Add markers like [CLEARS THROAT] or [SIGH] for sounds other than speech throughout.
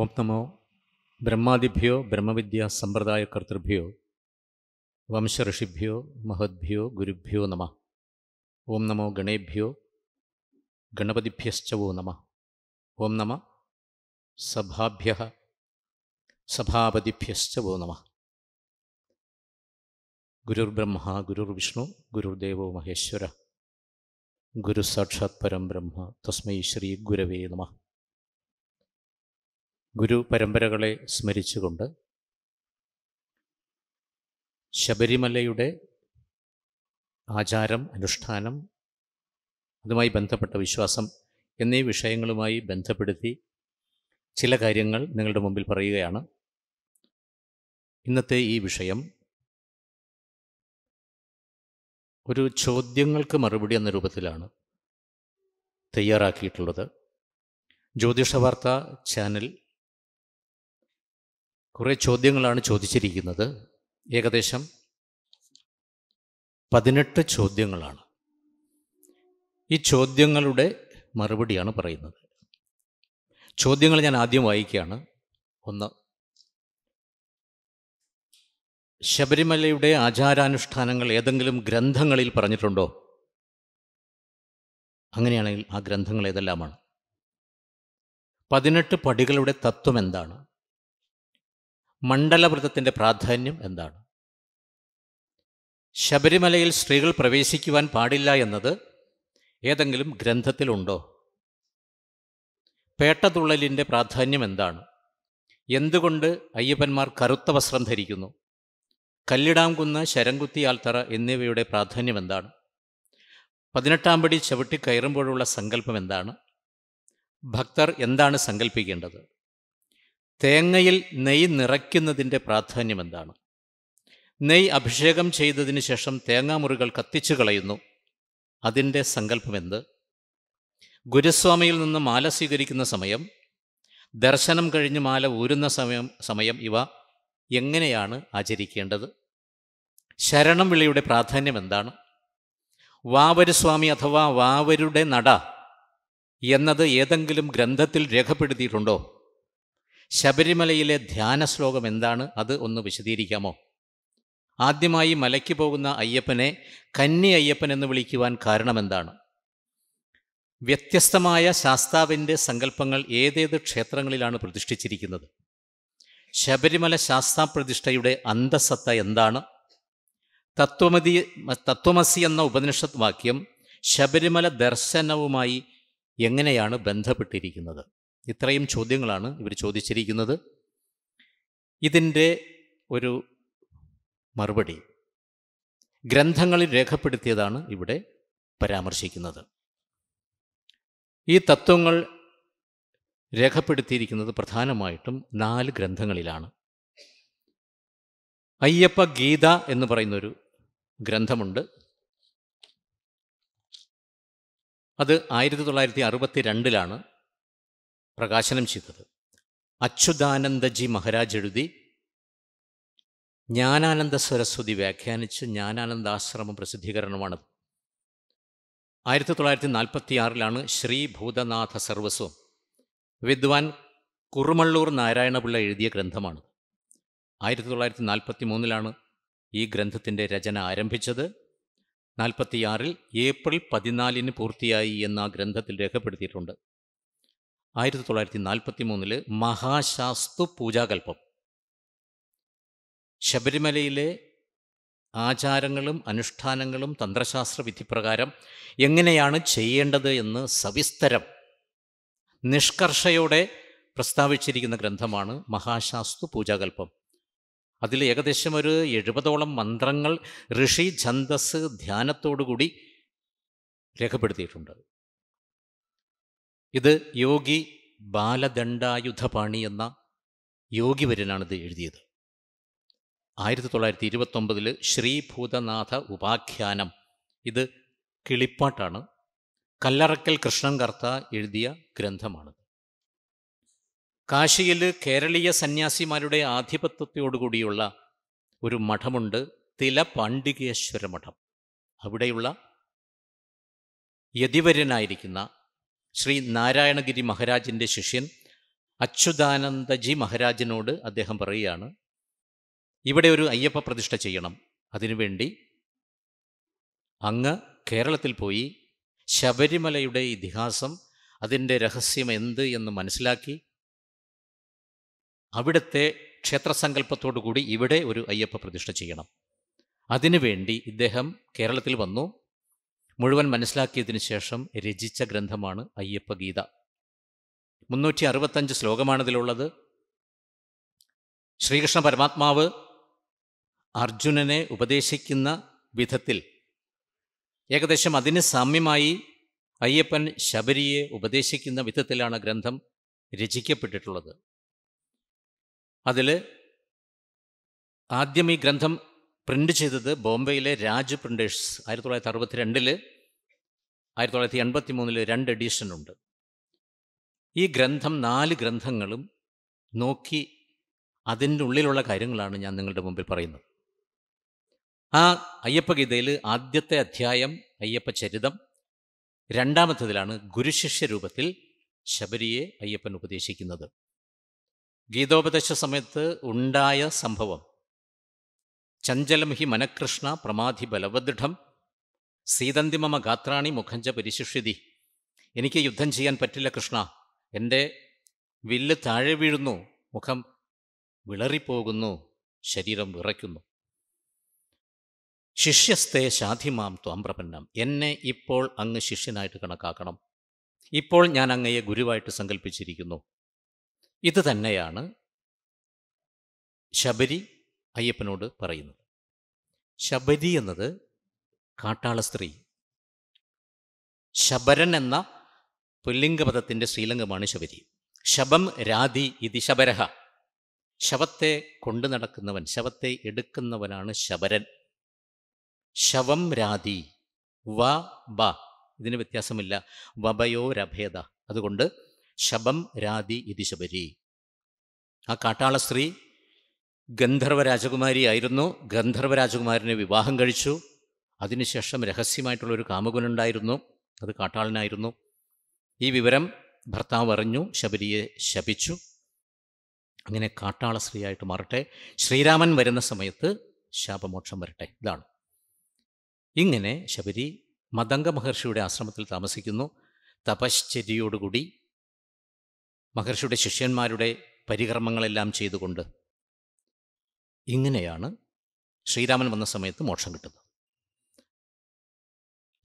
ഓം നമോ ബ്രഹ്മാതിഭ്യോ ബ്രഹ്മവിദ്യാ സമ്പ്രദായ കർത്തൃഭ്യോ വംശഋഷിഭ്യോ മഹദ്ഭ്യോ ഗുരുഭ്യോ നമ ഓം നമോ ഗണേഭ്യോ ഗണപതിഭ്യശ്ചവോ നമ ഓം നമ സഭാഭ്യ സഭാപതിഭ്യശ്ചവോ നമ ഗുരുർബ്രഹ്മ ഗുരുർവിഷ്ണു ഗുരുദേവോ മഹേശ്വര ഗുരു പരം ബ്രഹ്മ തസ്മൈ ശ്രീ ഗുരവേ നമ ഗുരു പരമ്പരകളെ സ്മരിച്ചുകൊണ്ട് ശബരിമലയുടെ ആചാരം അനുഷ്ഠാനം അതുമായി ബന്ധപ്പെട്ട വിശ്വാസം എന്നീ വിഷയങ്ങളുമായി ബന്ധപ്പെടുത്തി ചില കാര്യങ്ങൾ നിങ്ങളുടെ മുമ്പിൽ പറയുകയാണ് ഇന്നത്തെ ഈ വിഷയം ഒരു ചോദ്യങ്ങൾക്ക് മറുപടി എന്ന രൂപത്തിലാണ് തയ്യാറാക്കിയിട്ടുള്ളത് ജ്യോതിഷ വാർത്ത ചാനൽ കുറേ ചോദ്യങ്ങളാണ് ചോദിച്ചിരിക്കുന്നത് ഏകദേശം പതിനെട്ട് ചോദ്യങ്ങളാണ് ഈ ചോദ്യങ്ങളുടെ മറുപടിയാണ് പറയുന്നത് ചോദ്യങ്ങൾ ഞാൻ ആദ്യം വായിക്കുകയാണ് ഒന്ന് ശബരിമലയുടെ ആചാരാനുഷ്ഠാനങ്ങൾ ഏതെങ്കിലും ഗ്രന്ഥങ്ങളിൽ പറഞ്ഞിട്ടുണ്ടോ അങ്ങനെയാണെങ്കിൽ ആ ഗ്രന്ഥങ്ങൾ ഏതെല്ലാമാണ് പതിനെട്ട് പടികളുടെ തത്വം എന്താണ് മണ്ഡലവ്രതത്തിൻ്റെ പ്രാധാന്യം എന്താണ് ശബരിമലയിൽ സ്ത്രീകൾ പ്രവേശിക്കുവാൻ പാടില്ല എന്നത് ഏതെങ്കിലും ഗ്രന്ഥത്തിലുണ്ടോ പേട്ടതുള്ളലിൻ്റെ പ്രാധാന്യം എന്താണ് എന്തുകൊണ്ട് അയ്യപ്പന്മാർ കറുത്ത വസ്ത്രം ധരിക്കുന്നു കല്ലിടാംകുന്ന് ശരംകുത്തി ആൽത്തറ എന്നിവയുടെ പ്രാധാന്യം എന്താണ് പതിനെട്ടാം പടി ചവിട്ടി കയറുമ്പോഴുള്ള സങ്കല്പം എന്താണ് ഭക്തർ എന്താണ് സങ്കല്പിക്കേണ്ടത് തേങ്ങയിൽ നെയ് നിറയ്ക്കുന്നതിൻ്റെ പ്രാധാന്യം എന്താണ് നെയ് അഭിഷേകം ചെയ്തതിന് ശേഷം തേങ്ങാമുറികൾ കത്തിച്ചു കളയുന്നു അതിൻ്റെ സങ്കല്പമെന്ത് ഗുരുസ്വാമിയിൽ നിന്ന് മാല സ്വീകരിക്കുന്ന സമയം ദർശനം കഴിഞ്ഞ് മാല ഊരുന്ന സമയം സമയം ഇവ എങ്ങനെയാണ് ആചരിക്കേണ്ടത് ശരണം വിളിയുടെ പ്രാധാന്യം എന്താണ് വാവരുസ്വാമി അഥവാ വാവരുടെ നട എന്നത് ഏതെങ്കിലും ഗ്രന്ഥത്തിൽ രേഖപ്പെടുത്തിയിട്ടുണ്ടോ ശബരിമലയിലെ ധ്യാന ശ്ലോകം എന്താണ് അത് ഒന്ന് വിശദീകരിക്കാമോ ആദ്യമായി മലയ്ക്ക് പോകുന്ന അയ്യപ്പനെ കന്നി അയ്യപ്പൻ എന്ന് വിളിക്കുവാൻ കാരണമെന്താണ് വ്യത്യസ്തമായ ശാസ്താവിൻ്റെ സങ്കല്പങ്ങൾ ഏതേത് ക്ഷേത്രങ്ങളിലാണ് പ്രതിഷ്ഠിച്ചിരിക്കുന്നത് ശബരിമല ശാസ്താ പ്രതിഷ്ഠയുടെ അന്തസത്ത എന്താണ് തത്വമതി തത്വമസി എന്ന ഉപനിഷത്ത് വാക്യം ശബരിമല ദർശനവുമായി എങ്ങനെയാണ് ബന്ധപ്പെട്ടിരിക്കുന്നത് ഇത്രയും ചോദ്യങ്ങളാണ് ഇവർ ചോദിച്ചിരിക്കുന്നത് ഇതിൻ്റെ ഒരു മറുപടി ഗ്രന്ഥങ്ങളിൽ രേഖപ്പെടുത്തിയതാണ് ഇവിടെ പരാമർശിക്കുന്നത് ഈ തത്വങ്ങൾ രേഖപ്പെടുത്തിയിരിക്കുന്നത് പ്രധാനമായിട്ടും നാല് ഗ്രന്ഥങ്ങളിലാണ് അയ്യപ്പ ഗീത എന്ന് പറയുന്നൊരു ഗ്രന്ഥമുണ്ട് അത് ആയിരത്തി തൊള്ളായിരത്തി അറുപത്തി രണ്ടിലാണ് പ്രകാശനം ചെയ്തത് അച്യുതാനന്ദജി മഹാരാജ് എഴുതി ജ്ഞാനാനന്ദ സരസ്വതി വ്യാഖ്യാനിച്ച് ജ്ഞാനാനന്ദ പ്രസിദ്ധീകരണമാണ് ആയിരത്തി തൊള്ളായിരത്തി നാൽപ്പത്തി ആറിലാണ് ശ്രീ ഭൂതനാഥ സർവസ്വം വിദ്വാൻ കുറുമള്ളൂർ നാരായണപിള്ള എഴുതിയ ഗ്രന്ഥമാണ് ആയിരത്തി തൊള്ളായിരത്തി നാൽപ്പത്തി മൂന്നിലാണ് ഈ ഗ്രന്ഥത്തിൻ്റെ രചന ആരംഭിച്ചത് നാൽപ്പത്തിയാറിൽ ഏപ്രിൽ പതിനാലിന് പൂർത്തിയായി എന്ന ഗ്രന്ഥത്തിൽ രേഖപ്പെടുത്തിയിട്ടുണ്ട് ആയിരത്തി തൊള്ളായിരത്തി നാൽപ്പത്തി മൂന്നില് മഹാശാസ്തു പൂജാകൽപ്പം ശബരിമലയിലെ ആചാരങ്ങളും അനുഷ്ഠാനങ്ങളും തന്ത്രശാസ്ത്ര വിധിപ്രകാരം എങ്ങനെയാണ് ചെയ്യേണ്ടത് എന്ന് സവിസ്തരം നിഷ്കർഷയോടെ പ്രസ്താവിച്ചിരിക്കുന്ന ഗ്രന്ഥമാണ് മഹാശാസ്തു പൂജാകൽപ്പം അതിൽ ഏകദേശം ഒരു എഴുപതോളം മന്ത്രങ്ങൾ ഋഷി ഛന്ദസ് ധ്യാനത്തോടുകൂടി രേഖപ്പെടുത്തിയിട്ടുണ്ട് ഇത് യോഗി ബാലദണ്ഡായുധപാണി എന്ന യോഗിവര്യനാണ് ഇത് എഴുതിയത് ആയിരത്തി തൊള്ളായിരത്തി ഇരുപത്തൊമ്പതിൽ ശ്രീഭൂതനാഥ ഉപാഖ്യാനം ഇത് കിളിപ്പാട്ടാണ് കല്ലറക്കൽ കൃഷ്ണൻ കർത്ത എഴുതിയ ഗ്രന്ഥമാണിത് കാശിയിൽ കേരളീയ സന്യാസിമാരുടെ ആധിപത്യത്തോടുകൂടിയുള്ള ഒരു മഠമുണ്ട് തിലപാണ്ഡികേശ്വര മഠം അവിടെയുള്ള യതിവര്യനായിരിക്കുന്ന ശ്രീ നാരായണഗിരി മഹാരാജിൻ്റെ ശിഷ്യൻ അച്യുതാനന്ദജി മഹാരാജിനോട് അദ്ദേഹം പറയുകയാണ് ഇവിടെ ഒരു അയ്യപ്പ പ്രതിഷ്ഠ ചെയ്യണം അതിനുവേണ്ടി അങ്ങ് കേരളത്തിൽ പോയി ശബരിമലയുടെ ഇതിഹാസം അതിൻ്റെ രഹസ്യം എന്ത് എന്ന് മനസ്സിലാക്കി അവിടുത്തെ ക്ഷേത്രസങ്കല്പത്തോടു കൂടി ഇവിടെ ഒരു അയ്യപ്പ പ്രതിഷ്ഠ ചെയ്യണം അതിനുവേണ്ടി ഇദ്ദേഹം കേരളത്തിൽ വന്നു മുഴുവൻ മനസ്സിലാക്കിയതിനു ശേഷം രചിച്ച ഗ്രന്ഥമാണ് അയ്യപ്പഗീത മുന്നൂറ്റി അറുപത്തഞ്ച് ശ്ലോകമാണിതിലുള്ളത് ശ്രീകൃഷ്ണ പരമാത്മാവ് അർജുനനെ ഉപദേശിക്കുന്ന വിധത്തിൽ ഏകദേശം അതിന് സാമ്യമായി അയ്യപ്പൻ ശബരിയെ ഉപദേശിക്കുന്ന വിധത്തിലാണ് ഗ്രന്ഥം രചിക്കപ്പെട്ടിട്ടുള്ളത് അതിൽ ആദ്യം ഈ ഗ്രന്ഥം പ്രിൻ്റ് ചെയ്തത് ബോംബെയിലെ രാജ് പ്രിൻറ്റേഴ്സ് ആയിരത്തി തൊള്ളായിരത്തി അറുപത്തിരണ്ടില് ആയിരത്തി തൊള്ളായിരത്തി എൺപത്തി മൂന്നിൽ രണ്ട് എഡീഷനുണ്ട് ഈ ഗ്രന്ഥം നാല് ഗ്രന്ഥങ്ങളും നോക്കി അതിൻ്റെ ഉള്ളിലുള്ള കാര്യങ്ങളാണ് ഞാൻ നിങ്ങളുടെ മുമ്പിൽ പറയുന്നത് ആ അയ്യപ്പഗീതയിൽ ആദ്യത്തെ അധ്യായം അയ്യപ്പ ചരിതം രണ്ടാമത്തതിലാണ് ഗുരുശിഷ്യ രൂപത്തിൽ ശബരിയെ അയ്യപ്പൻ ഉപദേശിക്കുന്നത് ഗീതോപദേശ സമയത്ത് ഉണ്ടായ സംഭവം ചഞ്ചലം ഹി മനകൃഷ്ണ പ്രമാധി ബലവദൃഢം സീതന്തി മമ ഗാത്രാണി മുഖഞ്ച പരിശിഷ്യതി എനിക്ക് യുദ്ധം ചെയ്യാൻ പറ്റില്ല കൃഷ്ണ എൻ്റെ വില്ല് താഴെ വീഴുന്നു മുഖം വിളറിപ്പോകുന്നു ശരീരം വിറയ്ക്കുന്നു ശിഷ്യസ്ഥേ ശാധിമാം ത്വാംപ്രപന്നം എന്നെ ഇപ്പോൾ അങ്ങ് ശിഷ്യനായിട്ട് കണക്കാക്കണം ഇപ്പോൾ ഞാൻ അങ്ങയെ ഗുരുവായിട്ട് സങ്കല്പിച്ചിരിക്കുന്നു ഇത് തന്നെയാണ് ശബരി അയ്യപ്പനോട് പറയുന്നത് ശബരി എന്നത് കാട്ടാള സ്ത്രീ ശബരൻ എന്ന പുല്ലിംഗപദത്തിൻ്റെ ശ്രീലംഗമാണ് ശബരി ശബം രാതി ഇതി ശബരഹ ശവത്തെ കൊണ്ടു നടക്കുന്നവൻ ശവത്തെ എടുക്കുന്നവനാണ് ശബരൻ ശവം രാതി വ ബ ഇതിന് വ്യത്യാസമില്ല വബയോ രഭേദ അതുകൊണ്ട് ശബം രാതി ഇതി ശബരി ആ കാട്ടാള സ്ത്രീ ഗന്ധർവ ആയിരുന്നു ഗന്ധർവ രാജകുമാരനെ വിവാഹം കഴിച്ചു അതിനുശേഷം രഹസ്യമായിട്ടുള്ള ഒരു അത് കാട്ടാളനായിരുന്നു ഈ വിവരം ഭർത്താവ് അറിഞ്ഞു ശബരിയെ ശപിച്ചു അങ്ങനെ കാട്ടാള സ്ത്രീയായിട്ട് മാറട്ടെ ശ്രീരാമൻ വരുന്ന സമയത്ത് ശാപമോക്ഷം വരട്ടെ ഇതാണ് ഇങ്ങനെ ശബരി മദംഗ മഹർഷിയുടെ ആശ്രമത്തിൽ താമസിക്കുന്നു തപശ്ചര്യയോടുകൂടി മഹർഷിയുടെ ശിഷ്യന്മാരുടെ പരികർമ്മങ്ങളെല്ലാം ചെയ്തുകൊണ്ട് ഇങ്ങനെയാണ് ശ്രീരാമൻ വന്ന സമയത്ത് മോക്ഷം കിട്ടുന്നത്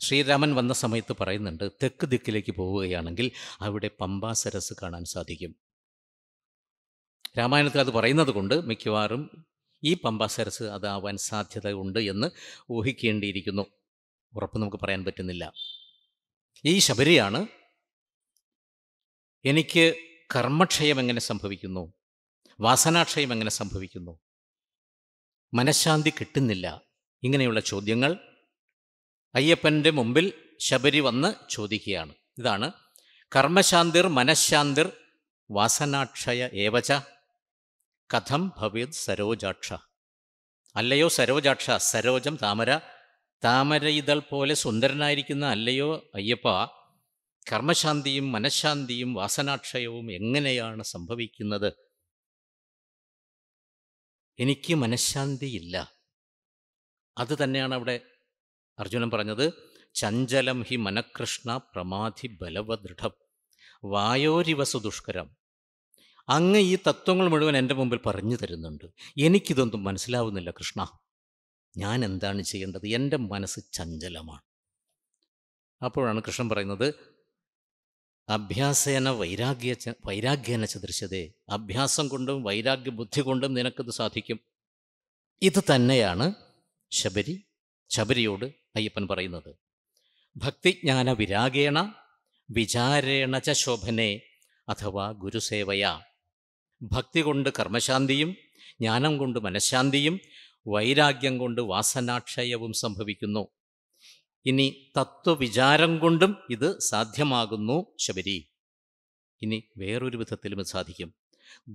ശ്രീരാമൻ വന്ന സമയത്ത് പറയുന്നുണ്ട് തെക്ക് ദിക്കിലേക്ക് പോവുകയാണെങ്കിൽ അവിടെ പമ്പാസരസ് കാണാൻ സാധിക്കും രാമായണത്തിൽ അത് പറയുന്നത് കൊണ്ട് മിക്കവാറും ഈ പമ്പാസരസ് അതാവാൻ സാധ്യത ഉണ്ട് എന്ന് ഊഹിക്കേണ്ടിയിരിക്കുന്നു ഉറപ്പ് നമുക്ക് പറയാൻ പറ്റുന്നില്ല ഈ ശബരിയാണ് എനിക്ക് കർമ്മക്ഷയം എങ്ങനെ സംഭവിക്കുന്നു വാസനാക്ഷയം എങ്ങനെ സംഭവിക്കുന്നു മനഃശാന്തി കിട്ടുന്നില്ല ഇങ്ങനെയുള്ള ചോദ്യങ്ങൾ അയ്യപ്പൻ്റെ മുമ്പിൽ ശബരി വന്ന് ചോദിക്കുകയാണ് ഇതാണ് കർമ്മശാന്തിർ മനഃശാന്തിർ വാസനാക്ഷയ ഏവച കഥം ഭവ്യത് സരോജാക്ഷ അല്ലയോ സരോജാക്ഷ സരോജം താമര താമര ഇതൾ പോലെ സുന്ദരനായിരിക്കുന്ന അല്ലയോ അയ്യപ്പ കർമ്മശാന്തിയും മനഃശാന്തിയും വാസനാക്ഷയവും എങ്ങനെയാണ് സംഭവിക്കുന്നത് എനിക്ക് മനഃശാന്തിയില്ല അത് തന്നെയാണ് അവിടെ അർജുനൻ പറഞ്ഞത് ചഞ്ചലം ഹി മനകൃഷ്ണ പ്രമാധി ബലവദൃഢം വായോരിവസു ദുഷ്കരം അങ്ങ് ഈ തത്വങ്ങൾ മുഴുവൻ എൻ്റെ മുമ്പിൽ പറഞ്ഞു തരുന്നുണ്ട് എനിക്കിതൊന്നും മനസ്സിലാവുന്നില്ല കൃഷ്ണ ഞാൻ എന്താണ് ചെയ്യേണ്ടത് എൻ്റെ മനസ്സ് ചഞ്ചലമാണ് അപ്പോഴാണ് കൃഷ്ണൻ പറയുന്നത് അഭ്യാസേന വൈരാഗ്യ വൈരാഗ്യേന ചദൃശ്യതേ അഭ്യാസം കൊണ്ടും വൈരാഗ്യ ബുദ്ധി കൊണ്ടും നിനക്കത് സാധിക്കും ഇത് തന്നെയാണ് ശബരി ശബരിയോട് അയ്യപ്പൻ പറയുന്നത് ഭക്തിജ്ഞാന വിരാഗേണ വിചാരേണ ച ശോഭനെ അഥവാ ഗുരുസേവയ ഭക്തി കൊണ്ട് കർമ്മശാന്തിയും ജ്ഞാനം കൊണ്ട് മനഃശാന്തിയും വൈരാഗ്യം കൊണ്ട് വാസനാക്ഷയവും സംഭവിക്കുന്നു ഇനി തത്വവിചാരം കൊണ്ടും ഇത് സാധ്യമാകുന്നു ശബരി ഇനി വേറൊരു വിധത്തിലും ഇത് സാധിക്കും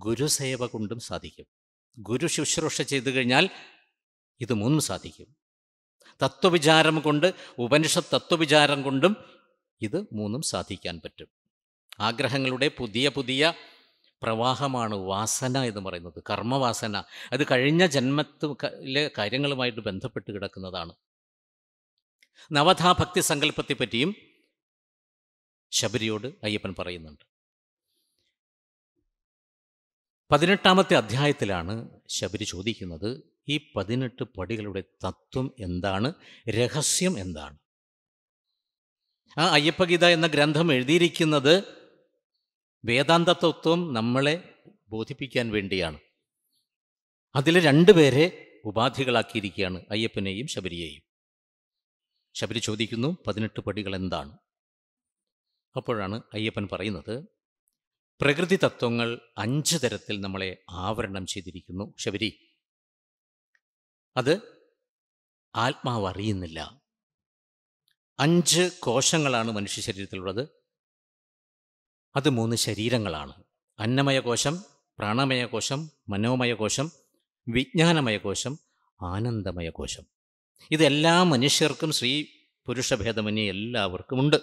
ഗുരുസേവ കൊണ്ടും സാധിക്കും ഗുരു ശുശ്രൂഷ ചെയ്തു കഴിഞ്ഞാൽ ഇത് മൂന്നും സാധിക്കും തത്വവിചാരം കൊണ്ട് ഉപനിഷത്ത് തത്വവിചാരം കൊണ്ടും ഇത് മൂന്നും സാധിക്കാൻ പറ്റും ആഗ്രഹങ്ങളുടെ പുതിയ പുതിയ പ്രവാഹമാണ് വാസന എന്ന് പറയുന്നത് കർമ്മവാസന അത് കഴിഞ്ഞ ജന്മത്തിലെ കാര്യങ്ങളുമായിട്ട് ബന്ധപ്പെട്ട് കിടക്കുന്നതാണ് നവധാ ഭക്തി സങ്കല്പത്തെ പറ്റിയും ശബരിയോട് അയ്യപ്പൻ പറയുന്നുണ്ട് പതിനെട്ടാമത്തെ അധ്യായത്തിലാണ് ശബരി ചോദിക്കുന്നത് ഈ പതിനെട്ട് പടികളുടെ തത്വം എന്താണ് രഹസ്യം എന്താണ് ആ അയ്യപ്പഗീത എന്ന ഗ്രന്ഥം എഴുതിയിരിക്കുന്നത് വേദാന്ത തത്വം നമ്മളെ ബോധിപ്പിക്കാൻ വേണ്ടിയാണ് അതിൽ രണ്ടുപേരെ ഉപാധികളാക്കിയിരിക്കുകയാണ് അയ്യപ്പനെയും ശബരിയെയും ശബരി ചോദിക്കുന്നു പതിനെട്ട് പടികൾ എന്താണ് അപ്പോഴാണ് അയ്യപ്പൻ പറയുന്നത് പ്രകൃതി തത്വങ്ങൾ അഞ്ച് തരത്തിൽ നമ്മളെ ആവരണം ചെയ്തിരിക്കുന്നു ശബരി അത് ആത്മാവ് അറിയുന്നില്ല അഞ്ച് കോശങ്ങളാണ് മനുഷ്യ ശരീരത്തിലുള്ളത് അത് മൂന്ന് ശരീരങ്ങളാണ് അന്നമയ കോശം പ്രാണമയ കോശം മനോമയ കോശം വിജ്ഞാനമയ കോശം ആനന്ദമയ കോശം ഇതെല്ലാ മനുഷ്യർക്കും സ്ത്രീ പുരുഷഭേദമന്യേ എല്ലാവർക്കും ഉണ്ട്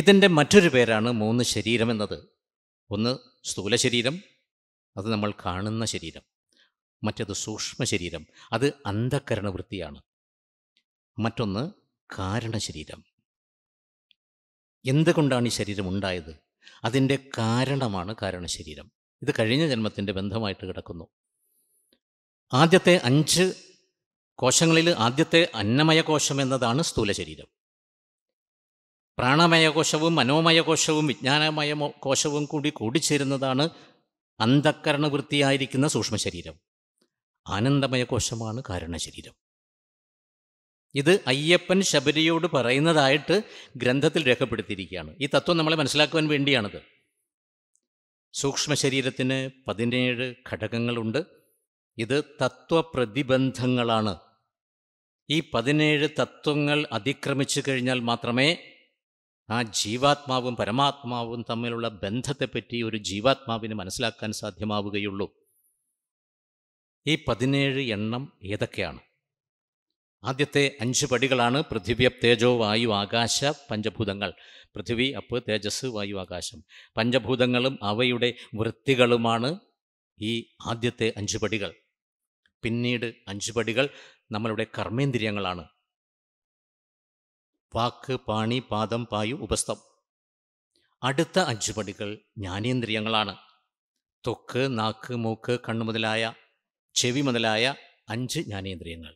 ഇതിൻ്റെ മറ്റൊരു പേരാണ് മൂന്ന് ശരീരം എന്നത് ഒന്ന് സ്ഥൂല ശരീരം അത് നമ്മൾ കാണുന്ന ശരീരം മറ്റത് സൂക്ഷ്മ ശരീരം അത് അന്ധകരണവൃത്തിയാണ് മറ്റൊന്ന് കാരണശരീരം എന്തുകൊണ്ടാണ് ഈ ശരീരം ഉണ്ടായത് അതിൻ്റെ കാരണമാണ് കാരണശരീരം ഇത് കഴിഞ്ഞ ജന്മത്തിൻ്റെ ബന്ധമായിട്ട് കിടക്കുന്നു ആദ്യത്തെ അഞ്ച് കോശങ്ങളിൽ ആദ്യത്തെ അന്നമയ കോശം എന്നതാണ് സ്ഥൂല ശരീരം പ്രാണമയ കോശവും മനോമയ കോശവും വിജ്ഞാനമയ കോശവും കൂടി കൂടിച്ചേരുന്നതാണ് അന്ധക്കരണവൃത്തിയായിരിക്കുന്ന സൂക്ഷ്മ ശരീരം ആനന്ദമയ കോശമാണ് കാരണശരീരം ഇത് അയ്യപ്പൻ ശബരിയോട് പറയുന്നതായിട്ട് ഗ്രന്ഥത്തിൽ രേഖപ്പെടുത്തിയിരിക്കുകയാണ് ഈ തത്വം നമ്മളെ മനസ്സിലാക്കുവാൻ വേണ്ടിയാണത് സൂക്ഷ്മ ശരീരത്തിന് പതിനേഴ് ഘടകങ്ങളുണ്ട് ഇത് തത്വപ്രതിബന്ധങ്ങളാണ് ഈ പതിനേഴ് തത്വങ്ങൾ അതിക്രമിച്ചു കഴിഞ്ഞാൽ മാത്രമേ ആ ജീവാത്മാവും പരമാത്മാവും തമ്മിലുള്ള ബന്ധത്തെപ്പറ്റി ഒരു ജീവാത്മാവിന് മനസ്സിലാക്കാൻ സാധ്യമാവുകയുള്ളൂ ഈ പതിനേഴ് എണ്ണം ഏതൊക്കെയാണ് ആദ്യത്തെ അഞ്ച് പടികളാണ് പൃഥിവ്യപ് തേജോ വായു ആകാശ പഞ്ചഭൂതങ്ങൾ പൃഥിവി അപ്പ് തേജസ് വായു ആകാശം പഞ്ചഭൂതങ്ങളും അവയുടെ വൃത്തികളുമാണ് ഈ ആദ്യത്തെ അഞ്ച് പടികൾ പിന്നീട് അഞ്ച് പടികൾ നമ്മളുടെ കർമ്മേന്ദ്രിയങ്ങളാണ് വാക്ക് പാണി പാദം പായു ഉപസ്ഥം അടുത്ത അഞ്ച് പടികൾ ജ്ഞാനേന്ദ്രിയങ്ങളാണ് തൊക്ക് നാക്ക് മൂക്ക് കണ്ണു മുതലായ ചെവി മുതലായ അഞ്ച് ജ്ഞാനേന്ദ്രിയങ്ങൾ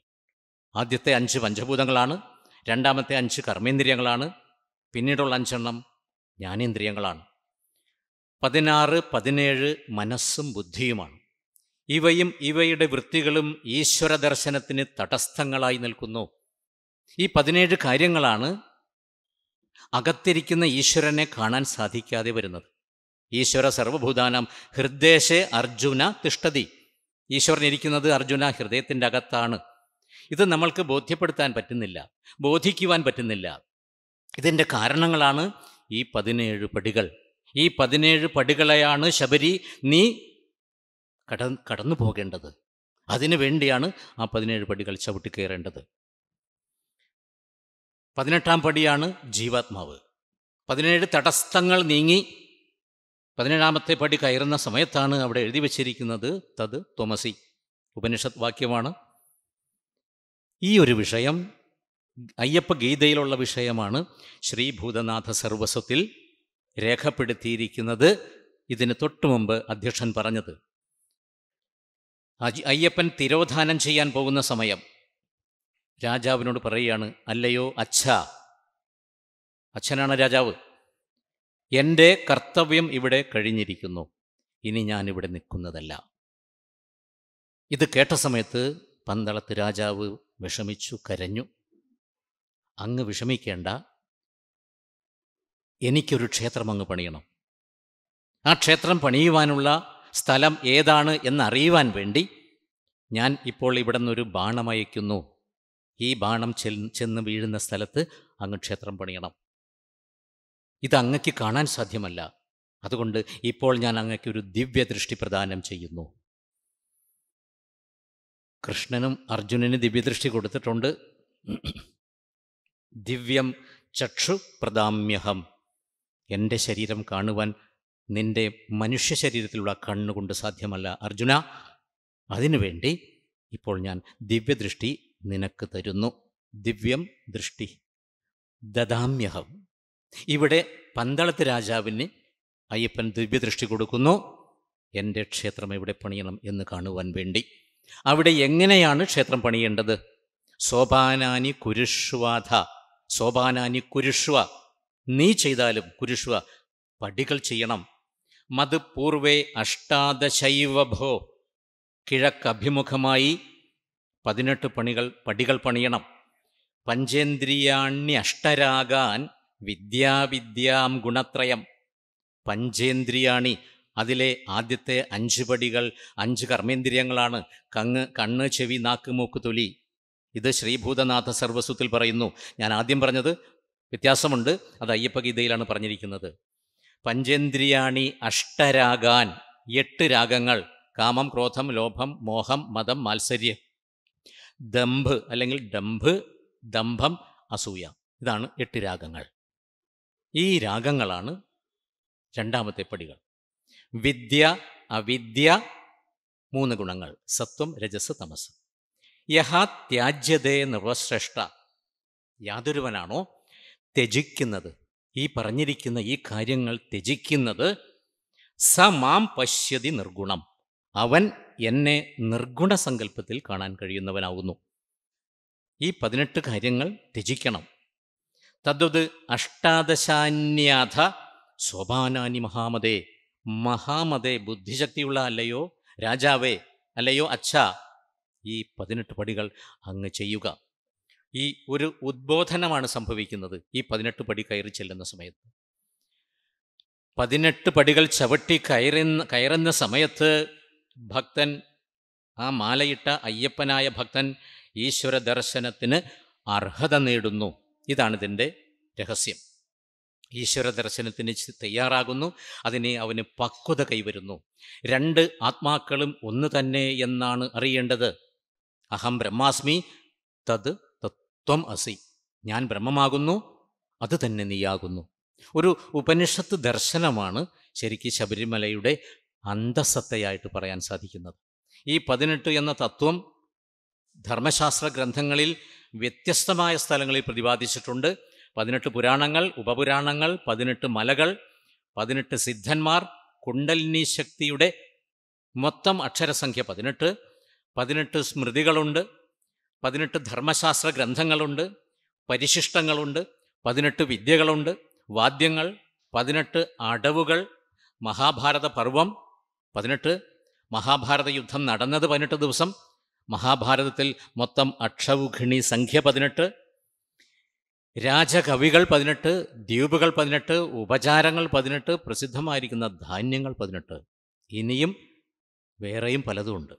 ആദ്യത്തെ അഞ്ച് പഞ്ചഭൂതങ്ങളാണ് രണ്ടാമത്തെ അഞ്ച് കർമ്മേന്ദ്രിയങ്ങളാണ് പിന്നീടുള്ള അഞ്ചെണ്ണം ജ്ഞാനേന്ദ്രിയങ്ങളാണ് പതിനാറ് പതിനേഴ് മനസ്സും ബുദ്ധിയുമാണ് ഇവയും ഇവയുടെ വൃത്തികളും ഈശ്വര ദർശനത്തിന് തടസ്സങ്ങളായി നിൽക്കുന്നു ഈ പതിനേഴ് കാര്യങ്ങളാണ് അകത്തിരിക്കുന്ന ഈശ്വരനെ കാണാൻ സാധിക്കാതെ വരുന്നത് ഈശ്വര സർവഭൂതാനം ഹൃദേശേ അർജുന തിഷ്ടതി ഈശ്വരൻ ഇരിക്കുന്നത് അർജുന ഹൃദയത്തിൻ്റെ അകത്താണ് ഇത് നമ്മൾക്ക് ബോധ്യപ്പെടുത്താൻ പറ്റുന്നില്ല ബോധിക്കുവാൻ പറ്റുന്നില്ല ഇതിൻ്റെ കാരണങ്ങളാണ് ഈ പതിനേഴ് പടികൾ ഈ പതിനേഴ് പടികളെയാണ് ശബരി നീ കട കടന്നു പോകേണ്ടത് അതിനു വേണ്ടിയാണ് ആ പതിനേഴ് പടികൾ ചവിട്ടി കയറേണ്ടത് പതിനെട്ടാം പടിയാണ് ജീവാത്മാവ് പതിനേഴ് തടസ്സങ്ങൾ നീങ്ങി പതിനേഴാമത്തെ പടി കയറുന്ന സമയത്താണ് അവിടെ എഴുതി വച്ചിരിക്കുന്നത് തത് തോമസി ഉപനിഷത് വാക്യമാണ് ഈ ഒരു വിഷയം അയ്യപ്പ ഗീതയിലുള്ള വിഷയമാണ് ശ്രീഭൂതനാഥ സർവസ്വത്തിൽ രേഖപ്പെടുത്തിയിരിക്കുന്നത് ഇതിന് മുമ്പ് അധ്യക്ഷൻ പറഞ്ഞത് അയ്യപ്പൻ തിരോധാനം ചെയ്യാൻ പോകുന്ന സമയം രാജാവിനോട് പറയുകയാണ് അല്ലയോ അച്ഛ അച്ഛനാണ് രാജാവ് എൻ്റെ കർത്തവ്യം ഇവിടെ കഴിഞ്ഞിരിക്കുന്നു ഇനി ഞാൻ ഇവിടെ നിൽക്കുന്നതല്ല ഇത് കേട്ട സമയത്ത് പന്തളത്ത് രാജാവ് വിഷമിച്ചു കരഞ്ഞു അങ്ങ് വിഷമിക്കേണ്ട എനിക്കൊരു ക്ഷേത്രം അങ്ങ് പണിയണം ആ ക്ഷേത്രം പണിയുവാനുള്ള സ്ഥലം ഏതാണ് എന്നറിയുവാൻ വേണ്ടി ഞാൻ ഇപ്പോൾ ഇവിടെ നിന്നൊരു ബാണമയക്കുന്നു ഈ ബാണം ചെന്ന് വീഴുന്ന സ്ഥലത്ത് അങ്ങ് ക്ഷേത്രം പണിയണം ഇത് അങ്ങക്ക് കാണാൻ സാധ്യമല്ല അതുകൊണ്ട് ഇപ്പോൾ ഞാൻ അങ്ങക്ക് ഒരു ദിവ്യദൃഷ്ടി പ്രദാനം ചെയ്യുന്നു കൃഷ്ണനും അർജുനന് ദിവ്യദൃഷ്ടി കൊടുത്തിട്ടുണ്ട് ദിവ്യം ചക്ഷു പ്രദാമ്യഹം എൻ്റെ ശരീരം കാണുവാൻ നിന്റെ മനുഷ്യ ശരീരത്തിലുള്ള കണ്ണുകൊണ്ട് സാധ്യമല്ല അർജുന അതിനുവേണ്ടി ഇപ്പോൾ ഞാൻ ദിവ്യദൃഷ്ടി നിനക്ക് തരുന്നു ദിവ്യം ദൃഷ്ടി ദദാമ്യഹം ഇവിടെ പന്തളത്ത് രാജാവിന് അയ്യപ്പൻ ദിവ്യദൃഷ്ടി കൊടുക്കുന്നു എൻ്റെ ക്ഷേത്രം എവിടെ പണിയണം എന്ന് കാണുവാൻ വേണ്ടി അവിടെ എങ്ങനെയാണ് ക്ഷേത്രം പണിയേണ്ടത് സോപാനാനി കുരുഷ്വാധ സോപാനാനി കുരുഷ്വ നീ ചെയ്താലും കുരുഷ്വ പടികൾ ചെയ്യണം മത് പൂർവേ അഷ്ടാദശൈവഭോ കിഴക്കഭിമുഖമായി പതിനെട്ട് പണികൾ പടികൾ പണിയണം പഞ്ചേന്ദ്രിയാണ്യ വിദ്യാവിദ്യാം ഗുണത്രയം പഞ്ചേന്ദ്രിയാണി അതിലെ ആദ്യത്തെ അഞ്ച് പടികൾ അഞ്ച് കർമ്മേന്ദ്രിയങ്ങളാണ് കങ്ങ് കണ്ണ് ചെവി നാക്ക് മൂക്ക് തൊലി ഇത് ശ്രീഭൂതനാഥ സർവസ്വത്തിൽ പറയുന്നു ഞാൻ ആദ്യം പറഞ്ഞത് വ്യത്യാസമുണ്ട് അത് അയ്യപ്പഗീതയിലാണ് പറഞ്ഞിരിക്കുന്നത് പഞ്ചേന്ദ്രിയാണി അഷ്ടരാഗാൻ എട്ട് രാഗങ്ങൾ കാമം ക്രോധം ലോഭം മോഹം മതം മാത്സര്യം ദംഭ് അല്ലെങ്കിൽ ഡംഭ് ദംഭം അസൂയ ഇതാണ് എട്ട് രാഗങ്ങൾ ഈ രാഗങ്ങളാണ് രണ്ടാമത്തെ പടികൾ വിദ്യ അവിദ്യ മൂന്ന് ഗുണങ്ങൾ സത്വം രജസ് തമസ് യഹാ ത്യാജ്യതേ നിർവശ്രേഷ്ഠ യാതൊരുവനാണോ ത്യജിക്കുന്നത് ഈ പറഞ്ഞിരിക്കുന്ന ഈ കാര്യങ്ങൾ ത്യജിക്കുന്നത് സ മാം പശ്യതി നിർഗുണം അവൻ എന്നെ നിർഗുണ സങ്കല്പത്തിൽ കാണാൻ കഴിയുന്നവനാകുന്നു ഈ പതിനെട്ട് കാര്യങ്ങൾ ത്യജിക്കണം തദ്വത് അഷ്ടാദശാന്യാഥ സ്വപാനാനി മഹാമതേ മഹാമതേ ബുദ്ധിശക്തിയുള്ള അല്ലയോ രാജാവേ അല്ലയോ അച്ഛ ഈ പതിനെട്ട് പടികൾ അങ്ങ് ചെയ്യുക ഈ ഒരു ഉദ്ബോധനമാണ് സംഭവിക്കുന്നത് ഈ പതിനെട്ട് പടി കയറി ചെല്ലുന്ന സമയത്ത് പതിനെട്ട് പടികൾ ചവിട്ടി കയറുന്ന കയറുന്ന സമയത്ത് ഭക്തൻ ആ മാലയിട്ട അയ്യപ്പനായ ഭക്തൻ ഈശ്വര ദർശനത്തിന് അർഹത നേടുന്നു ഇതാണ് ഇതിൻ്റെ രഹസ്യം ഈശ്വര ദർശനത്തിന് തയ്യാറാകുന്നു അതിനെ അവന് പക്വത കൈവരുന്നു രണ്ട് ആത്മാക്കളും ഒന്ന് തന്നെ എന്നാണ് അറിയേണ്ടത് അഹം ബ്രഹ്മാസ്മി തത് തത്വം അസി ഞാൻ ബ്രഹ്മമാകുന്നു അത് തന്നെ നീയാകുന്നു ഒരു ഉപനിഷത്ത് ദർശനമാണ് ശരിക്കും ശബരിമലയുടെ അന്തസത്തയായിട്ട് പറയാൻ സാധിക്കുന്നത് ഈ പതിനെട്ട് എന്ന തത്വം ധർമ്മശാസ്ത്ര ഗ്രന്ഥങ്ങളിൽ വ്യത്യസ്തമായ സ്ഥലങ്ങളിൽ പ്രതിപാദിച്ചിട്ടുണ്ട് പതിനെട്ട് പുരാണങ്ങൾ ഉപപുരാണങ്ങൾ പതിനെട്ട് മലകൾ പതിനെട്ട് സിദ്ധന്മാർ കുണ്ടലിനി ശക്തിയുടെ മൊത്തം അക്ഷരസംഖ്യ പതിനെട്ട് പതിനെട്ട് സ്മൃതികളുണ്ട് പതിനെട്ട് ധർമ്മശാസ്ത്ര ഗ്രന്ഥങ്ങളുണ്ട് പരിശിഷ്ടങ്ങളുണ്ട് പതിനെട്ട് വിദ്യകളുണ്ട് വാദ്യങ്ങൾ പതിനെട്ട് അടവുകൾ മഹാഭാരത പർവം പതിനെട്ട് മഹാഭാരത യുദ്ധം നടന്നത് പതിനെട്ട് ദിവസം മഹാഭാരതത്തിൽ മൊത്തം അക്ഷൗഘിണി സംഖ്യ പതിനെട്ട് രാജകവികൾ പതിനെട്ട് ദ്വീപുകൾ പതിനെട്ട് ഉപചാരങ്ങൾ പതിനെട്ട് പ്രസിദ്ധമായിരിക്കുന്ന ധാന്യങ്ങൾ പതിനെട്ട് ഇനിയും വേറെയും പലതുമുണ്ട്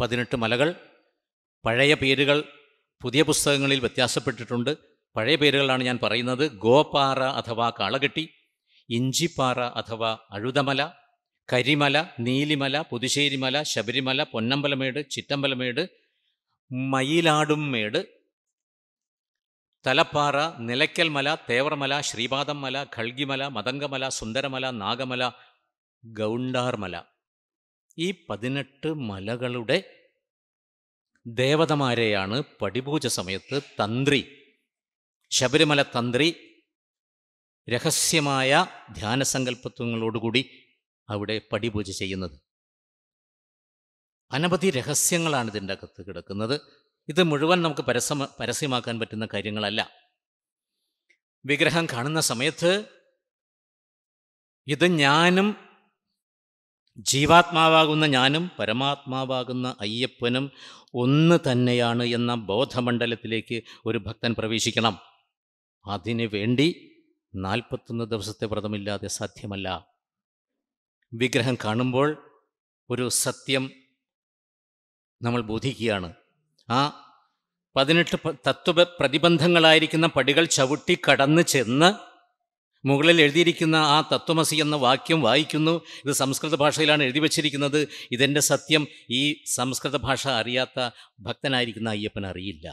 പതിനെട്ട് മലകൾ പഴയ പേരുകൾ പുതിയ പുസ്തകങ്ങളിൽ വ്യത്യാസപ്പെട്ടിട്ടുണ്ട് പഴയ പേരുകളാണ് ഞാൻ പറയുന്നത് ഗോപാറ അഥവാ കാളകെട്ടി ഇഞ്ചിപ്പാറ അഥവാ അഴുതമല കരിമല നീലിമല പുതുശ്ശേരിമല ശബരിമല പൊന്നമ്പലമേട് ചിറ്റമ്പലമേട് മയിലാടുംമേട് തലപ്പാറ നിലയ്ക്കൽ മല തേവർമല ശ്രീപാദം മല ഖൽഗിമല മതംഗമല സുന്ദരമല നാഗമല ഗൗണ്ടാർമല ഈ പതിനെട്ട് മലകളുടെ ദേവതമാരെയാണ് പടിപൂജ സമയത്ത് തന്ത്രി ശബരിമല തന്ത്രി രഹസ്യമായ ധ്യാനസങ്കല്പത്വങ്ങളോടുകൂടി അവിടെ പടിപൂജ ചെയ്യുന്നത് അനവധി രഹസ്യങ്ങളാണ് ഇതിൻ്റെ അകത്ത് കിടക്കുന്നത് ഇത് മുഴുവൻ നമുക്ക് പരസ്യമ പരസ്യമാക്കാൻ പറ്റുന്ന കാര്യങ്ങളല്ല വിഗ്രഹം കാണുന്ന സമയത്ത് ഇത് ഞാനും ജീവാത്മാവാകുന്ന ഞാനും പരമാത്മാവാകുന്ന അയ്യപ്പനും ഒന്ന് തന്നെയാണ് എന്ന ബോധമണ്ഡലത്തിലേക്ക് ഒരു ഭക്തൻ പ്രവേശിക്കണം അതിനു വേണ്ടി നാൽപ്പത്തൊന്ന് ദിവസത്തെ വ്രതമില്ലാതെ സാധ്യമല്ല വിഗ്രഹം കാണുമ്പോൾ ഒരു സത്യം നമ്മൾ ബോധിക്കുകയാണ് ആ പതിനെട്ട് തത്വ പ്രതിബന്ധങ്ങളായിരിക്കുന്ന പടികൾ ചവിട്ടി കടന്ന് ചെന്ന് മുകളിൽ എഴുതിയിരിക്കുന്ന ആ തത്വമസി എന്ന വാക്യം വായിക്കുന്നു ഇത് സംസ്കൃത ഭാഷയിലാണ് എഴുതി വച്ചിരിക്കുന്നത് ഇതിൻ്റെ സത്യം ഈ സംസ്കൃത ഭാഷ അറിയാത്ത ഭക്തനായിരിക്കുന്ന അയ്യപ്പൻ അറിയില്ല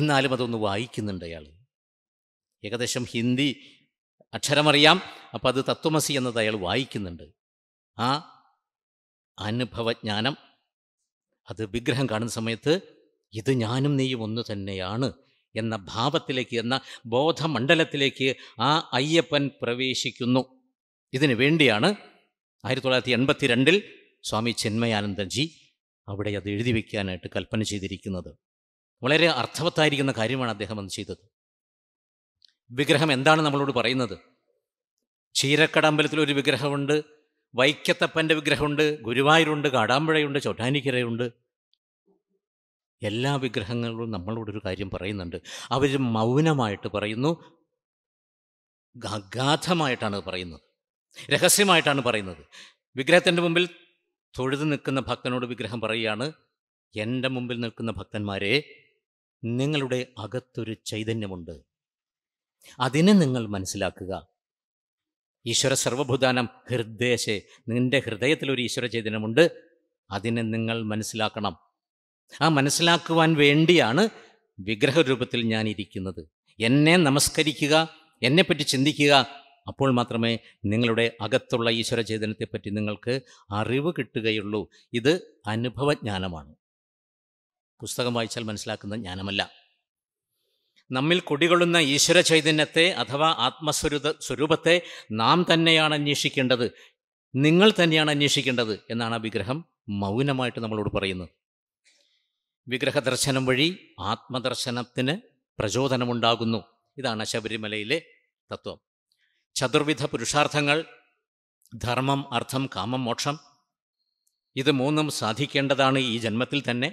എന്നാലും അതൊന്ന് വായിക്കുന്നുണ്ട് അയാൾ ഏകദേശം ഹിന്ദി അക്ഷരമറിയാം അപ്പം അത് തത്വമസി എന്നത് അയാൾ വായിക്കുന്നുണ്ട് ആ അനുഭവജ്ഞാനം അത് വിഗ്രഹം കാണുന്ന സമയത്ത് ഇത് ഞാനും നീയും ഒന്ന് തന്നെയാണ് എന്ന ഭാവത്തിലേക്ക് എന്ന ബോധമണ്ഡലത്തിലേക്ക് ആ അയ്യപ്പൻ പ്രവേശിക്കുന്നു ഇതിനു വേണ്ടിയാണ് ആയിരത്തി തൊള്ളായിരത്തി എൺപത്തി രണ്ടിൽ സ്വാമി ചിന്മയാനന്ദൻജി അവിടെ അത് എഴുതി വയ്ക്കാനായിട്ട് കൽപ്പന ചെയ്തിരിക്കുന്നത് വളരെ അർത്ഥവത്തായിരിക്കുന്ന കാര്യമാണ് അദ്ദേഹം അത് ചെയ്തത് വിഗ്രഹം എന്താണ് നമ്മളോട് പറയുന്നത് ചീരക്കട അമ്പലത്തിൽ ഒരു വിഗ്രഹമുണ്ട് വൈക്കത്തപ്പൻ്റെ വിഗ്രഹമുണ്ട് ഗുരുവായൂരുണ്ട് കാടാമ്പഴയുണ്ട് ചൊട്ടാനിക്കരയുണ്ട് എല്ലാ വിഗ്രഹങ്ങളും നമ്മളോടൊരു കാര്യം പറയുന്നുണ്ട് അവർ മൗനമായിട്ട് പറയുന്നു അഗാധമായിട്ടാണ് പറയുന്നത് രഹസ്യമായിട്ടാണ് പറയുന്നത് വിഗ്രഹത്തിൻ്റെ മുമ്പിൽ തൊഴുതു നിൽക്കുന്ന ഭക്തനോട് വിഗ്രഹം പറയുകയാണ് എൻ്റെ മുമ്പിൽ നിൽക്കുന്ന ഭക്തന്മാരെ നിങ്ങളുടെ അകത്തൊരു ചൈതന്യമുണ്ട് അതിനെ നിങ്ങൾ മനസ്സിലാക്കുക ഈശ്വര സർവഭൂതാനം ഹൃദയശേ നിന്റെ ഹൃദയത്തിൽ ഒരു ഈശ്വര ചൈതന്യമുണ്ട് അതിനെ നിങ്ങൾ മനസ്സിലാക്കണം ആ മനസ്സിലാക്കുവാൻ വേണ്ടിയാണ് വിഗ്രഹരൂപത്തിൽ ഞാൻ ഇരിക്കുന്നത് എന്നെ നമസ്കരിക്കുക എന്നെപ്പറ്റി ചിന്തിക്കുക അപ്പോൾ മാത്രമേ നിങ്ങളുടെ അകത്തുള്ള ഈശ്വര ചൈതന്യത്തെപ്പറ്റി നിങ്ങൾക്ക് അറിവ് കിട്ടുകയുള്ളൂ ഇത് അനുഭവജ്ഞാനമാണ് പുസ്തകം വായിച്ചാൽ മനസ്സിലാക്കുന്ന ജ്ഞാനമല്ല നമ്മിൽ കുടികൊള്ളുന്ന ഈശ്വര ചൈതന്യത്തെ അഥവാ ആത്മസ്വരൂത സ്വരൂപത്തെ നാം തന്നെയാണ് അന്വേഷിക്കേണ്ടത് നിങ്ങൾ തന്നെയാണ് അന്വേഷിക്കേണ്ടത് എന്നാണ് ആ വിഗ്രഹം മൗനമായിട്ട് നമ്മളോട് പറയുന്നത് വിഗ്രഹ ദർശനം വഴി ആത്മദർശനത്തിന് പ്രചോദനമുണ്ടാകുന്നു ഇതാണ് ശബരിമലയിലെ തത്വം ചതുർവിധ പുരുഷാർത്ഥങ്ങൾ ധർമ്മം അർത്ഥം കാമം മോക്ഷം ഇത് മൂന്നും സാധിക്കേണ്ടതാണ് ഈ ജന്മത്തിൽ തന്നെ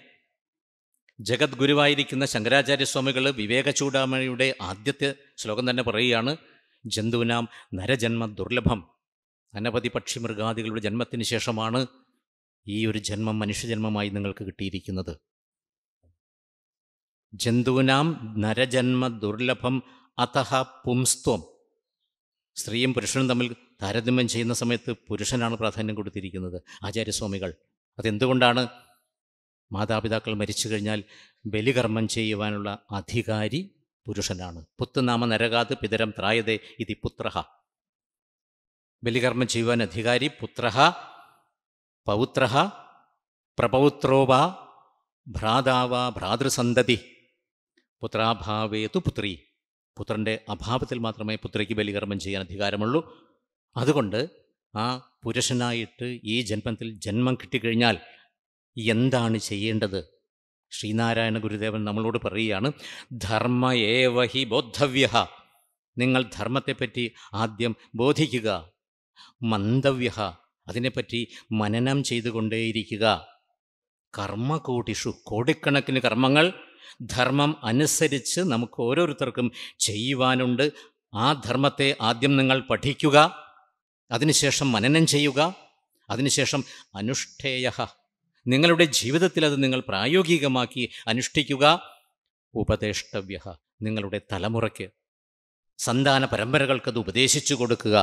ജഗദ്ഗുരുവായിരിക്കുന്ന ശങ്കരാചാര്യസ്വാമികൾ വിവേക ചൂടാമണിയുടെ ആദ്യത്തെ ശ്ലോകം തന്നെ പറയുകയാണ് ജന്തുവിനാം നരജന്മ ദുർലഭം അനവധി മൃഗാദികളുടെ ജന്മത്തിന് ശേഷമാണ് ഈ ഒരു ജന്മം മനുഷ്യജന്മമായി നിങ്ങൾക്ക് കിട്ടിയിരിക്കുന്നത് ജന്തുവിനാം നരജന്മ ദുർലഭം അതഹ പുംസ്ത്വം സ്ത്രീയും പുരുഷനും തമ്മിൽ താരതമ്യം ചെയ്യുന്ന സമയത്ത് പുരുഷനാണ് പ്രാധാന്യം കൊടുത്തിരിക്കുന്നത് ആചാര്യസ്വാമികൾ അതെന്തുകൊണ്ടാണ് മാതാപിതാക്കൾ മരിച്ചു കഴിഞ്ഞാൽ ബലികർമ്മം ചെയ്യുവാനുള്ള അധികാരി പുരുഷനാണ് പുത്തുനാമ നരകാത് പിതരം ത്രായതേ ഇതി പുത്രഹ ബലികർമ്മം ചെയ്യുവാൻ അധികാരി പുത്രഹ പൗത്രഹ പ്രപൗത്രോവ ഭ്രാതാവ ഭ്രാതൃസന്തതി പുത്രാഭാവേതു പുത്രി പുത്രൻ്റെ അഭാവത്തിൽ മാത്രമേ പുത്രിക്ക് ബലികർമ്മം ചെയ്യാൻ അധികാരമുള്ളൂ അതുകൊണ്ട് ആ പുരുഷനായിട്ട് ഈ ജന്മത്തിൽ ജന്മം കിട്ടിക്കഴിഞ്ഞാൽ എന്താണ് ചെയ്യേണ്ടത് ശ്രീനാരായണ ഗുരുദേവൻ നമ്മളോട് പറയുകയാണ് ധർമ്മ ഏവഹി ബോദ്ധവ്യ നിങ്ങൾ ധർമ്മത്തെപ്പറ്റി ആദ്യം ബോധിക്കുക മന്ദവ്യ അതിനെപ്പറ്റി മനനം ചെയ്തുകൊണ്ടേയിരിക്കുക കർമ്മകൂടിഷു കോടിക്കണക്കിന് കർമ്മങ്ങൾ ധർമ്മം അനുസരിച്ച് നമുക്ക് ഓരോരുത്തർക്കും ചെയ്യുവാനുണ്ട് ആ ധർമ്മത്തെ ആദ്യം നിങ്ങൾ പഠിക്കുക അതിനുശേഷം മനനം ചെയ്യുക അതിനുശേഷം അനുഷ്ഠേയ നിങ്ങളുടെ ജീവിതത്തിൽ അത് നിങ്ങൾ പ്രായോഗികമാക്കി അനുഷ്ഠിക്കുക ഉപദേഷ്ടവ്യ നിങ്ങളുടെ തലമുറയ്ക്ക് സന്താന പരമ്പരകൾക്കത് ഉപദേശിച്ചു കൊടുക്കുക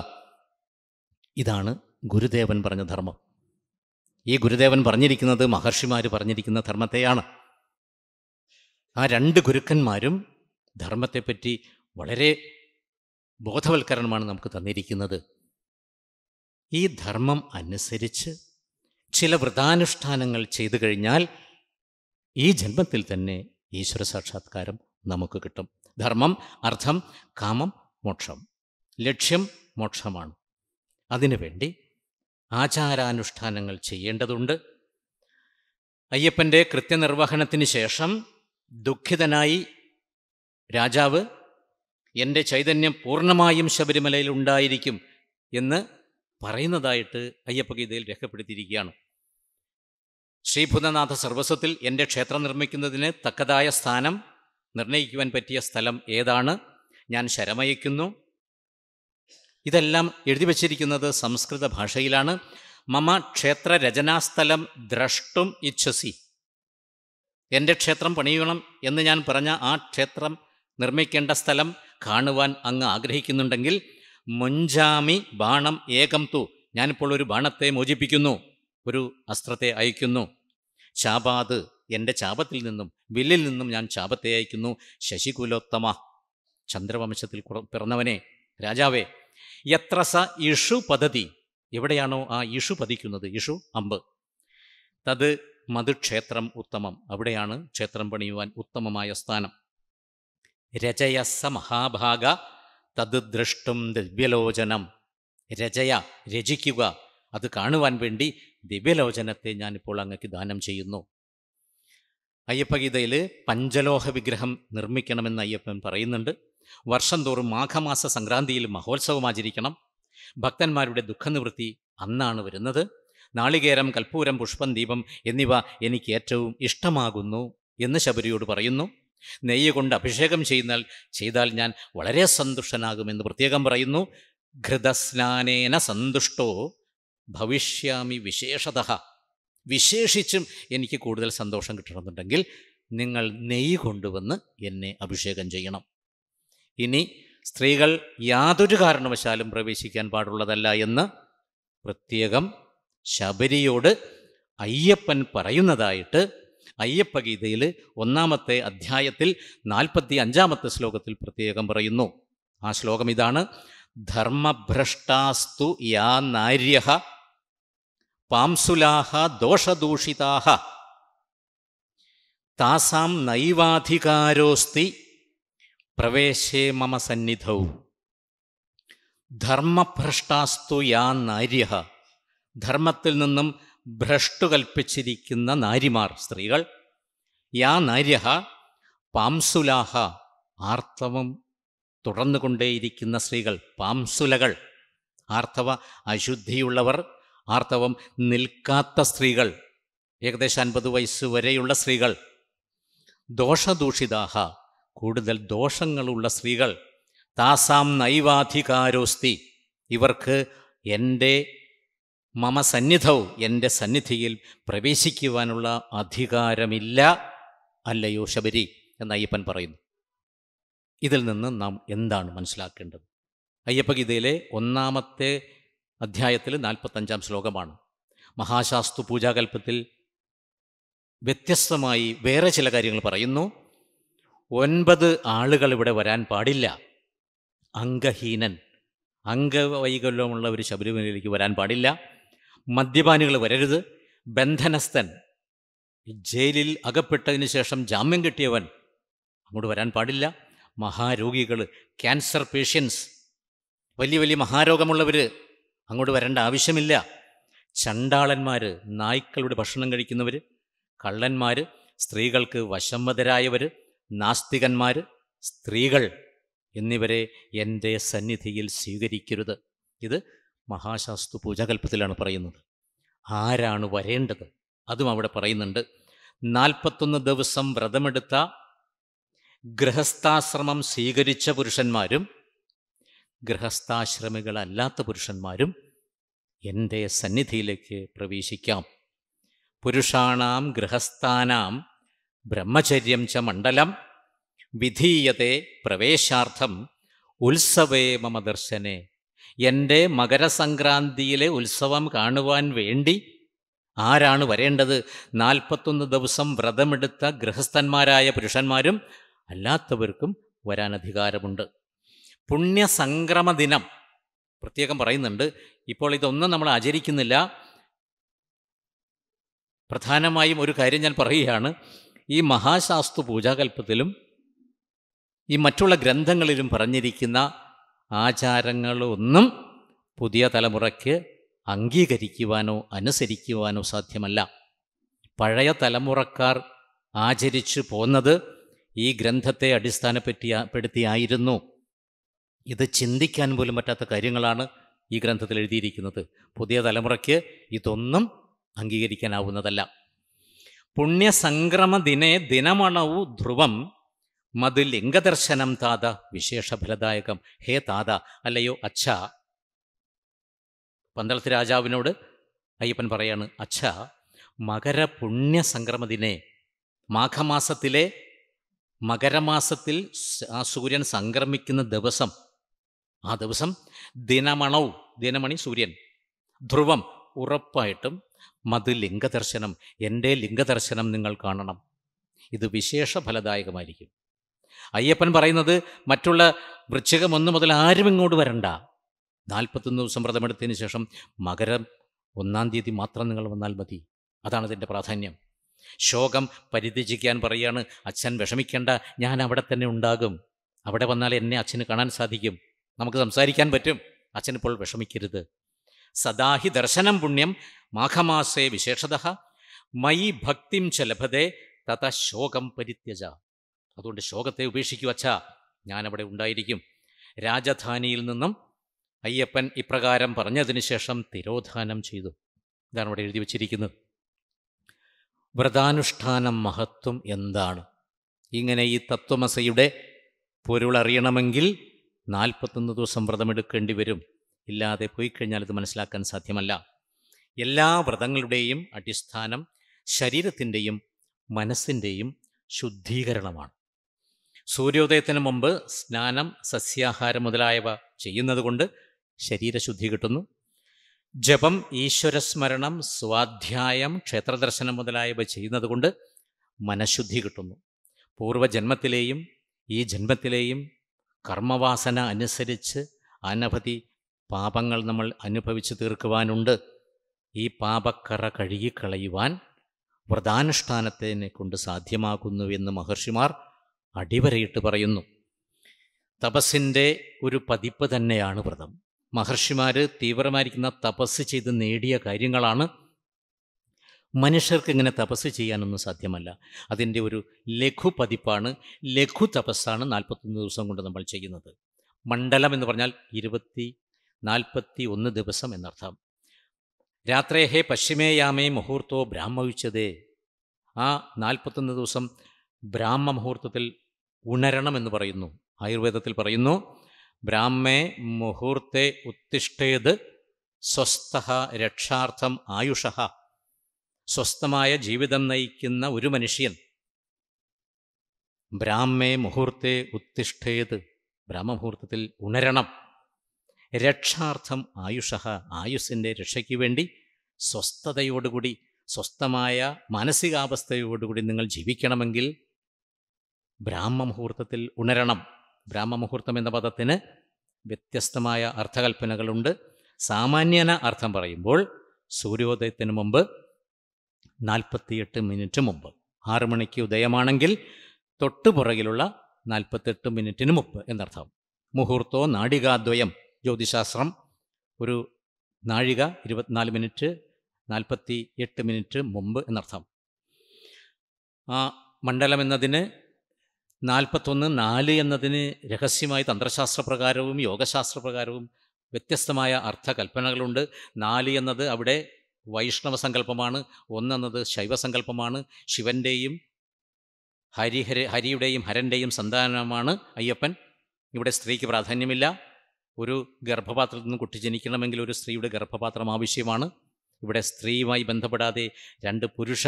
ഇതാണ് ഗുരുദേവൻ പറഞ്ഞ ധർമ്മം ഈ ഗുരുദേവൻ പറഞ്ഞിരിക്കുന്നത് മഹർഷിമാർ പറഞ്ഞിരിക്കുന്ന ധർമ്മത്തെയാണ് ആ രണ്ട് ഗുരുക്കന്മാരും ധർമ്മത്തെപ്പറ്റി വളരെ ബോധവൽക്കരണമാണ് നമുക്ക് തന്നിരിക്കുന്നത് ഈ ധർമ്മം അനുസരിച്ച് ചില വ്രതാനുഷ്ഠാനങ്ങൾ ചെയ്തു കഴിഞ്ഞാൽ ഈ ജന്മത്തിൽ തന്നെ ഈശ്വര സാക്ഷാത്കാരം നമുക്ക് കിട്ടും ധർമ്മം അർത്ഥം കാമം മോക്ഷം ലക്ഷ്യം മോക്ഷമാണ് അതിനുവേണ്ടി ആചാരാനുഷ്ഠാനങ്ങൾ ചെയ്യേണ്ടതുണ്ട് അയ്യപ്പൻ്റെ കൃത്യനിർവഹണത്തിന് ശേഷം ദുഃഖിതനായി രാജാവ് എൻ്റെ ചൈതന്യം പൂർണ്ണമായും ശബരിമലയിൽ ഉണ്ടായിരിക്കും എന്ന് പറയുന്നതായിട്ട് അയ്യപ്പഗീതയിൽ രേഖപ്പെടുത്തിയിരിക്കുകയാണ് ശ്രീഭുതനാഥ സർവസ്വത്തിൽ എൻ്റെ ക്ഷേത്രം നിർമ്മിക്കുന്നതിന് തക്കതായ സ്ഥാനം നിർണയിക്കുവാൻ പറ്റിയ സ്ഥലം ഏതാണ് ഞാൻ ശരമയക്കുന്നു ഇതെല്ലാം എഴുതി വച്ചിരിക്കുന്നത് സംസ്കൃത ഭാഷയിലാണ് മമ ക്ഷേത്ര രചനാസ്ഥലം ദ്രഷ്ടും ഇച്ഛസി എൻ്റെ ക്ഷേത്രം പണിയണം എന്ന് ഞാൻ പറഞ്ഞ ആ ക്ഷേത്രം നിർമ്മിക്കേണ്ട സ്ഥലം കാണുവാൻ അങ്ങ് ആഗ്രഹിക്കുന്നുണ്ടെങ്കിൽ മുഞ്ചാമി ബാണം ഏകം തു ഞാനിപ്പോൾ ഒരു ബാണത്തെ മോചിപ്പിക്കുന്നു ഒരു അസ്ത്രത്തെ അയക്കുന്നു ശാപാത് എൻ്റെ ശാപത്തിൽ നിന്നും വില്ലിൽ നിന്നും ഞാൻ ശാപത്തെ അയക്കുന്നു ശശികുലോത്തമ ചന്ദ്രവംശത്തിൽ പിറന്നവനെ രാജാവേ എത്ര സ ഇഷു പദ്ധതി എവിടെയാണോ ആ ഇഷു പതിക്കുന്നത് ഇഷു അമ്പ് തത് മധുക്ഷേത്രം ഉത്തമം അവിടെയാണ് ക്ഷേത്രം പണിയുവാൻ ഉത്തമമായ സ്ഥാനം രചയസ മഹാഭാഗ തത് ദ്രഷ്ടും ദിവ്യലോചനം രചയ രചിക്കുക അത് കാണുവാൻ വേണ്ടി ദിവ്യലോചനത്തെ ഞാനിപ്പോൾ അങ്ങക്ക് ദാനം ചെയ്യുന്നു അയ്യപ്പഗീതയിൽ പഞ്ചലോഹ വിഗ്രഹം നിർമ്മിക്കണമെന്ന് അയ്യപ്പൻ പറയുന്നുണ്ട് വർഷം തോറും മാഘമാസ സംക്രാന്തിയിൽ മഹോത്സവം ആചരിക്കണം ഭക്തന്മാരുടെ ദുഃഖനിവൃത്തി അന്നാണ് വരുന്നത് നാളികേരം കൽപ്പൂരം പുഷ്പം ദീപം എന്നിവ എനിക്ക് ഏറ്റവും ഇഷ്ടമാകുന്നു എന്ന് ശബരിയോട് പറയുന്നു നെയ്യ് കൊണ്ട് അഭിഷേകം ചെയ്യുന്നാൽ ചെയ്താൽ ഞാൻ വളരെ സന്തുഷ്ടനാകുമെന്ന് പ്രത്യേകം പറയുന്നു ഘൃതസ്നാനേന സന്തുഷ്ടോ ഭവിഷ്യാമി വിശേഷത വിശേഷിച്ചും എനിക്ക് കൂടുതൽ സന്തോഷം കിട്ടണമെന്നുണ്ടെങ്കിൽ നിങ്ങൾ നെയ്യ് കൊണ്ടുവന്ന് എന്നെ അഭിഷേകം ചെയ്യണം ഇനി സ്ത്രീകൾ യാതൊരു കാരണവശാലും പ്രവേശിക്കാൻ പാടുള്ളതല്ല എന്ന് പ്രത്യേകം ശബരിയോട് അയ്യപ്പൻ പറയുന്നതായിട്ട് അയ്യപ്പഗീതയിൽ ഒന്നാമത്തെ അധ്യായത്തിൽ നാൽപ്പത്തി അഞ്ചാമത്തെ ശ്ലോകത്തിൽ പ്രത്യേകം പറയുന്നു ആ ശ്ലോകം ഇതാണ് ധർമ്മഭ്രഷ്ടാസ്തു യാ നാര്യ പാംസുലാഹ ദോഷദൂഷിതാഹ താസാം നൈവാധികാരോസ്തി പ്രവേശേ മമ സന്നിധൗ ധർമ്മഭ്രഷ്ടാസ്തു യാ നാര്യ ധർമ്മത്തിൽ നിന്നും ഭ്രഷ്ടു കൽപ്പിച്ചിരിക്കുന്ന നാരിമാർ സ്ത്രീകൾ യാ നാര്യ പാംസുലാഹ ആർത്തവം തുടർന്നുകൊണ്ടേയിരിക്കുന്ന സ്ത്രീകൾ പാംസുലകൾ ആർത്തവ അശുദ്ധിയുള്ളവർ ആർത്തവം നിൽക്കാത്ത സ്ത്രീകൾ ഏകദേശം അൻപത് വയസ്സ് വരെയുള്ള സ്ത്രീകൾ ദോഷദൂഷിതാഹ കൂടുതൽ ദോഷങ്ങളുള്ള സ്ത്രീകൾ താസാം നൈവാധികാരോസ്തി ഇവർക്ക് എൻ്റെ മമ സന്നിധൗ എൻ്റെ സന്നിധിയിൽ പ്രവേശിക്കുവാനുള്ള അധികാരമില്ല അല്ലയോ ശബരി എന്ന് അയ്യപ്പൻ പറയുന്നു ഇതിൽ നിന്ന് നാം എന്താണ് മനസ്സിലാക്കേണ്ടത് അയ്യപ്പഗീതയിലെ ഒന്നാമത്തെ അധ്യായത്തിൽ നാൽപ്പത്തഞ്ചാം ശ്ലോകമാണ് മഹാശാസ്തു പൂജാകൽപ്പത്തിൽ വ്യത്യസ്തമായി വേറെ ചില കാര്യങ്ങൾ പറയുന്നു ഒൻപത് ആളുകൾ ഇവിടെ വരാൻ പാടില്ല അംഗഹീനൻ അംഗവൈകല്യമുള്ള ഒരു ശബരിമലയിലേക്ക് വരാൻ പാടില്ല മദ്യപാനികൾ വരരുത് ബന്ധനസ്ഥൻ ജയിലിൽ അകപ്പെട്ടതിന് ശേഷം ജാമ്യം കിട്ടിയവൻ അങ്ങോട്ട് വരാൻ പാടില്ല മഹാരോഗികൾ ക്യാൻസർ പേഷ്യൻസ് വലിയ വലിയ മഹാരോഗമുള്ളവർ അങ്ങോട്ട് വരേണ്ട ആവശ്യമില്ല ചണ്ടാളന്മാർ നായ്ക്കളുടെ ഭക്ഷണം കഴിക്കുന്നവർ കള്ളന്മാർ സ്ത്രീകൾക്ക് വശമ്മതരായവർ നാസ്തികന്മാർ സ്ത്രീകൾ എന്നിവരെ എൻ്റെ സന്നിധിയിൽ സ്വീകരിക്കരുത് ഇത് മഹാശാസ്തു പൂജാകൽപ്പത്തിലാണ് പറയുന്നത് ആരാണ് വരേണ്ടത് അതും അവിടെ പറയുന്നുണ്ട് നാൽപ്പത്തൊന്ന് ദിവസം വ്രതമെടുത്ത ഗൃഹസ്ഥാശ്രമം സ്വീകരിച്ച പുരുഷന്മാരും ഗൃഹസ്ഥാശ്രമികളല്ലാത്ത പുരുഷന്മാരും എൻ്റെ സന്നിധിയിലേക്ക് പ്രവേശിക്കാം പുരുഷാണാം ഗൃഹസ്ഥാനാം ബ്രഹ്മചര്യം ച മണ്ഡലം വിധീയതേ പ്രവേശാർത്ഥം ഉത്സവേ മമദർശനെ എൻ്റെ മകരസംക്രാന്തിയിലെ ഉത്സവം കാണുവാൻ വേണ്ടി ആരാണ് വരേണ്ടത് നാൽപ്പത്തൊന്ന് ദിവസം വ്രതമെടുത്ത ഗൃഹസ്ഥന്മാരായ പുരുഷന്മാരും അല്ലാത്തവർക്കും വരാൻ അധികാരമുണ്ട് പുണ്യസംക്രമ ദിനം പ്രത്യേകം പറയുന്നുണ്ട് ഇപ്പോൾ ഇതൊന്നും നമ്മൾ ആചരിക്കുന്നില്ല പ്രധാനമായും ഒരു കാര്യം ഞാൻ പറയുകയാണ് ഈ മഹാശാസ്തു പൂജാകൽപ്പത്തിലും ഈ മറ്റുള്ള ഗ്രന്ഥങ്ങളിലും പറഞ്ഞിരിക്കുന്ന ആചാരങ്ങളൊന്നും പുതിയ തലമുറയ്ക്ക് അംഗീകരിക്കുവാനോ അനുസരിക്കുവാനോ സാധ്യമല്ല പഴയ തലമുറക്കാർ ആചരിച്ചു പോന്നത് ഈ ഗ്രന്ഥത്തെ അടിസ്ഥാനപ്പെടുത്തിയായിരുന്നു ഇത് ചിന്തിക്കാൻ പോലും പറ്റാത്ത കാര്യങ്ങളാണ് ഈ ഗ്രന്ഥത്തിൽ എഴുതിയിരിക്കുന്നത് പുതിയ തലമുറയ്ക്ക് ഇതൊന്നും അംഗീകരിക്കാനാവുന്നതല്ല പുണ്യസംക്രമ ദിനേ ദിനമണവു ധ്രുവം മതിൽ ലിംഗദർശനം താത വിശേഷഫലദായകം ഹേ താത അല്ലയോ അച്ഛ പന്തളത്ത് രാജാവിനോട് അയ്യപ്പൻ പറയാണ് അച്ഛ മകരപുണ്യ സംക്രമതിനെ മാഘമാസത്തിലെ മകരമാസത്തിൽ ആ സൂര്യൻ സംക്രമിക്കുന്ന ദിവസം ആ ദിവസം ദിനമണവും ദിനമണി സൂര്യൻ ധ്രുവം ഉറപ്പായിട്ടും മത് ലിംഗദർശനം എൻ്റെ ലിംഗദർശനം നിങ്ങൾ കാണണം ഇത് വിശേഷ ഫലദായകമായിരിക്കും അയ്യപ്പൻ പറയുന്നത് മറ്റുള്ള വൃശ്ചികം ഒന്ന് മുതൽ ആരും ഇങ്ങോട്ട് വരണ്ട നാൽപ്പത്തൊന്ന് ദിവസം വ്രതമെടുത്തതിന് ശേഷം മകരം ഒന്നാം തീയതി മാത്രം നിങ്ങൾ വന്നാൽ മതി അതാണ് ഇതിൻ്റെ പ്രാധാന്യം ശോകം പരിത്യജിക്കാൻ പറയുകയാണ് അച്ഛൻ വിഷമിക്കേണ്ട ഞാൻ അവിടെ തന്നെ ഉണ്ടാകും അവിടെ വന്നാൽ എന്നെ അച്ഛന് കാണാൻ സാധിക്കും നമുക്ക് സംസാരിക്കാൻ പറ്റും അച്ഛനിപ്പോൾ വിഷമിക്കരുത് സദാഹി ദർശനം പുണ്യം മാഘമാസേ വിശേഷത മൈ ഭക്തിം ചലഭതേ തഥ ശോകം പരിത്യജ അതുകൊണ്ട് ശോകത്തെ ഉപേക്ഷിക്കൂ അച്ഛാ ഞാനവിടെ ഉണ്ടായിരിക്കും രാജധാനിയിൽ നിന്നും അയ്യപ്പൻ ഇപ്രകാരം പറഞ്ഞതിന് ശേഷം തിരോധാനം ചെയ്തു ഇതാണ് ഇവിടെ എഴുതി വച്ചിരിക്കുന്നത് വ്രതാനുഷ്ഠാനം മഹത്വം എന്താണ് ഇങ്ങനെ ഈ തത്വമസയുടെ പൊരുളറിയണമെങ്കിൽ നാൽപ്പത്തൊന്ന് ദിവസം വ്രതമെടുക്കേണ്ടി വരും ഇല്ലാതെ പോയി കഴിഞ്ഞാൽ ഇത് മനസ്സിലാക്കാൻ സാധ്യമല്ല എല്ലാ വ്രതങ്ങളുടെയും അടിസ്ഥാനം ശരീരത്തിൻ്റെയും മനസ്സിൻ്റെയും ശുദ്ധീകരണമാണ് സൂര്യോദയത്തിന് മുമ്പ് സ്നാനം സസ്യാഹാരം മുതലായവ ചെയ്യുന്നതുകൊണ്ട് ശരീരശുദ്ധി കിട്ടുന്നു ജപം ഈശ്വരസ്മരണം സ്വാധ്യായം ക്ഷേത്രദർശനം മുതലായവ ചെയ്യുന്നതുകൊണ്ട് മനഃശുദ്ധി കിട്ടുന്നു പൂർവജന്മത്തിലെയും ഈ ജന്മത്തിലെയും കർമ്മവാസന അനുസരിച്ച് അനവധി പാപങ്ങൾ നമ്മൾ അനുഭവിച്ചു തീർക്കുവാനുണ്ട് ഈ പാപക്കറ കഴുകിക്കളയുവാൻ വ്രതാനുഷ്ഠാനത്തിനെ കൊണ്ട് സാധ്യമാകുന്നു എന്ന് മഹർഷിമാർ അടിവരയിട്ട് പറയുന്നു തപസ്സിൻ്റെ ഒരു പതിപ്പ് തന്നെയാണ് വ്രതം മഹർഷിമാർ തീവ്രമായിരിക്കുന്ന തപസ് ചെയ്ത് നേടിയ കാര്യങ്ങളാണ് മനുഷ്യർക്ക് ഇങ്ങനെ തപസ് ചെയ്യാനൊന്നും സാധ്യമല്ല അതിൻ്റെ ഒരു ലഘു പതിപ്പാണ് ലഘു തപസ്സാണ് നാൽപ്പത്തൊന്ന് ദിവസം കൊണ്ട് നമ്മൾ ചെയ്യുന്നത് മണ്ഡലം എന്ന് പറഞ്ഞാൽ ഇരുപത്തി നാൽപ്പത്തി ഒന്ന് ദിവസം എന്നർത്ഥം രാത്രേഹേ പശ്ചിമേയാമേ മുഹൂർത്തോ ബ്രാഹ്മവിച്ചതേ ആ നാൽപ്പത്തൊന്ന് ദിവസം ബ്രാഹ്മ മുഹൂർത്തത്തിൽ ഉണരണം എന്ന് പറയുന്നു ആയുർവേദത്തിൽ പറയുന്നു ബ്രാഹ്മേ മുഹൂർത്തെ ഉത്തിഷ്ഠേത് സ്വസ്ഥ രക്ഷാർത്ഥം ആയുഷ സ്വസ്ഥമായ ജീവിതം നയിക്കുന്ന ഒരു മനുഷ്യൻ ബ്രാഹ്മേ മുഹൂർത്തെ ഉത്തിഷ്ഠേത് ബ്രാഹ്മുഹൂർത്തത്തിൽ ഉണരണം രക്ഷാർത്ഥം ആയുഷ ആയുസ്സിൻ്റെ രക്ഷയ്ക്ക് വേണ്ടി സ്വസ്ഥതയോടുകൂടി സ്വസ്ഥമായ മാനസികാവസ്ഥയോടുകൂടി നിങ്ങൾ ജീവിക്കണമെങ്കിൽ ബ്രാഹ്മുഹൂർത്തത്തിൽ ഉണരണം ബ്രാഹ്മുഹൂർത്തം എന്ന പദത്തിന് വ്യത്യസ്തമായ അർത്ഥകൽപ്പനകളുണ്ട് സാമാന്യന അർത്ഥം പറയുമ്പോൾ സൂര്യോദയത്തിന് മുമ്പ് നാൽപ്പത്തിയെട്ട് മിനിറ്റ് മുമ്പ് ആറ് മണിക്ക് ഉദയമാണെങ്കിൽ തൊട്ടുപുറകിലുള്ള നാൽപ്പത്തെട്ട് മിനിറ്റിന് മുമ്പ് എന്നർത്ഥം മുഹൂർത്തോ നാടികാദ്വയം ജ്യോതിശാസ്ത്രം ഒരു നാഴിക ഇരുപത്തിനാല് മിനിറ്റ് നാൽപ്പത്തി എട്ട് മിനിറ്റ് മുമ്പ് എന്നർത്ഥം ആ മണ്ഡലം എന്നതിന് നാൽപ്പത്തൊന്ന് നാല് എന്നതിന് രഹസ്യമായി തന്ത്രശാസ്ത്രപ്രകാരവും യോഗശാസ്ത്രപ്രകാരവും വ്യത്യസ്തമായ അർത്ഥകൽപ്പനകളുണ്ട് നാല് എന്നത് അവിടെ വൈഷ്ണവ സങ്കല്പമാണ് ഒന്നെന്നത് ശൈവസങ്കല്പമാണ് ശിവൻ്റെയും ഹരിഹര ഹരിയുടെയും ഹരൻ്റെയും സന്താനമാണ് അയ്യപ്പൻ ഇവിടെ സ്ത്രീക്ക് പ്രാധാന്യമില്ല ഒരു ഗർഭപാത്രത്തിൽ നിന്ന് കുട്ടി ജനിക്കണമെങ്കിൽ ഒരു സ്ത്രീയുടെ ഗർഭപാത്രം ആവശ്യമാണ് ഇവിടെ സ്ത്രീയുമായി ബന്ധപ്പെടാതെ രണ്ട് പുരുഷ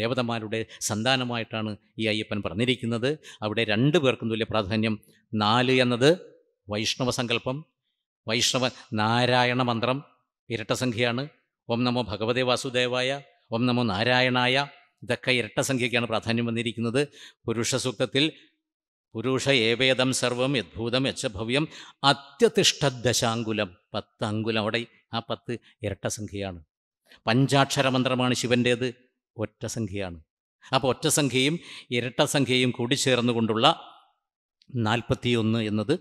ദേവതമാരുടെ സന്താനമായിട്ടാണ് ഈ അയ്യപ്പൻ പറഞ്ഞിരിക്കുന്നത് അവിടെ രണ്ട് പേർക്കും തുല്യ പ്രാധാന്യം നാല് എന്നത് വൈഷ്ണവ സങ്കല്പം വൈഷ്ണവ നാരായണ മന്ത്രം ഇരട്ടസംഖ്യയാണ് ഓം നമോ ഭഗവതേ വാസുദേവായ ഓം നമോ നാരായണായ ഇതൊക്കെ ഇരട്ടസംഖ്യയ്ക്കാണ് പ്രാധാന്യം വന്നിരിക്കുന്നത് പുരുഷ സൂക്തത്തിൽ പുരുഷ ഏവേദം സർവം യദ്ഭൂതം യക്ഷഭവ്യം അത്യതിഷ്ഠദശാങ്കുലം പത്ത് അങ്കുലം അവിടെ ആ പത്ത് ഇരട്ടസംഖ്യയാണ് പഞ്ചാക്ഷര മന്ത്രമാണ് ശിവൻ്റേത് ഒറ്റ സംഖ്യയാണ് അപ്പോൾ ഒറ്റ സംഖ്യയും ഇരട്ട സംഖ്യയും കൂടി ചേർന്നുകൊണ്ടുള്ള നാൽപ്പത്തിയൊന്ന് എന്നത്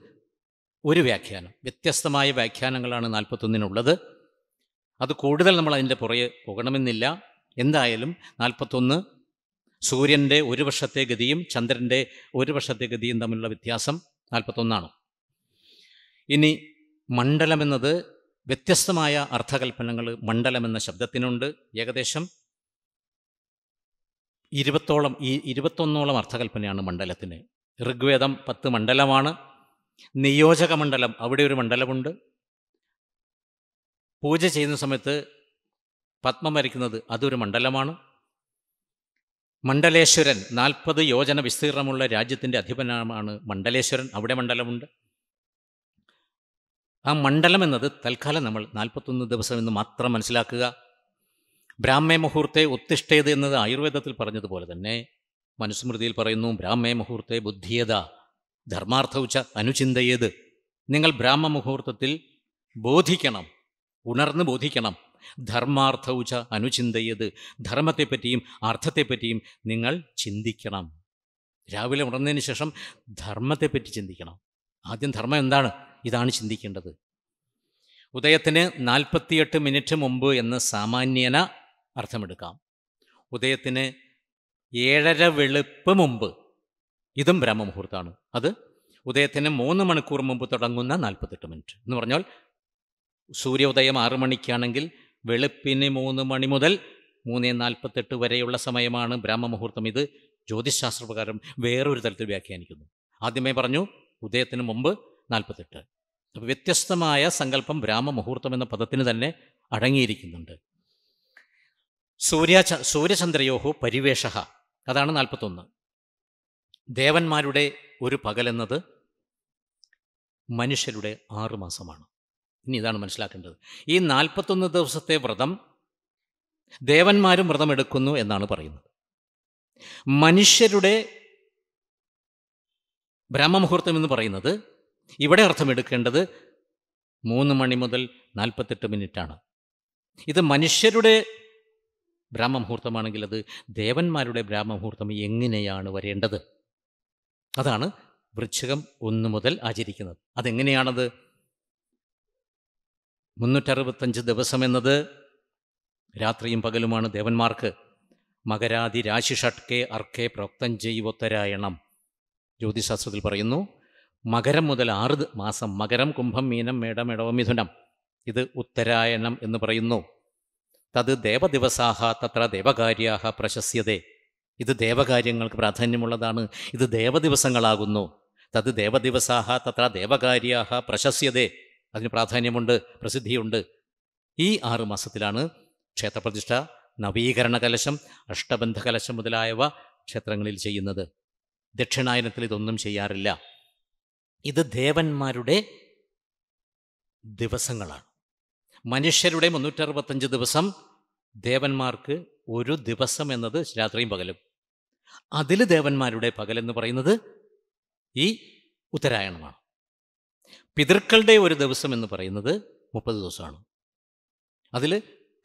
ഒരു വ്യാഖ്യാനം വ്യത്യസ്തമായ വ്യാഖ്യാനങ്ങളാണ് നാൽപ്പത്തൊന്നിനുള്ളത് അത് കൂടുതൽ നമ്മൾ അതിൻ്റെ പുറകെ പോകണമെന്നില്ല എന്തായാലും നാൽപ്പത്തൊന്ന് സൂര്യൻ്റെ ഒരു വർഷത്തെ ഗതിയും ചന്ദ്രൻ്റെ ഒരു വർഷത്തെ ഗതിയും തമ്മിലുള്ള വ്യത്യാസം നാൽപ്പത്തൊന്നാണ് ഇനി മണ്ഡലം വ്യത്യസ്തമായ അർത്ഥകൽപ്പനകൾ മണ്ഡലം എന്ന ശബ്ദത്തിനുണ്ട് ഏകദേശം ഇരുപത്തോളം ഈ ഇരുപത്തൊന്നോളം അർത്ഥകൽപ്പനയാണ് മണ്ഡലത്തിന് ഋഗ്വേദം പത്ത് മണ്ഡലമാണ് നിയോജക മണ്ഡലം അവിടെ ഒരു മണ്ഡലമുണ്ട് പൂജ ചെയ്യുന്ന സമയത്ത് പത്മം വരയ്ക്കുന്നത് അതൊരു മണ്ഡലമാണ് മണ്ഡലേശ്വരൻ നാൽപ്പത് യോജന വിസ്തീർണമുള്ള രാജ്യത്തിൻ്റെ അധിപനാണ് മണ്ഡലേശ്വരൻ അവിടെ മണ്ഡലമുണ്ട് ആ മണ്ഡലം എന്നത് തൽക്കാലം നമ്മൾ നാൽപ്പത്തൊന്ന് ദിവസം എന്ന് മാത്രം മനസ്സിലാക്കുക ബ്രാഹ്മേ മുഹൂർത്തെ ഉത്തിഷ്ഠേത് എന്നത് ആയുർവേദത്തിൽ പറഞ്ഞതുപോലെ തന്നെ മനുസ്മൃതിയിൽ പറയുന്നു ബ്രാഹ്മേ മുഹൂർത്തെ ബുദ്ധിയത ധർമാർത്ഥവുച്ച അനുചിന്തയേത് നിങ്ങൾ ബ്രാഹ്മ മുഹൂർത്തത്തിൽ ബോധിക്കണം ഉണർന്ന് ബോധിക്കണം ധർമാർത്ഥവുച്ച അനുചിന്തയത് ധർമ്മത്തെപ്പറ്റിയും അർത്ഥത്തെപ്പറ്റിയും നിങ്ങൾ ചിന്തിക്കണം രാവിലെ ഉണർന്നതിന് ശേഷം ധർമ്മത്തെപ്പറ്റി ചിന്തിക്കണം ആദ്യം ധർമ്മം എന്താണ് ഇതാണ് ചിന്തിക്കേണ്ടത് ഉദയത്തിന് നാൽപ്പത്തിയെട്ട് മിനിറ്റ് മുമ്പ് എന്ന് സാമാന്യേന അർത്ഥമെടുക്കാം ഉദയത്തിന് ഏഴര വെളുപ്പ് മുമ്പ് ഇതും ബ്രഹ്മമുഹൂർത്താണ് അത് ഉദയത്തിന് മൂന്ന് മണിക്കൂർ മുമ്പ് തുടങ്ങുന്ന നാൽപ്പത്തെട്ട് മിനിറ്റ് എന്ന് പറഞ്ഞാൽ സൂര്യോദയം ആറ് മണിക്കാണെങ്കിൽ വെളുപ്പിന് മൂന്ന് മണി മുതൽ മൂന്ന് നാൽപ്പത്തെട്ട് വരെയുള്ള സമയമാണ് ബ്രഹ്മമുഹൂർത്തം ഇത് ജ്യോതിശാസ്ത്ര പ്രകാരം വേറൊരു തരത്തിൽ വ്യാഖ്യാനിക്കുന്നു ആദ്യമേ പറഞ്ഞു ഉദയത്തിന് മുമ്പ് നാൽപ്പത്തെട്ട് വ്യത്യസ്തമായ സങ്കല്പം ബ്രാഹ്മമുഹൂർത്തം എന്ന പദത്തിന് തന്നെ അടങ്ങിയിരിക്കുന്നുണ്ട് സൂര്യ സൂര്യചന്ദ്രയോഹു പരിവേഷ അതാണ് നാൽപ്പത്തൊന്ന് ദേവന്മാരുടെ ഒരു പകലെന്നത് മനുഷ്യരുടെ ആറു മാസമാണ് ഇനി ഇതാണ് മനസ്സിലാക്കേണ്ടത് ഈ നാൽപ്പത്തൊന്ന് ദിവസത്തെ വ്രതം ദേവന്മാരും വ്രതമെടുക്കുന്നു എന്നാണ് പറയുന്നത് മനുഷ്യരുടെ ബ്രഹ്മമുഹൂർത്തം എന്ന് പറയുന്നത് ഇവിടെ അർത്ഥമെടുക്കേണ്ടത് മൂന്ന് മണി മുതൽ നാൽപ്പത്തെട്ട് മിനിറ്റാണ് ഇത് മനുഷ്യരുടെ ബ്രാഹ്മുഹൂർത്തമാണെങ്കിൽ അത് ദേവന്മാരുടെ ബ്രാഹ്മുഹൂർത്തം എങ്ങനെയാണ് വരേണ്ടത് അതാണ് വൃശ്ചികം ഒന്നു മുതൽ ആചരിക്കുന്നത് അതെങ്ങനെയാണത് മുന്നൂറ്ററുപത്തഞ്ച് ദിവസം എന്നത് രാത്രിയും പകലുമാണ് ദേവന്മാർക്ക് മകരാതി രാശി ഷട്കെ അർക്കേ പ്രോക്തം ജൈവോത്തരായണം ജ്യോതിശാസ്ത്രത്തിൽ പറയുന്നു മകരം മുതൽ ആറ് മാസം മകരം കുംഭം മീനം മേടം ഇടവമിഥുനം ഇത് ഉത്തരായണം എന്ന് പറയുന്നു തത് ദേവദിവസാഹ തത്ര ദേവകാര്യാഹ പ്രശസ്യതേ ഇത് ദേവകാര്യങ്ങൾക്ക് പ്രാധാന്യമുള്ളതാണ് ഇത് ദേവദിവസങ്ങളാകുന്നു തത് ദേവദിവസാഹ തത്ര ദേവകാര്യാഹ പ്രശസ്യതേ അതിന് പ്രാധാന്യമുണ്ട് പ്രസിദ്ധിയുണ്ട് ഈ ആറ് മാസത്തിലാണ് ക്ഷേത്രപ്രതിഷ്ഠ നവീകരണ കലശം അഷ്ടബന്ധ കലശം മുതലായവ ക്ഷേത്രങ്ങളിൽ ചെയ്യുന്നത് ദക്ഷിണായനത്തിൽ ഇതൊന്നും ചെയ്യാറില്ല ഇത് ദേവന്മാരുടെ ദിവസങ്ങളാണ് മനുഷ്യരുടെ മുന്നൂറ്ററുപത്തഞ്ച് ദിവസം ദേവന്മാർക്ക് ഒരു ദിവസം എന്നത് രാത്രിയും പകലും അതിൽ ദേവന്മാരുടെ പകലെന്ന് പറയുന്നത് ഈ ഉത്തരായണമാണ് പിതൃക്കളുടെ ഒരു ദിവസം എന്ന് പറയുന്നത് മുപ്പത് ദിവസമാണ് അതിൽ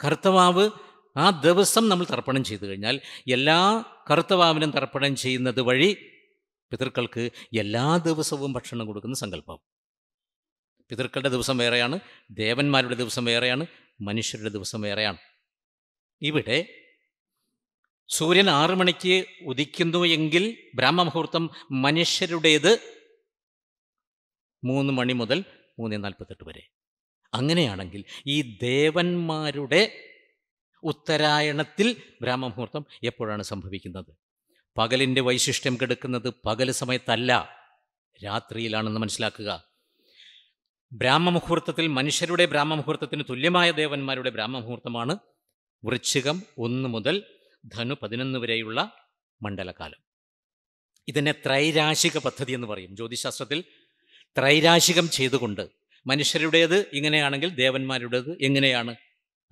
കർത്തവാവ് ആ ദിവസം നമ്മൾ തർപ്പണം ചെയ്തു കഴിഞ്ഞാൽ എല്ലാ കർത്തവാവിനും തർപ്പണം ചെയ്യുന്നത് വഴി പിതൃക്കൾക്ക് എല്ലാ ദിവസവും ഭക്ഷണം കൊടുക്കുന്ന സങ്കല്പം പിതൃക്കളുടെ ദിവസം വേറെയാണ് ദേവന്മാരുടെ ദിവസം വേറെയാണ് മനുഷ്യരുടെ ദിവസം വേറെയാണ് ഇവിടെ സൂര്യൻ ആറു മണിക്ക് ഉദിക്കുന്നു എങ്കിൽ ബ്രാഹ്മമുഹൂർത്തം മനുഷ്യരുടേത് മൂന്ന് മണി മുതൽ മൂന്ന് നാൽപ്പത്തെട്ട് വരെ അങ്ങനെയാണെങ്കിൽ ഈ ദേവന്മാരുടെ ഉത്തരായണത്തിൽ ബ്രാഹ്മമുഹൂർത്തം എപ്പോഴാണ് സംഭവിക്കുന്നത് പകലിൻ്റെ വൈശിഷ്ട്യം കെടുക്കുന്നത് പകൽ സമയത്തല്ല രാത്രിയിലാണെന്ന് മനസ്സിലാക്കുക ബ്രാഹ്മമുഹൂർത്തത്തിൽ മനുഷ്യരുടെ ബ്രാഹ്മമുഹൂർത്തത്തിന് തുല്യമായ ദേവന്മാരുടെ ബ്രാഹ്മമുഹൂർത്തമാണ് വൃശ്ചികം ഒന്ന് മുതൽ ധനു പതിനൊന്ന് വരെയുള്ള മണ്ഡലകാലം ഇതിനെ ത്രൈരാശിക പദ്ധതി എന്ന് പറയും ജ്യോതിശാസ്ത്രത്തിൽ ത്രൈരാശികം ചെയ്തുകൊണ്ട് മനുഷ്യരുടേത് ഇങ്ങനെയാണെങ്കിൽ ദേവന്മാരുടേത് എങ്ങനെയാണ്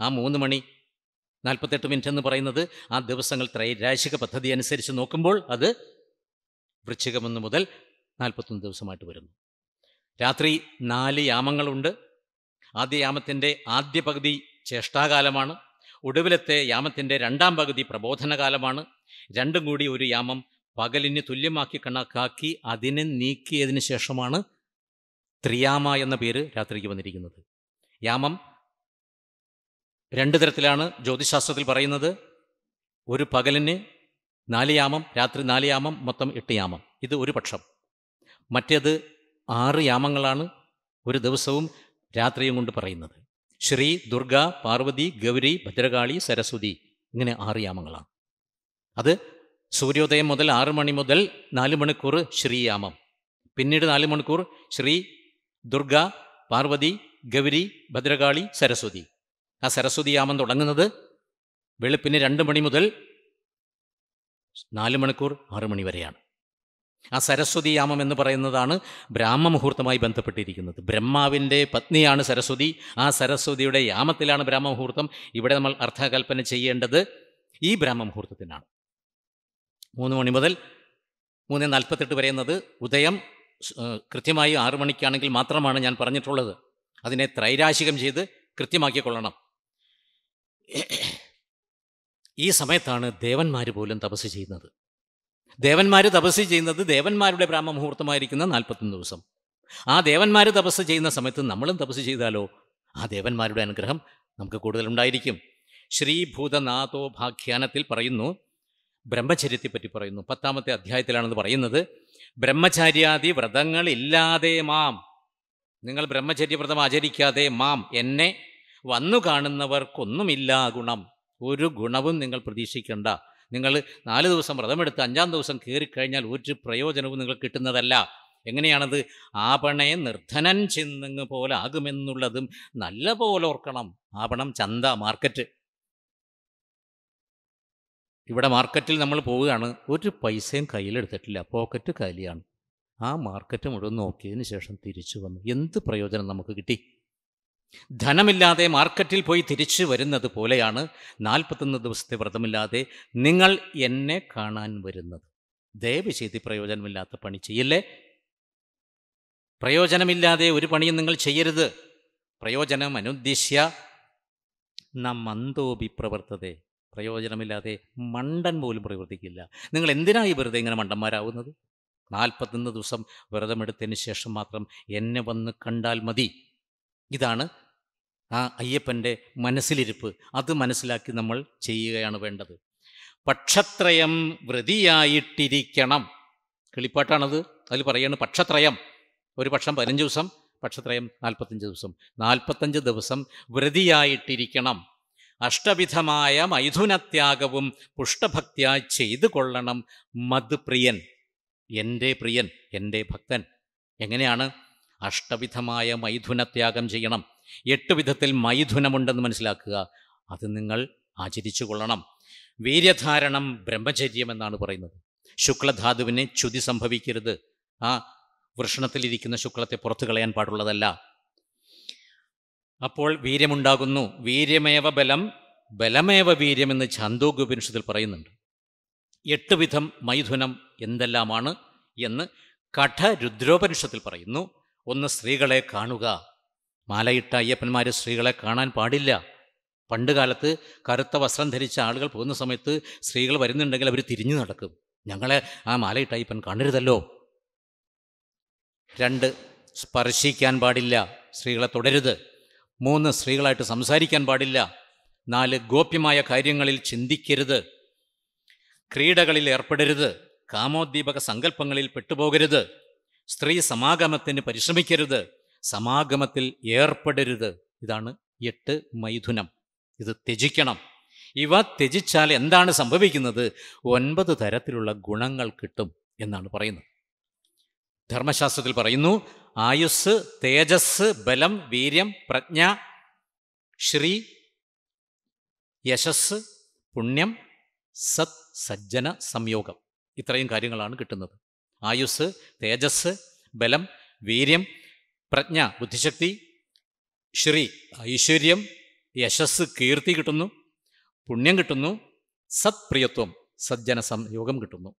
ആ മൂന്ന് മണി നാൽപ്പത്തെട്ട് മിനിറ്റ് എന്ന് പറയുന്നത് ആ ദിവസങ്ങൾ ത്രൈരാശിക പദ്ധതി അനുസരിച്ച് നോക്കുമ്പോൾ അത് ഒന്ന് മുതൽ നാൽപ്പത്തൊന്ന് ദിവസമായിട്ട് വരുന്നു രാത്രി നാല് യാമങ്ങളുണ്ട് ആദ്യ യാമത്തിൻ്റെ ആദ്യ പകുതി ചേഷ്ടാകാലമാണ് ഒടുവിലത്തെ യാമത്തിൻ്റെ രണ്ടാം പകുതി പ്രബോധനകാലമാണ് രണ്ടും കൂടി ഒരു യാമം പകലിന് തുല്യമാക്കി കണക്കാക്കി അതിനെ നീക്കിയതിന് ശേഷമാണ് ത്രിയാമ എന്ന പേര് രാത്രിക്ക് വന്നിരിക്കുന്നത് യാമം രണ്ട് തരത്തിലാണ് ജ്യോതിശാസ്ത്രത്തിൽ പറയുന്നത് ഒരു പകലിന് നാല് യാമം രാത്രി നാല് യാമം മൊത്തം എട്ട് യാമം ഇത് ഒരു പക്ഷം മറ്റേത് ആറ് യാമങ്ങളാണ് ഒരു ദിവസവും രാത്രിയും കൊണ്ട് പറയുന്നത് ശ്രീ ദുർഗ പാർവതി ഗൗരി ഭദ്രകാളി സരസ്വതി ഇങ്ങനെ ആറ് യാമങ്ങളാണ് അത് സൂര്യോദയം മുതൽ ആറ് മണി മുതൽ നാല് മണിക്കൂർ ശ്രീയാമം പിന്നീട് നാല് മണിക്കൂർ ശ്രീ ദുർഗ പാർവതി ഗൗരി ഭദ്രകാളി സരസ്വതി ആ സരസ്വതി യാമം തുടങ്ങുന്നത് വെളുപ്പിന് രണ്ട് മണി മുതൽ നാല് മണിക്കൂർ ആറ് മണി വരെയാണ് ആ സരസ്വതി യാമം എന്ന് പറയുന്നതാണ് ബ്രാഹ്മ ബന്ധപ്പെട്ടിരിക്കുന്നത് ബ്രഹ്മാവിൻ്റെ പത്നിയാണ് സരസ്വതി ആ സരസ്വതിയുടെ യാമത്തിലാണ് ബ്രാഹ്മ ഇവിടെ നമ്മൾ അർത്ഥകൽപ്പന ചെയ്യേണ്ടത് ഈ ബ്രാഹ്മ മൂന്ന് മണി മുതൽ മൂന്ന് നാൽപ്പത്തെട്ട് വരെ ഉദയം കൃത്യമായി ആറു മണിക്കാണെങ്കിൽ മാത്രമാണ് ഞാൻ പറഞ്ഞിട്ടുള്ളത് അതിനെ ത്രൈരാശികം ചെയ്ത് കൃത്യമാക്കിക്കൊള്ളണം ഈ സമയത്താണ് ദേവന്മാർ പോലും തപസ് ചെയ്യുന്നത് ദേവന്മാർ തപസ് ചെയ്യുന്നത് ദേവന്മാരുടെ ബ്രാഹ്മമുഹൂർത്തമായിരിക്കുന്ന നാൽപ്പത്തൊന്ന് ദിവസം ആ ദേവന്മാർ തപസ് ചെയ്യുന്ന സമയത്ത് നമ്മളും തപസ് ചെയ്താലോ ആ ദേവന്മാരുടെ അനുഗ്രഹം നമുക്ക് കൂടുതലുണ്ടായിരിക്കും ശ്രീഭൂതനാഥോ ഭാഖ്യാനത്തിൽ പറയുന്നു പറ്റി പറയുന്നു പത്താമത്തെ അധ്യായത്തിലാണെന്ന് പറയുന്നത് ബ്രഹ്മചാര്യാദി വ്രതങ്ങൾ ഇല്ലാതെ മാം നിങ്ങൾ ബ്രഹ്മചര്യവ്രതം ആചരിക്കാതെ മാം എന്നെ വന്നു കാണുന്നവർക്കൊന്നുമില്ല ഗുണം ഒരു ഗുണവും നിങ്ങൾ പ്രതീക്ഷിക്കേണ്ട നിങ്ങൾ നാല് ദിവസം വ്രതമെടുത്ത് അഞ്ചാം ദിവസം കയറിക്കഴിഞ്ഞാൽ ഒരു പ്രയോജനവും നിങ്ങൾ കിട്ടുന്നതല്ല എങ്ങനെയാണത് ആപണയെ നിർധനൻ ചിന്നുങ്ങ് പോലെ ആകുമെന്നുള്ളതും നല്ല പോലെ ഓർക്കണം ആപണം ചന്ത മാർക്കറ്റ് ഇവിടെ മാർക്കറ്റിൽ നമ്മൾ പോവുകയാണ് ഒരു പൈസയും കയ്യിലെടുത്തിട്ടില്ല പോക്കറ്റ് കാലിയാണ് ആ മാർക്കറ്റ് മുഴുവൻ നോക്കിയതിന് ശേഷം തിരിച്ചു വന്നു എന്ത് പ്രയോജനം നമുക്ക് കിട്ടി ധനമില്ലാതെ മാർക്കറ്റിൽ പോയി തിരിച്ചു വരുന്നത് പോലെയാണ് നാൽപ്പത്തൊന്ന് ദിവസത്തെ വ്രതമില്ലാതെ നിങ്ങൾ എന്നെ കാണാൻ വരുന്നത് ദയവ് ചെയ്ത് പ്രയോജനമില്ലാത്ത പണി ചെയ്യല്ലേ പ്രയോജനമില്ലാതെ ഒരു പണിയും നിങ്ങൾ ചെയ്യരുത് പ്രയോജനം അനുദ്ദേശ്യ ന മന്ദോപി പ്രവർത്തതേ പ്രയോജനമില്ലാതെ മണ്ടൻ പോലും പ്രവർത്തിക്കില്ല നിങ്ങൾ എന്തിനായി വെറുതെ ഇങ്ങനെ മണ്ടന്മാരാവുന്നത് നാൽപ്പത്തൊന്ന് ദിവസം വ്രതമെടുത്തതിന് ശേഷം മാത്രം എന്നെ വന്ന് കണ്ടാൽ മതി ഇതാണ് ആ അയ്യപ്പൻ്റെ മനസ്സിലിരിപ്പ് അത് മനസ്സിലാക്കി നമ്മൾ ചെയ്യുകയാണ് വേണ്ടത് പക്ഷത്രയം വൃതിയായിട്ടിരിക്കണം കിളിപ്പാട്ടാണത് അതിൽ പറയുകയാണ് പക്ഷത്രയം ഒരു പക്ഷം പതിനഞ്ച് ദിവസം പക്ഷത്രയം നാൽപ്പത്തഞ്ച് ദിവസം നാൽപ്പത്തഞ്ച് ദിവസം വൃതിയായിട്ടിരിക്കണം അഷ്ടവിധമായ മൈഥുനത്യാഗവും പുഷ്ടഭക്തിയാ ചെയ്തു കൊള്ളണം മത് പ്രിയൻ എൻ്റെ പ്രിയൻ എൻ്റെ ഭക്തൻ എങ്ങനെയാണ് അഷ്ടവിധമായ മൈഥുനത്യാഗം ചെയ്യണം എട്ട് വിധത്തിൽ മൈഥുനമുണ്ടെന്ന് മനസ്സിലാക്കുക അത് നിങ്ങൾ ആചരിച്ചു കൊള്ളണം വീര്യധാരണം ബ്രഹ്മചര്യം എന്നാണ് പറയുന്നത് ശുക്ലധാതുവിന് ചുതി സംഭവിക്കരുത് ആ വൃഷണത്തിലിരിക്കുന്ന ശുക്ലത്തെ പുറത്തു കളയാൻ പാടുള്ളതല്ല അപ്പോൾ വീര്യമുണ്ടാകുന്നു വീര്യമേവ ബലം ബലമേവ വീര്യമെന്ന് ഛാന്തോഗ്യോപനിഷത്തിൽ പറയുന്നുണ്ട് എട്ട് വിധം മൈഥുനം എന്തെല്ലാമാണ് എന്ന് കഠ രുദ്രോപനിഷത്തിൽ പറയുന്നു ഒന്ന് സ്ത്രീകളെ കാണുക മാലയിട്ട അയ്യപ്പന്മാർ സ്ത്രീകളെ കാണാൻ പാടില്ല പണ്ട് കാലത്ത് കറുത്ത വസ്ത്രം ധരിച്ച ആളുകൾ പോകുന്ന സമയത്ത് സ്ത്രീകൾ വരുന്നുണ്ടെങ്കിൽ അവർ തിരിഞ്ഞു നടക്കും ഞങ്ങളെ ആ മാലയിട്ട അയ്യപ്പൻ കാണരുതല്ലോ രണ്ട് സ്പർശിക്കാൻ പാടില്ല സ്ത്രീകളെ തുടരുത് മൂന്ന് സ്ത്രീകളായിട്ട് സംസാരിക്കാൻ പാടില്ല നാല് ഗോപ്യമായ കാര്യങ്ങളിൽ ചിന്തിക്കരുത് ക്രീഡകളിൽ ഏർപ്പെടരുത് കാമോദ്ദീപക സങ്കല്പങ്ങളിൽ പെട്ടുപോകരുത് സ്ത്രീ സമാഗമത്തിന് പരിശ്രമിക്കരുത് സമാഗമത്തിൽ ഏർപ്പെടരുത് ഇതാണ് എട്ട് മൈഥുനം ഇത് ത്യജിക്കണം ഇവ ത്യജിച്ചാൽ എന്താണ് സംഭവിക്കുന്നത് ഒൻപത് തരത്തിലുള്ള ഗുണങ്ങൾ കിട്ടും എന്നാണ് പറയുന്നത് ധർമ്മശാസ്ത്രത്തിൽ പറയുന്നു ആയുസ് തേജസ് ബലം വീര്യം പ്രജ്ഞ ശ്രീ യശസ് പുണ്യം സത് സജ്ജന സംയോഗം ഇത്രയും കാര്യങ്ങളാണ് കിട്ടുന്നത് ആയുസ് തേജസ് ബലം വീര്യം പ്രജ്ഞ ബുദ്ധിശക്തി ശ്രീ ഐശ്വര്യം യശസ് കീർത്തി കിട്ടുന്നു പുണ്യം കിട്ടുന്നു സത്പ്രിയത്വം സജ്ജന സംയോഗം കിട്ടുന്നു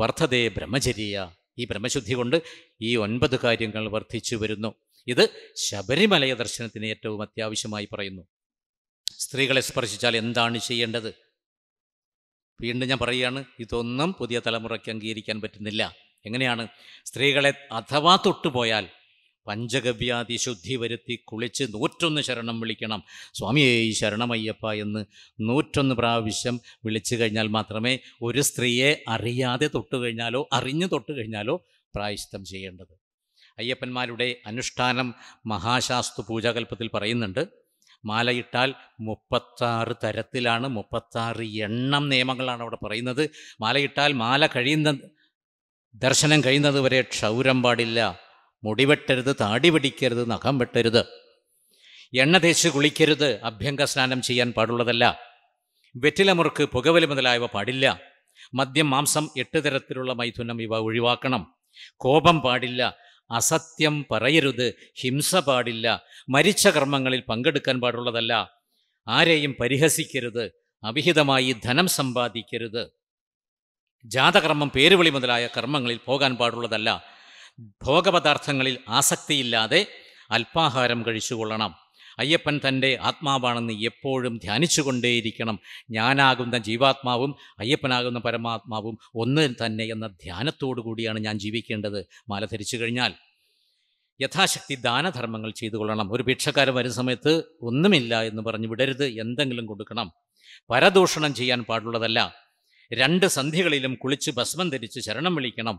വർദ്ധതേ ബ്രഹ്മചര്യ ഈ ബ്രഹ്മശുദ്ധി കൊണ്ട് ഈ ഒൻപത് കാര്യങ്ങൾ വർദ്ധിച്ചു വരുന്നു ഇത് ശബരിമലയ ദർശനത്തിന് ഏറ്റവും അത്യാവശ്യമായി പറയുന്നു സ്ത്രീകളെ സ്പർശിച്ചാൽ എന്താണ് ചെയ്യേണ്ടത് വീണ്ടും ഞാൻ പറയുകയാണ് ഇതൊന്നും പുതിയ തലമുറയ്ക്ക് അംഗീകരിക്കാൻ പറ്റുന്നില്ല എങ്ങനെയാണ് സ്ത്രീകളെ അഥവാ തൊട്ടുപോയാൽ പഞ്ചഗവ്യാധി ശുദ്ധി വരുത്തി കുളിച്ച് നൂറ്റൊന്ന് ശരണം വിളിക്കണം സ്വാമിയേ ഈ ശരണമയ്യപ്പ എന്ന് നൂറ്റൊന്ന് പ്രാവശ്യം വിളിച്ചു കഴിഞ്ഞാൽ മാത്രമേ ഒരു സ്ത്രീയെ അറിയാതെ തൊട്ടു കഴിഞ്ഞാലോ അറിഞ്ഞു തൊട്ടു കഴിഞ്ഞാലോ പ്രായശ്ചിത്തം ചെയ്യേണ്ടത് അയ്യപ്പന്മാരുടെ അനുഷ്ഠാനം മഹാശാസ്തു പൂജാകൽപ്പത്തിൽ പറയുന്നുണ്ട് മാലയിട്ടാൽ മുപ്പത്താറ് തരത്തിലാണ് മുപ്പത്താറ് എണ്ണം നിയമങ്ങളാണ് അവിടെ പറയുന്നത് മാലയിട്ടാൽ മാല കഴിയുന്ന ദർശനം കഴിയുന്നതുവരെ ക്ഷൗരം പാടില്ല മുടിവെട്ടരുത് താടി പിടിക്കരുത് നഖം വെട്ടരുത് എണ്ണ തേച്ച് കുളിക്കരുത് അഭ്യംഗ സ്നാനം ചെയ്യാൻ പാടുള്ളതല്ല വെറ്റില മുറുക്ക് പുകവലി മുതലായവ പാടില്ല മദ്യം മാംസം എട്ട് തരത്തിലുള്ള മൈഥുനം ഇവ ഒഴിവാക്കണം കോപം പാടില്ല അസത്യം പറയരുത് ഹിംസ പാടില്ല മരിച്ച കർമ്മങ്ങളിൽ പങ്കെടുക്കാൻ പാടുള്ളതല്ല ആരെയും പരിഹസിക്കരുത് അവിഹിതമായി ധനം സമ്പാദിക്കരുത് ജാതകർമ്മം പേരുവിളി മുതലായ കർമ്മങ്ങളിൽ പോകാൻ പാടുള്ളതല്ല ഭോഗപദാർത്ഥങ്ങളിൽ ആസക്തിയില്ലാതെ അല്പാഹാരം കഴിച്ചുകൊള്ളണം അയ്യപ്പൻ തൻ്റെ ആത്മാവാണെന്ന് എപ്പോഴും ധ്യാനിച്ചുകൊണ്ടേയിരിക്കണം ഞാനാകുന്ന ജീവാത്മാവും അയ്യപ്പനാകുന്ന പരമാത്മാവും ഒന്ന് തന്നെ എന്ന ധ്യാനത്തോടു കൂടിയാണ് ഞാൻ ജീവിക്കേണ്ടത് മാല ധരിച്ചു കഴിഞ്ഞാൽ യഥാശക്തി ദാനധർമ്മങ്ങൾ ചെയ്തു കൊള്ളണം ഒരു ഭിക്ഷക്കാരൻ വരുന്ന സമയത്ത് ഒന്നുമില്ല എന്ന് പറഞ്ഞ് വിടരുത് എന്തെങ്കിലും കൊടുക്കണം പരദൂഷണം ചെയ്യാൻ പാടുള്ളതല്ല രണ്ട് സന്ധ്യകളിലും കുളിച്ച് ഭസ്മം ധരിച്ച് ശരണം വിളിക്കണം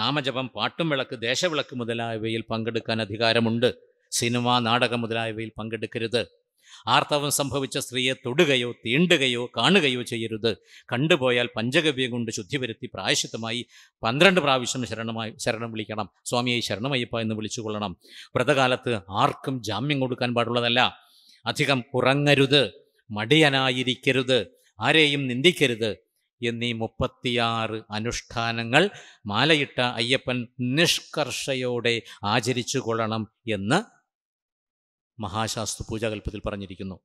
നാമജപം പാട്ടും വിളക്ക് ദേശവിളക്ക് മുതലായവയിൽ പങ്കെടുക്കാൻ അധികാരമുണ്ട് സിനിമ നാടകം മുതലായവയിൽ പങ്കെടുക്കരുത് ആർത്തവം സംഭവിച്ച സ്ത്രീയെ തൊടുകയോ തീണ്ടുകയോ കാണുകയോ ചെയ്യരുത് കണ്ടുപോയാൽ പഞ്ചഗവ്യം കൊണ്ട് ശുദ്ധി വരുത്തി പ്രായശിത്തമായി പന്ത്രണ്ട് പ്രാവശ്യം ശരണമായി ശരണം വിളിക്കണം സ്വാമിയെ ശരണമയ്യപ്പ എന്ന് വിളിച്ചുകൊള്ളണം വ്രതകാലത്ത് ആർക്കും ജാമ്യം കൊടുക്കാൻ പാടുള്ളതല്ല അധികം ഉറങ്ങരുത് മടിയനായിരിക്കരുത് ആരെയും നിന്ദിക്കരുത് എന്നീ മുപ്പത്തിയാറ് അനുഷ്ഠാനങ്ങൾ മാലയിട്ട അയ്യപ്പൻ നിഷ്കർഷയോടെ ആചരിച്ചു കൊള്ളണം എന്ന് മഹാശാസ്ത്ര പൂജാകൽപ്പത്തിൽ പറഞ്ഞിരിക്കുന്നു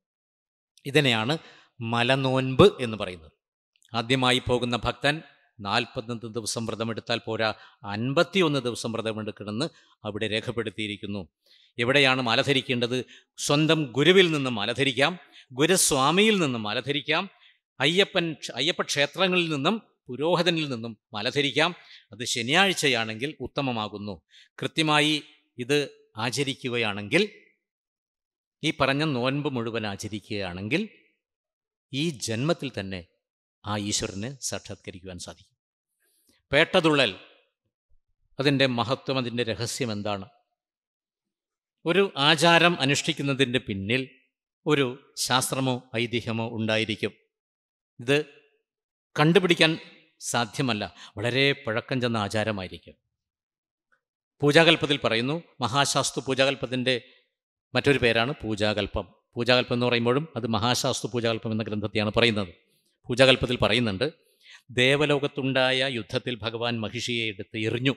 ഇതിനെയാണ് മലനോൻപ് എന്ന് പറയുന്നത് ആദ്യമായി പോകുന്ന ഭക്തൻ നാൽപ്പത്തൊന്ന് ദിവസം വ്രതമെടുത്താൽ പോരാ അൻപത്തിയൊന്ന് ദിവസം വ്രതമെടുക്കണമെന്ന് അവിടെ രേഖപ്പെടുത്തിയിരിക്കുന്നു എവിടെയാണ് മലധരിക്കേണ്ടത് സ്വന്തം ഗുരുവിൽ നിന്നും മലധരിക്കാം ഗുരുസ്വാമിയിൽ നിന്നും മലധരിക്കാം അയ്യപ്പൻ അയ്യപ്പ ക്ഷേത്രങ്ങളിൽ നിന്നും പുരോഹിതനിൽ നിന്നും മലധരിക്കാം അത് ശനിയാഴ്ചയാണെങ്കിൽ ഉത്തമമാകുന്നു കൃത്യമായി ഇത് ആചരിക്കുകയാണെങ്കിൽ ഈ പറഞ്ഞ നോൻപ് മുഴുവൻ ആചരിക്കുകയാണെങ്കിൽ ഈ ജന്മത്തിൽ തന്നെ ആ ഈശ്വരന് സാക്ഷാത്കരിക്കുവാൻ സാധിക്കും പേട്ടതുള്ളൽ അതിൻ്റെ മഹത്വം അതിൻ്റെ രഹസ്യം എന്താണ് ഒരു ആചാരം അനുഷ്ഠിക്കുന്നതിൻ്റെ പിന്നിൽ ഒരു ശാസ്ത്രമോ ഐതിഹ്യമോ ഉണ്ടായിരിക്കും ഇത് കണ്ടുപിടിക്കാൻ സാധ്യമല്ല വളരെ പഴക്കം ചെന്ന ആചാരമായിരിക്കും പൂജാകൽപ്പത്തിൽ പറയുന്നു മഹാശാസ്തു പൂജാകൽപ്പത്തിൻ്റെ മറ്റൊരു പേരാണ് പൂജാകൽപ്പം പൂജാകൽപ്പം എന്ന് പറയുമ്പോഴും അത് മഹാശാസ്തു പൂജാകൽപ്പം എന്ന ഗ്രന്ഥത്തെയാണ് പറയുന്നത് പൂജാകൽപ്പത്തിൽ പറയുന്നുണ്ട് ദേവലോകത്തുണ്ടായ യുദ്ധത്തിൽ ഭഗവാൻ മഹിഷിയെ എടുത്ത് എറിഞ്ഞു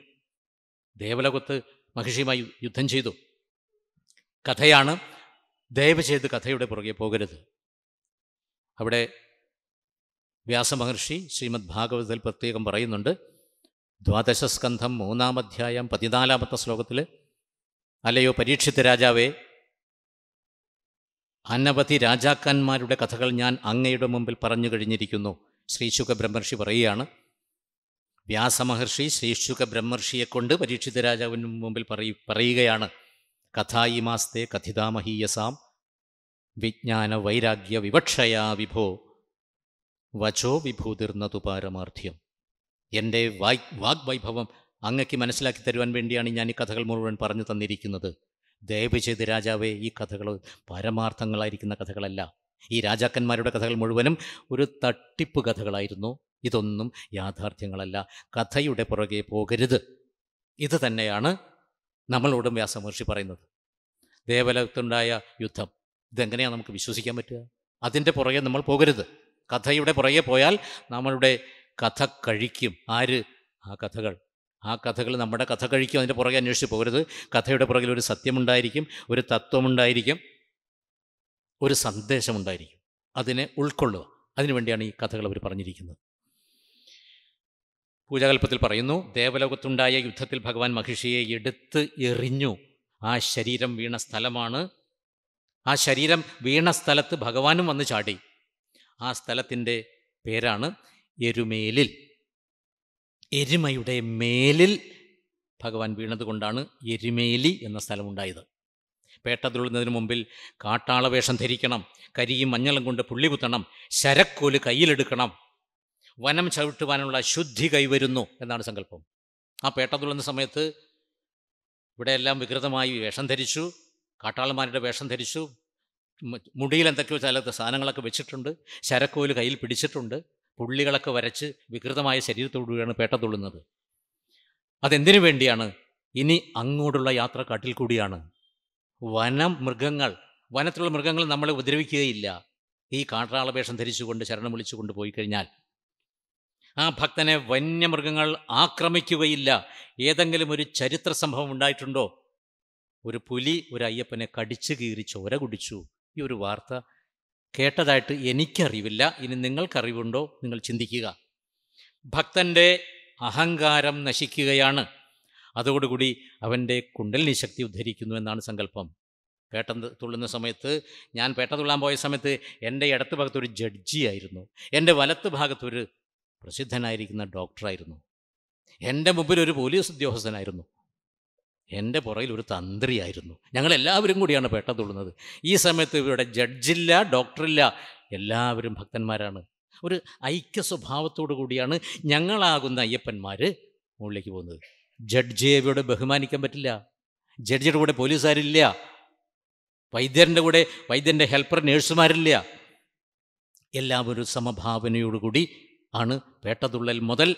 ദേവലോകത്ത് മഹിഷിയുമായി യുദ്ധം ചെയ്തു കഥയാണ് ദയവ് ചെയ്ത് കഥയുടെ പുറകെ പോകരുത് അവിടെ വ്യാസമഹർഷി ശ്രീമദ് ഭാഗവതത്തിൽ പ്രത്യേകം പറയുന്നുണ്ട് ദ്വാദശസ്കന്ധം മൂന്നാമധ്യായം പതിനാലാമത്തെ ശ്ലോകത്തിൽ അല്ലയോ പരീക്ഷിത്ത രാജാവേ അനവധി രാജാക്കന്മാരുടെ കഥകൾ ഞാൻ അങ്ങയുടെ മുമ്പിൽ പറഞ്ഞു കഴിഞ്ഞിരിക്കുന്നു ശ്രീശുഖ ബ്രഹ്മർഷി പറയുകയാണ് വ്യാസമഹർഷി ശ്രീശുഖ ബ്രഹ്മർഷിയെക്കൊണ്ട് പരീക്ഷിത രാജാവിന് മുമ്പിൽ പറയു പറയുകയാണ് കഥായിമാസ്തേ കഥിതാമഹീയസാം വിജ്ഞാന വൈരാഗ്യ വിവക്ഷയാ വിഭോ വചോ വിഭൂതിർന്നതു പാരമാർത്ഥ്യം എൻ്റെ വായ് വാഗ്വൈഭവം അങ്ങക്ക് മനസ്സിലാക്കി തരുവാൻ വേണ്ടിയാണ് ഞാൻ ഈ കഥകൾ മുഴുവൻ പറഞ്ഞു തന്നിരിക്കുന്നത് ദയവ് ചെയ്ത് രാജാവേ ഈ കഥകൾ പരമാർത്ഥങ്ങളായിരിക്കുന്ന കഥകളല്ല ഈ രാജാക്കന്മാരുടെ കഥകൾ മുഴുവനും ഒരു തട്ടിപ്പ് കഥകളായിരുന്നു ഇതൊന്നും യാഥാർത്ഥ്യങ്ങളല്ല കഥയുടെ പുറകെ പോകരുത് ഇത് തന്നെയാണ് നമ്മളോടും വ്യാസമഹർഷി പറയുന്നത് ദേവലോകത്തുണ്ടായ യുദ്ധം ഇതെങ്ങനെയാണ് നമുക്ക് വിശ്വസിക്കാൻ പറ്റുക അതിൻ്റെ പുറകെ നമ്മൾ പോകരുത് കഥയുടെ പുറകെ പോയാൽ നമ്മളുടെ കഥ കഴിക്കും ആര് ആ കഥകൾ ആ കഥകൾ നമ്മുടെ കഥ കഴിക്കും അതിൻ്റെ പുറകെ അന്വേഷിച്ച് പോകരുത് കഥയുടെ പുറകിൽ ഒരു സത്യമുണ്ടായിരിക്കും ഒരു തത്വമുണ്ടായിരിക്കും ഒരു സന്ദേശമുണ്ടായിരിക്കും അതിനെ ഉൾക്കൊള്ളുക അതിനുവേണ്ടിയാണ് ഈ കഥകൾ അവർ പറഞ്ഞിരിക്കുന്നത് പൂജാകൽപ്പത്തിൽ പറയുന്നു ദേവലോകത്തുണ്ടായ യുദ്ധത്തിൽ ഭഗവാൻ മഹിഷിയെ എടുത്ത് എറിഞ്ഞു ആ ശരീരം വീണ സ്ഥലമാണ് ആ ശരീരം വീണ സ്ഥലത്ത് ഭഗവാനും വന്ന് ചാടി ആ സ്ഥലത്തിൻ്റെ പേരാണ് എരുമേലിൽ എരുമയുടെ മേലിൽ ഭഗവാൻ വീണതുകൊണ്ടാണ് എരുമേലി എന്ന സ്ഥലമുണ്ടായത് പേട്ടതുള്ളുന്നതിന് മുമ്പിൽ കാട്ടാളവേഷം ധരിക്കണം കരിയും മഞ്ഞളും കൊണ്ട് പുള്ളി കുത്തണം ശരക്കോല് കയ്യിലെടുക്കണം വനം ചവിട്ടുവാനുള്ള ശുദ്ധി കൈവരുന്നു എന്നാണ് സങ്കല്പം ആ പേട്ടതുള്ളുന്ന സമയത്ത് ഇവിടെയെല്ലാം വികൃതമായി വേഷം ധരിച്ചു കാട്ടാളന്മാരുടെ വേഷം ധരിച്ചു മുടിയിൽ എന്തൊക്കെയോ ചില സാധനങ്ങളൊക്കെ വെച്ചിട്ടുണ്ട് ശരക്കോല് കയ്യിൽ പിടിച്ചിട്ടുണ്ട് പുള്ളികളൊക്കെ വരച്ച് വികൃതമായ ശരീരത്തോടുകയാണ് പേട്ട തുള്ളുന്നത് അതെന്തിനു വേണ്ടിയാണ് ഇനി അങ്ങോട്ടുള്ള യാത്ര കാട്ടിൽ കൂടിയാണ് വനം മൃഗങ്ങൾ വനത്തിലുള്ള മൃഗങ്ങൾ നമ്മളെ ഉപദ്രവിക്കുകയില്ല ഈ കാട്ടാളവേഷം ധരിച്ചുകൊണ്ട് ശരണം വിളിച്ചുകൊണ്ട് പോയി കഴിഞ്ഞാൽ ആ ഭക്തനെ വന്യമൃഗങ്ങൾ ആക്രമിക്കുകയില്ല ഏതെങ്കിലും ഒരു ചരിത്ര സംഭവം ഉണ്ടായിട്ടുണ്ടോ ഒരു പുലി ഒരു അയ്യപ്പനെ കടിച്ചു കീറി ചോര കുടിച്ചു ഈ ഒരു വാർത്ത കേട്ടതായിട്ട് എനിക്കറിവില്ല ഇനി നിങ്ങൾക്കറിവുണ്ടോ നിങ്ങൾ ചിന്തിക്കുക ഭക്തൻ്റെ അഹങ്കാരം നശിക്കുകയാണ് അതോടുകൂടി അവൻ്റെ കുണ്ടലിനി ശക്തി ഉദ്ധരിക്കുന്നു എന്നാണ് സങ്കല്പം പേട്ട തുള്ളുന്ന സമയത്ത് ഞാൻ പേട്ട തുള്ളാൻ പോയ സമയത്ത് എൻ്റെ ഇടത്ത് ഭാഗത്തൊരു ജഡ്ജി ജഡ്ജിയായിരുന്നു എൻ്റെ വലത്ത് ഭാഗത്തൊരു പ്രസിദ്ധനായിരിക്കുന്ന ഡോക്ടറായിരുന്നു എൻ്റെ മുമ്പിൽ ഒരു പോലീസ് ഉദ്യോഗസ്ഥനായിരുന്നു എൻ്റെ പുറയിൽ ഒരു തന്ത്രിയായിരുന്നു ഞങ്ങളെല്ലാവരും കൂടിയാണ് പെട്ടതുള്ളുന്നത് ഈ സമയത്ത് ഇവിടെ ജഡ്ജില്ല ഡോക്ടറില്ല എല്ലാവരും ഭക്തന്മാരാണ് ഒരു ഐക്യ സ്വഭാവത്തോടു കൂടിയാണ് ഞങ്ങളാകുന്ന അയ്യപ്പന്മാർ മുകളിലേക്ക് പോകുന്നത് ജഡ്ജിയെ ഇവിടെ ബഹുമാനിക്കാൻ പറ്റില്ല ജഡ്ജിയുടെ കൂടെ പോലീസുകാരില്ല വൈദ്യൻ്റെ കൂടെ വൈദ്യൻ്റെ ഹെൽപ്പർ നേഴ്സുമാരില്ല എല്ലാവരും സമഭാവനയോടുകൂടി ആണ് പേട്ടതുള്ളൽ മുതൽ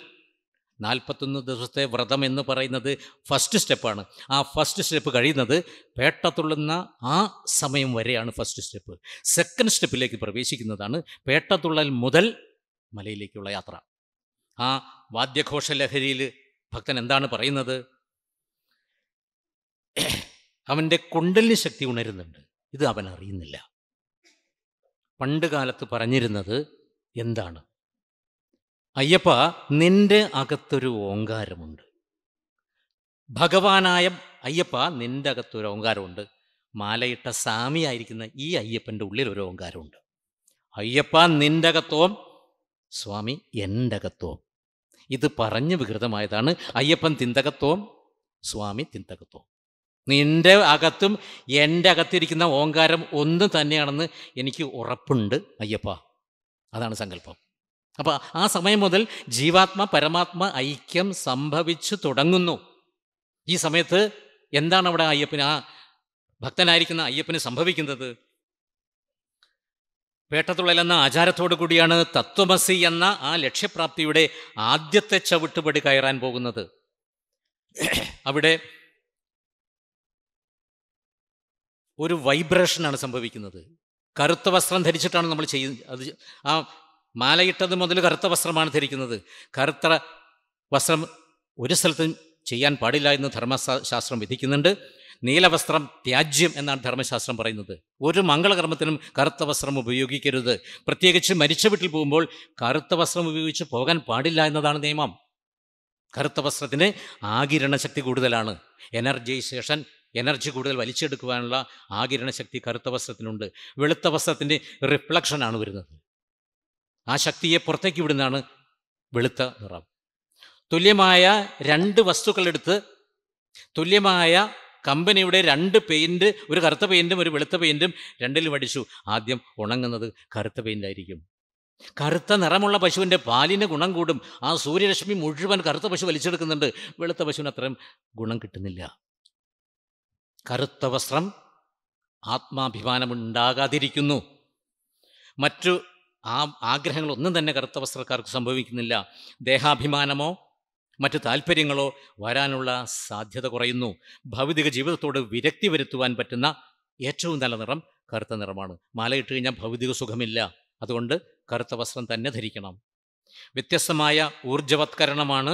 നാൽപ്പത്തൊന്ന് ദിവസത്തെ വ്രതം എന്ന് പറയുന്നത് ഫസ്റ്റ് സ്റ്റെപ്പാണ് ആ ഫസ്റ്റ് സ്റ്റെപ്പ് കഴിയുന്നത് പേട്ട തുള്ളുന്ന ആ സമയം വരെയാണ് ഫസ്റ്റ് സ്റ്റെപ്പ് സെക്കൻഡ് സ്റ്റെപ്പിലേക്ക് പ്രവേശിക്കുന്നതാണ് പേട്ട തുള്ളൽ മുതൽ മലയിലേക്കുള്ള യാത്ര ആ വാദ്യഘോഷ ലഹരിയിൽ ഭക്തൻ എന്താണ് പറയുന്നത് അവൻ്റെ കുണ്ടലിന് ശക്തി ഉണരുന്നുണ്ട് ഇത് അവൻ അറിയുന്നില്ല പണ്ട് കാലത്ത് പറഞ്ഞിരുന്നത് എന്താണ് അയ്യപ്പ നിന്റെ അകത്തൊരു ഓങ്കാരമുണ്ട് ഭഗവാനായ അയ്യപ്പ നിന്റെ അകത്തൊരു ഓങ്കാരമുണ്ട് മാലയിട്ട സ്വാമിയായിരിക്കുന്ന ഈ അയ്യപ്പൻ്റെ ഉള്ളിൽ ഒരു ഓങ്കാരമുണ്ട് അയ്യപ്പ നിന്റെ അകത്തോം സ്വാമി എൻ്റെ അകത്തോം ഇത് പറഞ്ഞു വികൃതമായതാണ് അയ്യപ്പൻ തിന്തകത്വം സ്വാമി തിന്തകത്വം നിന്റെ അകത്തും എൻ്റെ അകത്തിരിക്കുന്ന ഓങ്കാരം ഒന്ന് തന്നെയാണെന്ന് എനിക്ക് ഉറപ്പുണ്ട് അയ്യപ്പ അതാണ് സങ്കല്പം അപ്പോൾ ആ സമയം മുതൽ ജീവാത്മ പരമാത്മ ഐക്യം സംഭവിച്ചു തുടങ്ങുന്നു ഈ സമയത്ത് എന്താണ് അവിടെ അയ്യപ്പന് ആ ഭക്തനായിരിക്കുന്ന അയ്യപ്പന് സംഭവിക്കുന്നത് പേട്ടത്തുള്ളൽ എന്ന ആചാരത്തോടു കൂടിയാണ് തത്വമസി എന്ന ആ ലക്ഷ്യപ്രാപ്തിയുടെ ആദ്യത്തെ ചവിട്ടുപടി കയറാൻ പോകുന്നത് അവിടെ ഒരു വൈബ്രേഷനാണ് സംഭവിക്കുന്നത് കറുത്ത വസ്ത്രം ധരിച്ചിട്ടാണ് നമ്മൾ ചെയ്യുന്നത് അത് ആ മാലയിട്ടത് മുതൽ കറുത്ത വസ്ത്രമാണ് ധരിക്കുന്നത് കറുത്ത വസ്ത്രം ഒരു സ്ഥലത്തും ചെയ്യാൻ പാടില്ല എന്ന് ധർമ്മശാസ്ത്രം വിധിക്കുന്നുണ്ട് നീലവസ്ത്രം ത്യാജ്യം എന്നാണ് ധർമ്മശാസ്ത്രം പറയുന്നത് ഒരു മംഗളകർമ്മത്തിനും കറുത്ത വസ്ത്രം ഉപയോഗിക്കരുത് പ്രത്യേകിച്ച് മരിച്ച വീട്ടിൽ പോകുമ്പോൾ കറുത്ത വസ്ത്രം ഉപയോഗിച്ച് പോകാൻ പാടില്ല എന്നതാണ് നിയമം കറുത്ത വസ്ത്രത്തിന് ആകിരണ ശക്തി കൂടുതലാണ് എനർജൈസേഷൻ എനർജി കൂടുതൽ വലിച്ചെടുക്കുവാനുള്ള ആകിരണ ശക്തി കറുത്ത വസ്ത്രത്തിനുണ്ട് വെളുത്ത വസ്ത്രത്തിൻ്റെ റിഫ്ലക്ഷനാണ് വരുന്നത് ആ ശക്തിയെ പുറത്തേക്ക് വിടുന്നതാണ് വെളുത്ത നിറം തുല്യമായ രണ്ട് വസ്തുക്കളെടുത്ത് തുല്യമായ കമ്പനിയുടെ രണ്ട് പെയിൻറ് ഒരു കറുത്ത പെയിൻറ്റും ഒരു വെളുത്ത പെയിൻറ്റും രണ്ടിലും അടിച്ചു ആദ്യം ഉണങ്ങുന്നത് കറുത്ത പെയിൻ്റായിരിക്കും കറുത്ത നിറമുള്ള പശുവിൻ്റെ പാലിന് ഗുണം കൂടും ആ സൂര്യരശ്മി മുഴുവൻ കറുത്ത പശു വലിച്ചെടുക്കുന്നുണ്ട് വെളുത്ത പശുവിന് അത്രയും ഗുണം കിട്ടുന്നില്ല കറുത്ത വസ്ത്രം ആത്മാഭിമാനമുണ്ടാകാതിരിക്കുന്നു മറ്റു ആ ആഗ്രഹങ്ങളൊന്നും തന്നെ കറുത്ത വസ്ത്രക്കാർക്ക് സംഭവിക്കുന്നില്ല ദേഹാഭിമാനമോ മറ്റ് താല്പര്യങ്ങളോ വരാനുള്ള സാധ്യത കുറയുന്നു ഭൗതിക ജീവിതത്തോട് വിരക്തി വരുത്തുവാൻ പറ്റുന്ന ഏറ്റവും നല്ല നിറം കറുത്ത നിറമാണ് മാലയിട്ട് കഴിഞ്ഞാൽ ഭൗതിക സുഖമില്ല അതുകൊണ്ട് കറുത്ത വസ്ത്രം തന്നെ ധരിക്കണം വ്യത്യസ്തമായ ഊർജവത്കരണമാണ്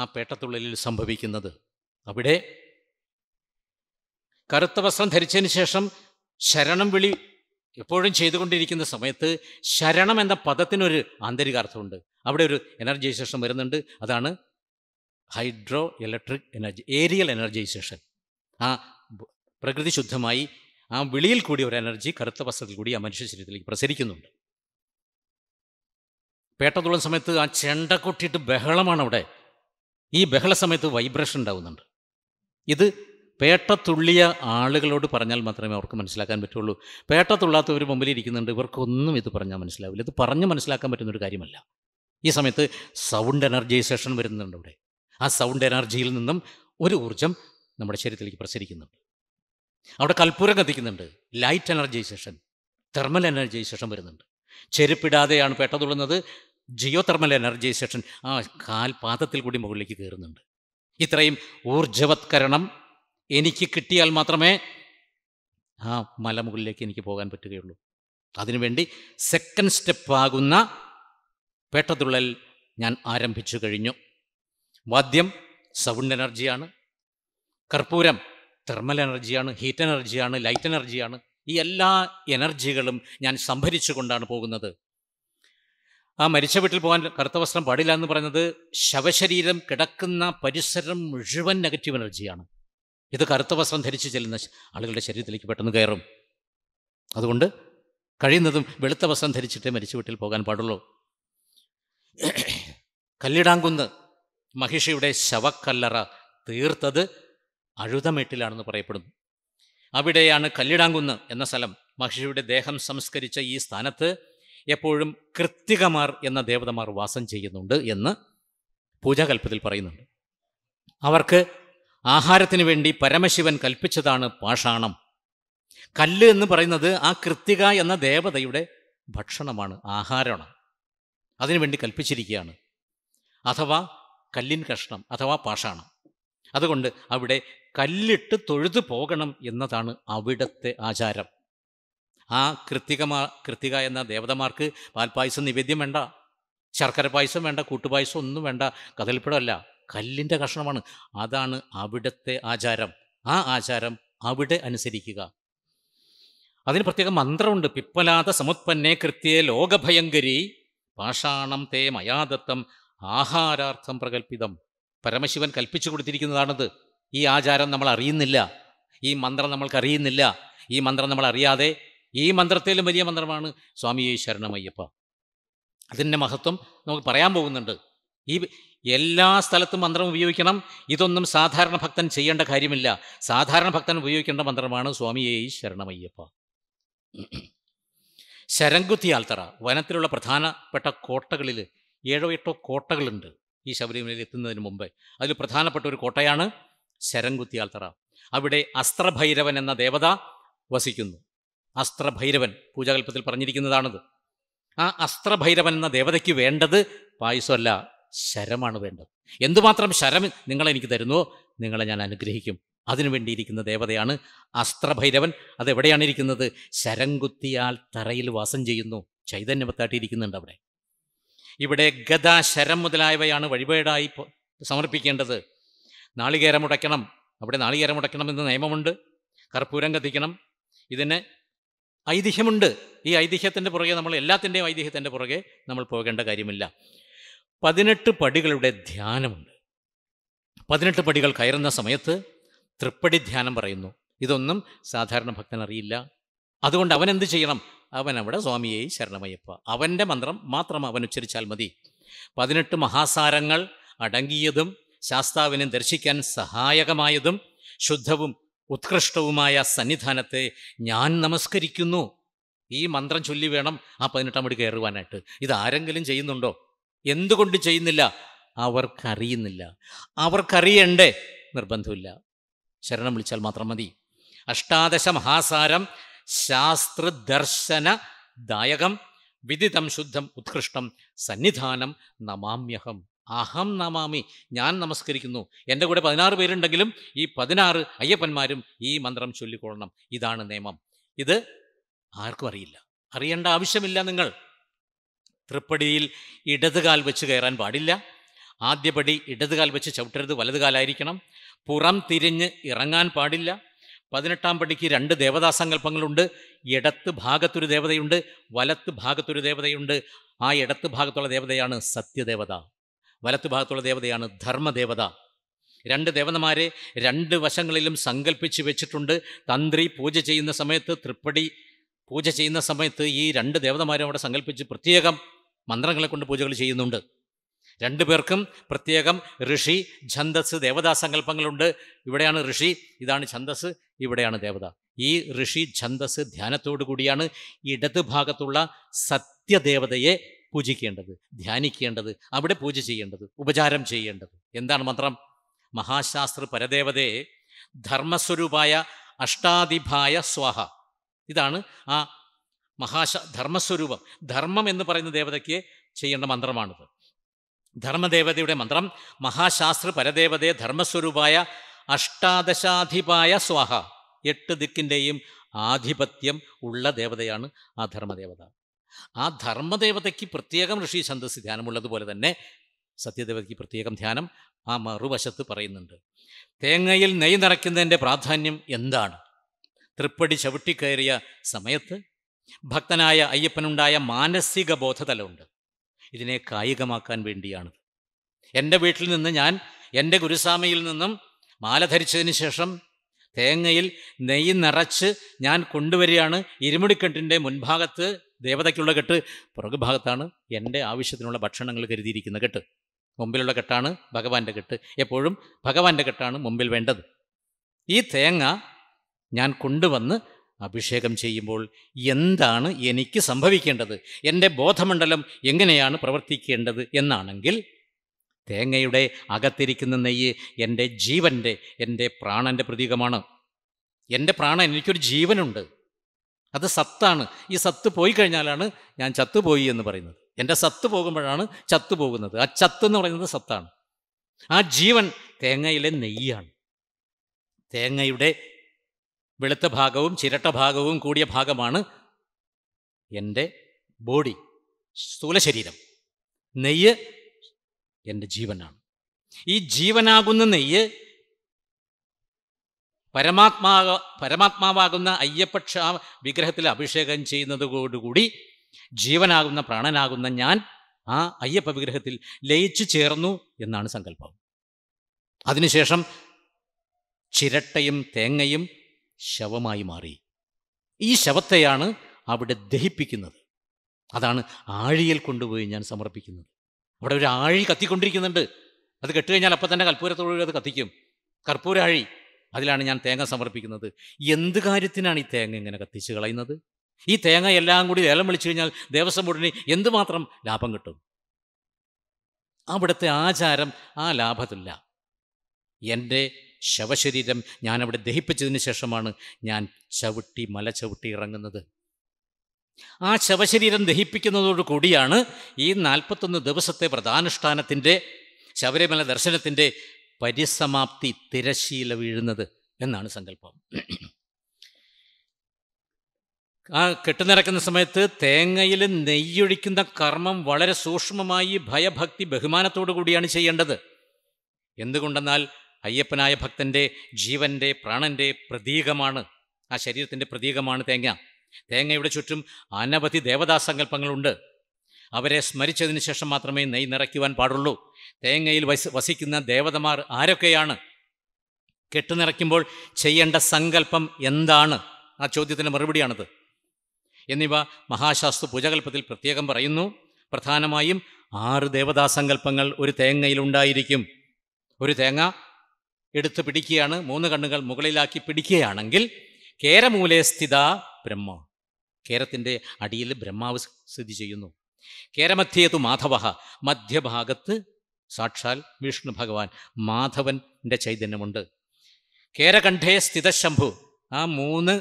ആ പേട്ടത്തുള്ളിൽ സംഭവിക്കുന്നത് അവിടെ കറുത്ത വസ്ത്രം ധരിച്ചതിന് ശേഷം ശരണം വിളി എപ്പോഴും ചെയ്തുകൊണ്ടിരിക്കുന്ന സമയത്ത് ശരണം എന്ന പദത്തിനൊരു ആന്തരിക അർത്ഥമുണ്ട് അവിടെ ഒരു എനർജൈസേഷൻ വരുന്നുണ്ട് അതാണ് hydro electric energy aerial energization ആ പ്രകൃതി ശുദ്ധമായി ആ വിളിയിൽ കൂടി ഒരു എനർജി കറുത്ത വസ്ത്രത്തിൽ കൂടി ആ മനുഷ്യ ശരീരത്തിലേക്ക് പ്രസരിക്കുന്നുണ്ട് പേട്ടതുള്ള സമയത്ത് ആ ചെണ്ട കൊട്ടിയിട്ട് ബഹളമാണ് അവിടെ ഈ ബഹള സമയത്ത് വൈബ്രേഷൻ ഉണ്ടാകുന്നുണ്ട് ഇത് പേട്ട തുള്ളിയ ആളുകളോട് പറഞ്ഞാൽ മാത്രമേ അവർക്ക് മനസ്സിലാക്കാൻ പറ്റുള്ളൂ പേട്ട തുള്ളാത്തവർ മുമ്പിൽ ഇരിക്കുന്നുണ്ട് ഇവർക്കൊന്നും ഇത് പറഞ്ഞാൽ മനസ്സിലാവില്ല ഇത് പറഞ്ഞ് മനസ്സിലാക്കാൻ പറ്റുന്നൊരു കാര്യമല്ല ഈ സമയത്ത് സൗണ്ട് എനർജൈസേഷൻ വരുന്നുണ്ട് ഇവിടെ ആ സൗണ്ട് എനർജിയിൽ നിന്നും ഒരു ഊർജം നമ്മുടെ ശരീരത്തിലേക്ക് പ്രസരിക്കുന്നുണ്ട് അവിടെ കൽപ്പൂരം കത്തിക്കുന്നുണ്ട് ലൈറ്റ് എനർജൈസേഷൻ തെർമൽ എനർജൈസേഷൻ വരുന്നുണ്ട് ചെരുപ്പിടാതെയാണ് പേട്ട തുള്ളുന്നത് ജിയോ തെർമൽ എനർജൈസേഷൻ ആ കാൽപാദത്തിൽ കൂടി മുകളിലേക്ക് കയറുന്നുണ്ട് ഇത്രയും ഊർജവത്കരണം എനിക്ക് കിട്ടിയാൽ മാത്രമേ ആ മലമുകളിലേക്ക് എനിക്ക് പോകാൻ പറ്റുകയുള്ളൂ അതിനുവേണ്ടി സെക്കൻഡ് സ്റ്റെപ്പ് ആകുന്ന പേട്ടതുള്ളൽ ഞാൻ ആരംഭിച്ചു കഴിഞ്ഞു വാദ്യം സൗണ്ട് എനർജിയാണ് കർപ്പൂരം തെർമൽ എനർജിയാണ് ഹീറ്റ് എനർജിയാണ് ലൈറ്റ് എനർജിയാണ് ഈ എല്ലാ എനർജികളും ഞാൻ സംഭരിച്ചു കൊണ്ടാണ് പോകുന്നത് ആ മരിച്ച വീട്ടിൽ പോകാൻ കറുത്ത വസ്ത്രം പാടില്ല എന്ന് പറയുന്നത് ശവശരീരം കിടക്കുന്ന പരിസരം മുഴുവൻ നെഗറ്റീവ് എനർജിയാണ് ഇത് കറുത്ത വസ്ത്രം ധരിച്ച് ചെല്ലുന്ന ആളുകളുടെ ശരീരത്തിലേക്ക് പെട്ടെന്ന് കയറും അതുകൊണ്ട് കഴിയുന്നതും വെളുത്ത വസ്ത്രം ധരിച്ചിട്ടേ വീട്ടിൽ പോകാൻ പാടുള്ളൂ കല്ലിടാങ്കുന്ന് മഹിഷിയുടെ ശവക്കല്ലറ തീർത്തത് അഴുതമേട്ടിലാണെന്ന് പറയപ്പെടുന്നു അവിടെയാണ് കല്ലിടാങ്കുന്ന് എന്ന സ്ഥലം മഹിഷിയുടെ ദേഹം സംസ്കരിച്ച ഈ സ്ഥാനത്ത് എപ്പോഴും കൃത്തികമാർ എന്ന ദേവതമാർ വാസം ചെയ്യുന്നുണ്ട് എന്ന് പൂജാകൽപ്പത്തിൽ പറയുന്നുണ്ട് അവർക്ക് ആഹാരത്തിന് വേണ്ടി പരമശിവൻ കൽപ്പിച്ചതാണ് പാഷാണം കല്ല് എന്ന് പറയുന്നത് ആ കൃത്തിക എന്ന ദേവതയുടെ ഭക്ഷണമാണ് ആഹാരമാണ് അതിനുവേണ്ടി കൽപ്പിച്ചിരിക്കുകയാണ് അഥവാ കല്ലിൻ കഷ്ണം അഥവാ പാഷാണം അതുകൊണ്ട് അവിടെ കല്ലിട്ട് തൊഴുതു പോകണം എന്നതാണ് അവിടത്തെ ആചാരം ആ കൃത്തികമാ കൃത്തിക എന്ന ദേവതമാർക്ക് പാൽപ്പായസം നിവേദ്യം വേണ്ട ശർക്കര പായസം വേണ്ട കൂട്ടുപായസം ഒന്നും വേണ്ട കഥലിപ്പിടമല്ല കല്ലിൻ്റെ കഷ്ണമാണ് അതാണ് അവിടുത്തെ ആചാരം ആ ആചാരം അവിടെ അനുസരിക്കുക അതിന് പ്രത്യേക മന്ത്രമുണ്ട് പിപ്പലാത സമുത്പന്നെ കൃത്യേ ലോകഭയങ്കരി പാഷാണം തേ മയാദത്തം ആഹാരാർത്ഥം പ്രകൽപ്പിതം പരമശിവൻ കൽപ്പിച്ചു കൊടുത്തിരിക്കുന്നതാണത് ഈ ആചാരം നമ്മൾ അറിയുന്നില്ല ഈ മന്ത്രം നമ്മൾക്കറിയുന്നില്ല ഈ മന്ത്രം നമ്മൾ അറിയാതെ ഈ മന്ത്രത്തിലും വലിയ മന്ത്രമാണ് സ്വാമി ശരണമയ്യപ്പ അതിൻ്റെ മഹത്വം നമുക്ക് പറയാൻ പോകുന്നുണ്ട് ഈ എല്ലാ സ്ഥലത്തും മന്ത്രം ഉപയോഗിക്കണം ഇതൊന്നും സാധാരണ ഭക്തൻ ചെയ്യേണ്ട കാര്യമില്ല സാധാരണ ഭക്തൻ ഉപയോഗിക്കേണ്ട മന്ത്രമാണ് സ്വാമിയേ ശരണമയ്യപ്പ ശരംകുത്തി ആൽത്തറ വനത്തിലുള്ള പ്രധാനപ്പെട്ട കോട്ടകളിൽ ഏഴോ എട്ടോ കോട്ടകളുണ്ട് ഈ ശബരിമലയിൽ എത്തുന്നതിന് മുമ്പ് അതിൽ പ്രധാനപ്പെട്ട ഒരു കോട്ടയാണ് ശരംകുത്തി ആൽത്തറ അവിടെ അസ്ത്രഭൈരവൻ എന്ന ദേവത വസിക്കുന്നു അസ്ത്രഭൈരവൻ പൂജാകൽപ്പത്തിൽ പറഞ്ഞിരിക്കുന്നതാണത് ആ അസ്ത്രഭൈരവൻ എന്ന ദേവതയ്ക്ക് വേണ്ടത് പായസമല്ല ശരമാണ് വേണ്ടത് എന്തുമാത്രം ശരം നിങ്ങളെനിക്ക് തരുന്നു നിങ്ങളെ ഞാൻ അനുഗ്രഹിക്കും അതിനുവേണ്ടിയിരിക്കുന്ന ദേവതയാണ് അസ്ത്രഭൈരവൻ അതെവിടെയാണ് ഇരിക്കുന്നത് ശരം കുത്തിയാൽ തറയിൽ വാസം ചെയ്യുന്നു ചൈതന്യവത്തായിട്ടിരിക്കുന്നുണ്ട് അവിടെ ഇവിടെ ഗത ശരം മുതലായവയാണ് വഴിപാടായി സമർപ്പിക്കേണ്ടത് നാളികേരം മുടക്കണം അവിടെ നാളികേരം മുടക്കണമെന്ന് നിയമമുണ്ട് കർപ്പൂരം കത്തിക്കണം ഇതിന് ഐതിഹ്യമുണ്ട് ഈ ഐതിഹ്യത്തിൻ്റെ പുറകെ നമ്മൾ എല്ലാത്തിൻ്റെയും ഐതിഹ്യത്തിൻ്റെ പുറകെ നമ്മൾ പോകേണ്ട കാര്യമില്ല പതിനെട്ട് പടികളുടെ ധ്യാനമുണ്ട് പതിനെട്ട് പടികൾ കയറുന്ന സമയത്ത് തൃപ്പടി ധ്യാനം പറയുന്നു ഇതൊന്നും സാധാരണ ഭക്തൻ അറിയില്ല അതുകൊണ്ട് അവൻ എന്ത് ചെയ്യണം അവൻ അവിടെ സ്വാമിയെ ശരണമയ്യപ്പ അവൻ്റെ മന്ത്രം മാത്രം അവൻ ഉച്ചരിച്ചാൽ മതി പതിനെട്ട് മഹാസാരങ്ങൾ അടങ്ങിയതും ശാസ്താവിനെ ദർശിക്കാൻ സഹായകമായതും ശുദ്ധവും ഉത്കൃഷ്ടവുമായ സന്നിധാനത്തെ ഞാൻ നമസ്കരിക്കുന്നു ഈ മന്ത്രം ചൊല്ലി വേണം ആ പതിനെട്ടാം പടി കയറുവാനായിട്ട് ഇത് ആരെങ്കിലും ചെയ്യുന്നുണ്ടോ എന്തുകൊണ്ട് ചെയ്യുന്നില്ല അവർക്കറിയുന്നില്ല അവർക്കറിയണ്ടേ നിർബന്ധമില്ല ശരണം വിളിച്ചാൽ മാത്രം മതി അഷ്ടാദശ മഹാസാരം ശാസ്ത്രദർശന ദായകം വിദിതം ശുദ്ധം ഉത്കൃഷ്ടം സന്നിധാനം നമാമ്യഹം അഹം നമാമി ഞാൻ നമസ്കരിക്കുന്നു എൻ്റെ കൂടെ പതിനാറ് പേരുണ്ടെങ്കിലും ഈ പതിനാറ് അയ്യപ്പന്മാരും ഈ മന്ത്രം ചൊല്ലിക്കൊള്ളണം ഇതാണ് നിയമം ഇത് ആർക്കും അറിയില്ല അറിയേണ്ട ആവശ്യമില്ല നിങ്ങൾ തൃപ്പടിയിൽ ഇടതുകാൽ വെച്ച് കയറാൻ പാടില്ല ആദ്യപടി ഇടതുകാൽ വെച്ച് ചവിട്ടരുത് വലതുകാലായിരിക്കണം പുറം തിരിഞ്ഞ് ഇറങ്ങാൻ പാടില്ല പതിനെട്ടാം പടിക്ക് രണ്ട് സങ്കല്പങ്ങളുണ്ട് ഇടത്ത് ഭാഗത്തൊരു ദേവതയുണ്ട് വലത്ത് ഭാഗത്തൊരു ദേവതയുണ്ട് ആ ഇടത്ത് ഭാഗത്തുള്ള ദേവതയാണ് സത്യദേവത വലത്ത് ഭാഗത്തുള്ള ദേവതയാണ് ധർമ്മദേവത രണ്ട് ദേവതമാരെ രണ്ട് വശങ്ങളിലും സങ്കല്പിച്ച് വെച്ചിട്ടുണ്ട് തന്ത്രി പൂജ ചെയ്യുന്ന സമയത്ത് തൃപ്പടി പൂജ ചെയ്യുന്ന സമയത്ത് ഈ രണ്ട് ദേവതമാരും അവിടെ സങ്കല്പിച്ച് പ്രത്യേകം മന്ത്രങ്ങളെ കൊണ്ട് പൂജകൾ ചെയ്യുന്നുണ്ട് രണ്ടു പേർക്കും പ്രത്യേകം ഋഷി ഛന്ദസ് ദേവതാ സങ്കല്പങ്ങളുണ്ട് ഇവിടെയാണ് ഋഷി ഇതാണ് ഛന്ദസ് ഇവിടെയാണ് ദേവത ഈ ഋഷി ഛന്ദസ് ധ്യാനത്തോടു കൂടിയാണ് ഇടത് ഭാഗത്തുള്ള സത്യദേവതയെ പൂജിക്കേണ്ടത് ധ്യാനിക്കേണ്ടത് അവിടെ പൂജ ചെയ്യേണ്ടത് ഉപചാരം ചെയ്യേണ്ടത് എന്താണ് മന്ത്രം മഹാശാസ്ത്ര പരദേവതയെ ധർമ്മസ്വരൂപായ അഷ്ടാദിഭായ സ്വാഹ ഇതാണ് ആ മഹാശ ധർമ്മസ്വരൂപം ധർമ്മം എന്ന് പറയുന്ന ദേവതയ്ക്ക് ചെയ്യേണ്ട മന്ത്രമാണിത് ധർമ്മദേവതയുടെ മന്ത്രം മഹാശാസ്ത്ര പരദേവതയെ ധർമ്മസ്വരൂപായ അഷ്ടാദശാധിപായ സ്വാഹ എട്ട് ദിക്കിൻ്റെയും ആധിപത്യം ഉള്ള ദേവതയാണ് ആ ധർമ്മദേവത ആ ധർമ്മദേവതയ്ക്ക് പ്രത്യേകം ഋഷി ഛന്ദസ് ധ്യാനമുള്ളതുപോലെ തന്നെ സത്യദേവതയ്ക്ക് പ്രത്യേകം ധ്യാനം ആ മറുവശത്ത് പറയുന്നുണ്ട് തേങ്ങയിൽ നെയ് നിറയ്ക്കുന്നതിൻ്റെ പ്രാധാന്യം എന്താണ് തൃപ്പടി ചവിട്ടിക്കയറിയ സമയത്ത് ഭക്തനായ അയ്യപ്പനുണ്ടായ മാനസിക ബോധതലമുണ്ട് ഇതിനെ കായികമാക്കാൻ വേണ്ടിയാണ് എൻ്റെ വീട്ടിൽ നിന്ന് ഞാൻ എൻ്റെ ഗുരുസ്വാമിയിൽ നിന്നും മാല ധരിച്ചതിന് ശേഷം തേങ്ങയിൽ നെയ്യ് നിറച്ച് ഞാൻ കൊണ്ടുവരികയാണ് ഇരുമുടിക്കെട്ടിൻ്റെ മുൻഭാഗത്ത് ദേവതയ്ക്കുള്ള കെട്ട് ഭാഗത്താണ് എൻ്റെ ആവശ്യത്തിനുള്ള ഭക്ഷണങ്ങൾ കരുതിയിരിക്കുന്ന കെട്ട് മുമ്പിലുള്ള കെട്ടാണ് ഭഗവാന്റെ കെട്ട് എപ്പോഴും ഭഗവാന്റെ കെട്ടാണ് മുമ്പിൽ വേണ്ടത് ഈ തേങ്ങ ഞാൻ കൊണ്ടുവന്ന് അഭിഷേകം ചെയ്യുമ്പോൾ എന്താണ് എനിക്ക് സംഭവിക്കേണ്ടത് എൻ്റെ ബോധമണ്ഡലം എങ്ങനെയാണ് പ്രവർത്തിക്കേണ്ടത് എന്നാണെങ്കിൽ തേങ്ങയുടെ അകത്തിരിക്കുന്ന നെയ്യ് എൻ്റെ ജീവൻ്റെ എൻ്റെ പ്രാണൻ്റെ പ്രതീകമാണ് എൻ്റെ പ്രാണൻ എനിക്കൊരു ജീവനുണ്ട് അത് സത്താണ് ഈ സത്ത് പോയി കഴിഞ്ഞാലാണ് ഞാൻ ചത്തുപോയി എന്ന് പറയുന്നത് എൻ്റെ സത്ത് പോകുമ്പോഴാണ് ചത്തു പോകുന്നത് ആ ചത്ത് എന്ന് പറയുന്നത് സത്താണ് ആ ജീവൻ തേങ്ങയിലെ നെയ്യാണ് തേങ്ങയുടെ വെളുത്ത ഭാഗവും ചിരട്ട ഭാഗവും കൂടിയ ഭാഗമാണ് എൻ്റെ ബോഡി സ്ഥൂല ശരീരം നെയ്യ് എൻ്റെ ജീവനാണ് ഈ ജീവനാകുന്ന നെയ്യ് പരമാത്മാവ പരമാത്മാവാകുന്ന അയ്യപ്പക്ഷ വിഗ്രഹത്തിൽ അഭിഷേകം ചെയ്യുന്നതോടുകൂടി ജീവനാകുന്ന പ്രാണനാകുന്ന ഞാൻ ആ അയ്യപ്പ വിഗ്രഹത്തിൽ ലയിച്ചു ചേർന്നു എന്നാണ് സങ്കല്പം അതിനുശേഷം ചിരട്ടയും തേങ്ങയും ശവമായി മാറി ഈ ശവത്തെയാണ് അവിടെ ദഹിപ്പിക്കുന്നത് അതാണ് ആഴിയിൽ കൊണ്ടുപോയി ഞാൻ സമർപ്പിക്കുന്നത് അവിടെ ഒരു ആഴി കത്തിക്കൊണ്ടിരിക്കുന്നുണ്ട് അത് കെട്ടുകഴിഞ്ഞാൽ അപ്പം തന്നെ കർപ്പൂരത്തോടുകൂടി അത് കത്തിക്കും കർപ്പൂരാഴി അതിലാണ് ഞാൻ തേങ്ങ സമർപ്പിക്കുന്നത് എന്ത് കാര്യത്തിനാണ് ഈ തേങ്ങ ഇങ്ങനെ കത്തിച്ച് കളയുന്നത് ഈ തേങ്ങ എല്ലാം കൂടി ഏലം വിളിച്ചു കഴിഞ്ഞാൽ ദേവസ്വം ബോർഡിന് എന്തുമാത്രം ലാഭം കിട്ടും അവിടുത്തെ ആചാരം ആ ലാഭത്തില്ല എൻ്റെ ശവശരീരം ഞാനവിടെ ദഹിപ്പിച്ചതിന് ശേഷമാണ് ഞാൻ ചവിട്ടി മല ചവിട്ടി ഇറങ്ങുന്നത് ആ ശവശരീരം ദഹിപ്പിക്കുന്നതോടു കൂടിയാണ് ഈ നാൽപ്പത്തൊന്ന് ദിവസത്തെ വ്രതാനുഷ്ഠാനത്തിൻ്റെ ശബരിമല ദർശനത്തിൻ്റെ പരിസമാപ്തി തിരശീല വീഴുന്നത് എന്നാണ് സങ്കല്പം ആ കെട്ടുനിറക്കുന്ന സമയത്ത് തേങ്ങയിൽ നെയ്യൊഴിക്കുന്ന കർമ്മം വളരെ സൂക്ഷ്മമായി ഭയഭക്തി ബഹുമാനത്തോടു കൂടിയാണ് ചെയ്യേണ്ടത് എന്തുകൊണ്ടെന്നാൽ അയ്യപ്പനായ ഭക്തൻ്റെ ജീവൻ്റെ പ്രാണൻ്റെ പ്രതീകമാണ് ആ ശരീരത്തിൻ്റെ പ്രതീകമാണ് തേങ്ങ തേങ്ങയുടെ ചുറ്റും അനവധി ദേവതാസങ്കല്പങ്ങളുണ്ട് അവരെ സ്മരിച്ചതിന് ശേഷം മാത്രമേ നെയ് നിറയ്ക്കുവാൻ പാടുള്ളൂ തേങ്ങയിൽ വസിക്കുന്ന ദേവതമാർ ആരൊക്കെയാണ് കെട്ടുനിറയ്ക്കുമ്പോൾ ചെയ്യേണ്ട സങ്കല്പം എന്താണ് ആ ചോദ്യത്തിൻ്റെ മറുപടിയാണത് എന്നിവ മഹാശാസ്ത്ര പൂജകൽപ്പത്തിൽ പ്രത്യേകം പറയുന്നു പ്രധാനമായും ആറ് ദേവതാസങ്കല്പങ്ങൾ ഒരു തേങ്ങയിൽ ഉണ്ടായിരിക്കും ഒരു തേങ്ങ എടുത്ത് പിടിക്കുകയാണ് മൂന്ന് കണ്ണുകൾ മുകളിലാക്കി പിടിക്കുകയാണെങ്കിൽ കേരമൂലെ സ്ഥിത ബ്രഹ്മ കേരത്തിൻ്റെ അടിയിൽ ബ്രഹ്മാവ് സ്ഥിതി ചെയ്യുന്നു കേരമധ്യേതു മാധവ മധ്യഭാഗത്ത് സാക്ഷാൽ വിഷ്ണു ഭഗവാൻ മാധവൻ്റെ ചൈതന്യമുണ്ട് കേരകണ്ഠേ സ്ഥിതശംഭു ആ മൂന്ന്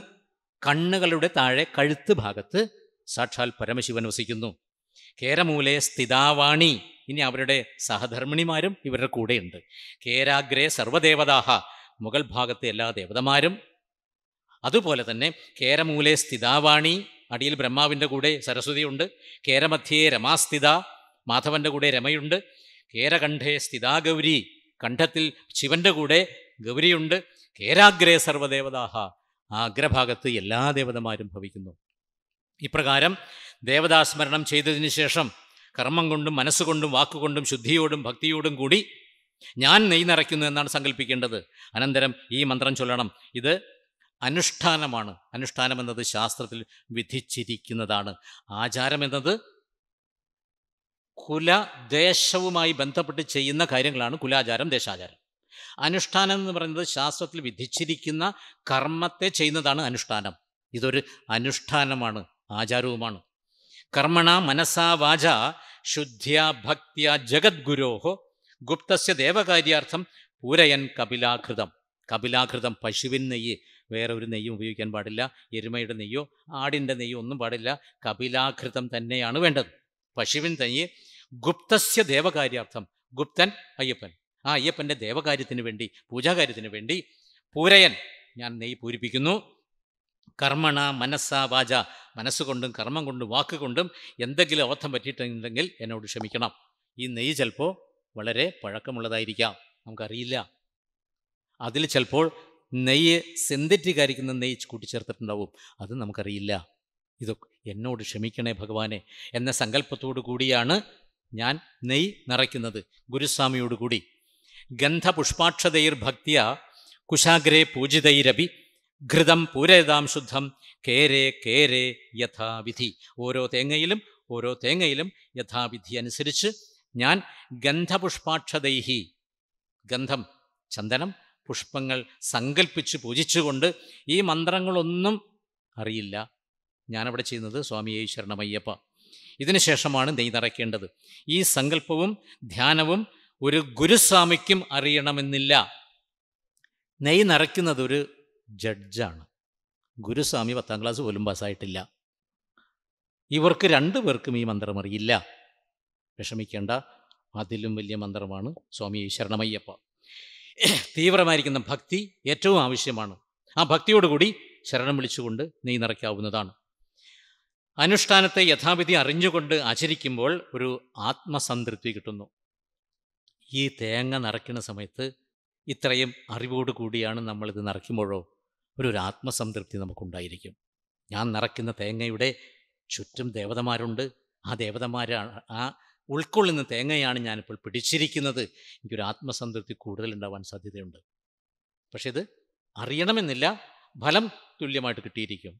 കണ്ണുകളുടെ താഴെ കഴുത്ത് ഭാഗത്ത് സാക്ഷാൽ പരമശിവൻ വസിക്കുന്നു കേരമൂലെ സ്ഥിതാവാണി ഇനി അവരുടെ സഹധർമ്മിണിമാരും ഇവരുടെ കൂടെയുണ്ട് കേരാഗ്രേ സർവദേവതാഹ മുഗൾ ഭാഗത്തെ എല്ലാ ദേവതമാരും അതുപോലെ തന്നെ കേരമൂലെ സ്ഥിതാവാണി അടിയിൽ ബ്രഹ്മാവിൻ്റെ കൂടെ സരസ്വതിയുണ്ട് കേരമധ്യേ രമാസ്ഥിത മാധവൻ്റെ കൂടെ രമയുണ്ട് കേരകണ്ഠേ സ്ഥിതാഗൗരി കണ്ഠത്തിൽ ശിവന്റെ കൂടെ ഗൗരിയുണ്ട് കേരാഗ്രേ സർവദേവതാഹ ആ അഗ്രഭാഗത്ത് എല്ലാ ദേവതമാരും ഭവിക്കുന്നു ഇപ്രകാരം ദേവതാസ്മരണം ചെയ്തതിന് ശേഷം കർമ്മം കൊണ്ടും മനസ്സുകൊണ്ടും വാക്കുകൊണ്ടും ശുദ്ധിയോടും ഭക്തിയോടും കൂടി ഞാൻ നെയ് നിറയ്ക്കുന്നു എന്നാണ് സങ്കല്പിക്കേണ്ടത് അനന്തരം ഈ മന്ത്രം ചൊല്ലണം ഇത് അനുഷ്ഠാനമാണ് അനുഷ്ഠാനം എന്നത് ശാസ്ത്രത്തിൽ വിധിച്ചിരിക്കുന്നതാണ് ആചാരം എന്നത് കുലദേശവുമായി ബന്ധപ്പെട്ട് ചെയ്യുന്ന കാര്യങ്ങളാണ് കുലാചാരം ദേശാചാരം അനുഷ്ഠാനം എന്ന് പറയുന്നത് ശാസ്ത്രത്തിൽ വിധിച്ചിരിക്കുന്ന കർമ്മത്തെ ചെയ്യുന്നതാണ് അനുഷ്ഠാനം ഇതൊരു അനുഷ്ഠാനമാണ് ആചാരവുമാണ് കർമ്മണ മനസാ വാച ശുദ്ധ്യ ഭക്തിയ ജഗദ്ഗുരോ ഗുപ്തസ്യ ദേവകാര്യാർത്ഥം പൂരയൻ കപിലാകൃതം കപിലാകൃതം പശുവിൻ നെയ്യ് വേറെ ഒരു നെയ്യും ഉപയോഗിക്കാൻ പാടില്ല എരുമയുടെ നെയ്യോ ആടിൻ്റെ നെയ്യോ ഒന്നും പാടില്ല കപിലാകൃതം തന്നെയാണ് വേണ്ടത് പശുവിൻ നെയ്യ് ഗുപ്തസ്യ ദേവകാര്യാർത്ഥം ഗുപ്തൻ അയ്യപ്പൻ ആ അയ്യപ്പൻ്റെ ദേവകാര്യത്തിന് വേണ്ടി പൂജാകാര്യത്തിന് വേണ്ടി പൂരയൻ ഞാൻ നെയ്യ് പൂരിപ്പിക്കുന്നു കർമ്മണ മനസ്സ വാച മനസ്സുകൊണ്ടും കർമ്മം കൊണ്ടും വാക്കുകൊണ്ടും എന്തെങ്കിലും അബദ്ധം പറ്റിയിട്ടുണ്ടെങ്കിൽ എന്നോട് ക്ഷമിക്കണം ഈ നെയ്യ് ചിലപ്പോൾ വളരെ പഴക്കമുള്ളതായിരിക്കാം നമുക്കറിയില്ല അതിൽ ചിലപ്പോൾ നെയ്യ് സിന്തറ്റിക് ആയിരിക്കുന്ന നെയ്യ് കൂട്ടിച്ചേർത്തിട്ടുണ്ടാവും അത് നമുക്കറിയില്ല ഇതൊക്കെ എന്നോട് ക്ഷമിക്കണേ ഭഗവാനെ എന്ന സങ്കല്പത്തോടു കൂടിയാണ് ഞാൻ നെയ്യ് നിറയ്ക്കുന്നത് ഗുരുസ്വാമിയോടുകൂടി ഗന്ധപുഷ്പാക്ഷതയിർ ഭക്തിയ കുശാഗ്രേ പൂജിതൈരഭി ഘൃതം പൂരേതാം ശുദ്ധം കേരേ കേരേ യഥാവിധി ഓരോ തേങ്ങയിലും ഓരോ തേങ്ങയിലും യഥാവിധി അനുസരിച്ച് ഞാൻ ഗന്ധപുഷ്പാക്ഷതൈഹി ഗന്ധം ചന്ദനം പുഷ്പങ്ങൾ സങ്കല്പിച്ച് പൂജിച്ചുകൊണ്ട് ഈ മന്ത്രങ്ങളൊന്നും അറിയില്ല ഞാനവിടെ ചെയ്യുന്നത് സ്വാമി ഈശ്വരണമയ്യപ്പ ഇതിനുശേഷമാണ് നെയ് നിറയ്ക്കേണ്ടത് ഈ സങ്കല്പവും ധ്യാനവും ഒരു ഗുരുസ്വാമിക്കും അറിയണമെന്നില്ല നെയ് നിറയ്ക്കുന്നത് ഒരു ജഡ്ജാണ് ഗുരുസ്വാമി പത്താം ക്ലാസ് പോലും പാസ്സായിട്ടില്ല ഇവർക്ക് രണ്ടു പേർക്കും ഈ മന്ത്രം അറിയില്ല വിഷമിക്കേണ്ട അതിലും വലിയ മന്ത്രമാണ് സ്വാമി ശരണമയ്യപ്പ തീവ്രമായിരിക്കുന്ന ഭക്തി ഏറ്റവും ആവശ്യമാണ് ആ ഭക്തിയോടുകൂടി ശരണം വിളിച്ചുകൊണ്ട് നീ നിറയ്ക്കാവുന്നതാണ് അനുഷ്ഠാനത്തെ യഥാവിധി അറിഞ്ഞുകൊണ്ട് ആചരിക്കുമ്പോൾ ഒരു ആത്മസംതൃപ്തി കിട്ടുന്നു ഈ തേങ്ങ നിറയ്ക്കുന്ന സമയത്ത് ഇത്രയും അറിവോട് കൂടിയാണ് നമ്മളിത് നിറയ്ക്കുമ്പോഴോ ഒരു ആത്മസംതൃപ്തി നമുക്കുണ്ടായിരിക്കും ഞാൻ നിറയ്ക്കുന്ന തേങ്ങയുടെ ചുറ്റും ദേവതമാരുണ്ട് ആ ദേവതമാരാണ് ആ ഉൾക്കൊള്ളുന്ന തേങ്ങയാണ് ഞാനിപ്പോൾ പിടിച്ചിരിക്കുന്നത് എനിക്കൊരു ആത്മസംതൃപ്തി കൂടുതൽ ഉണ്ടാവാൻ സാധ്യതയുണ്ട് പക്ഷേ ഇത് അറിയണമെന്നില്ല ഫലം തുല്യമായിട്ട് കിട്ടിയിരിക്കും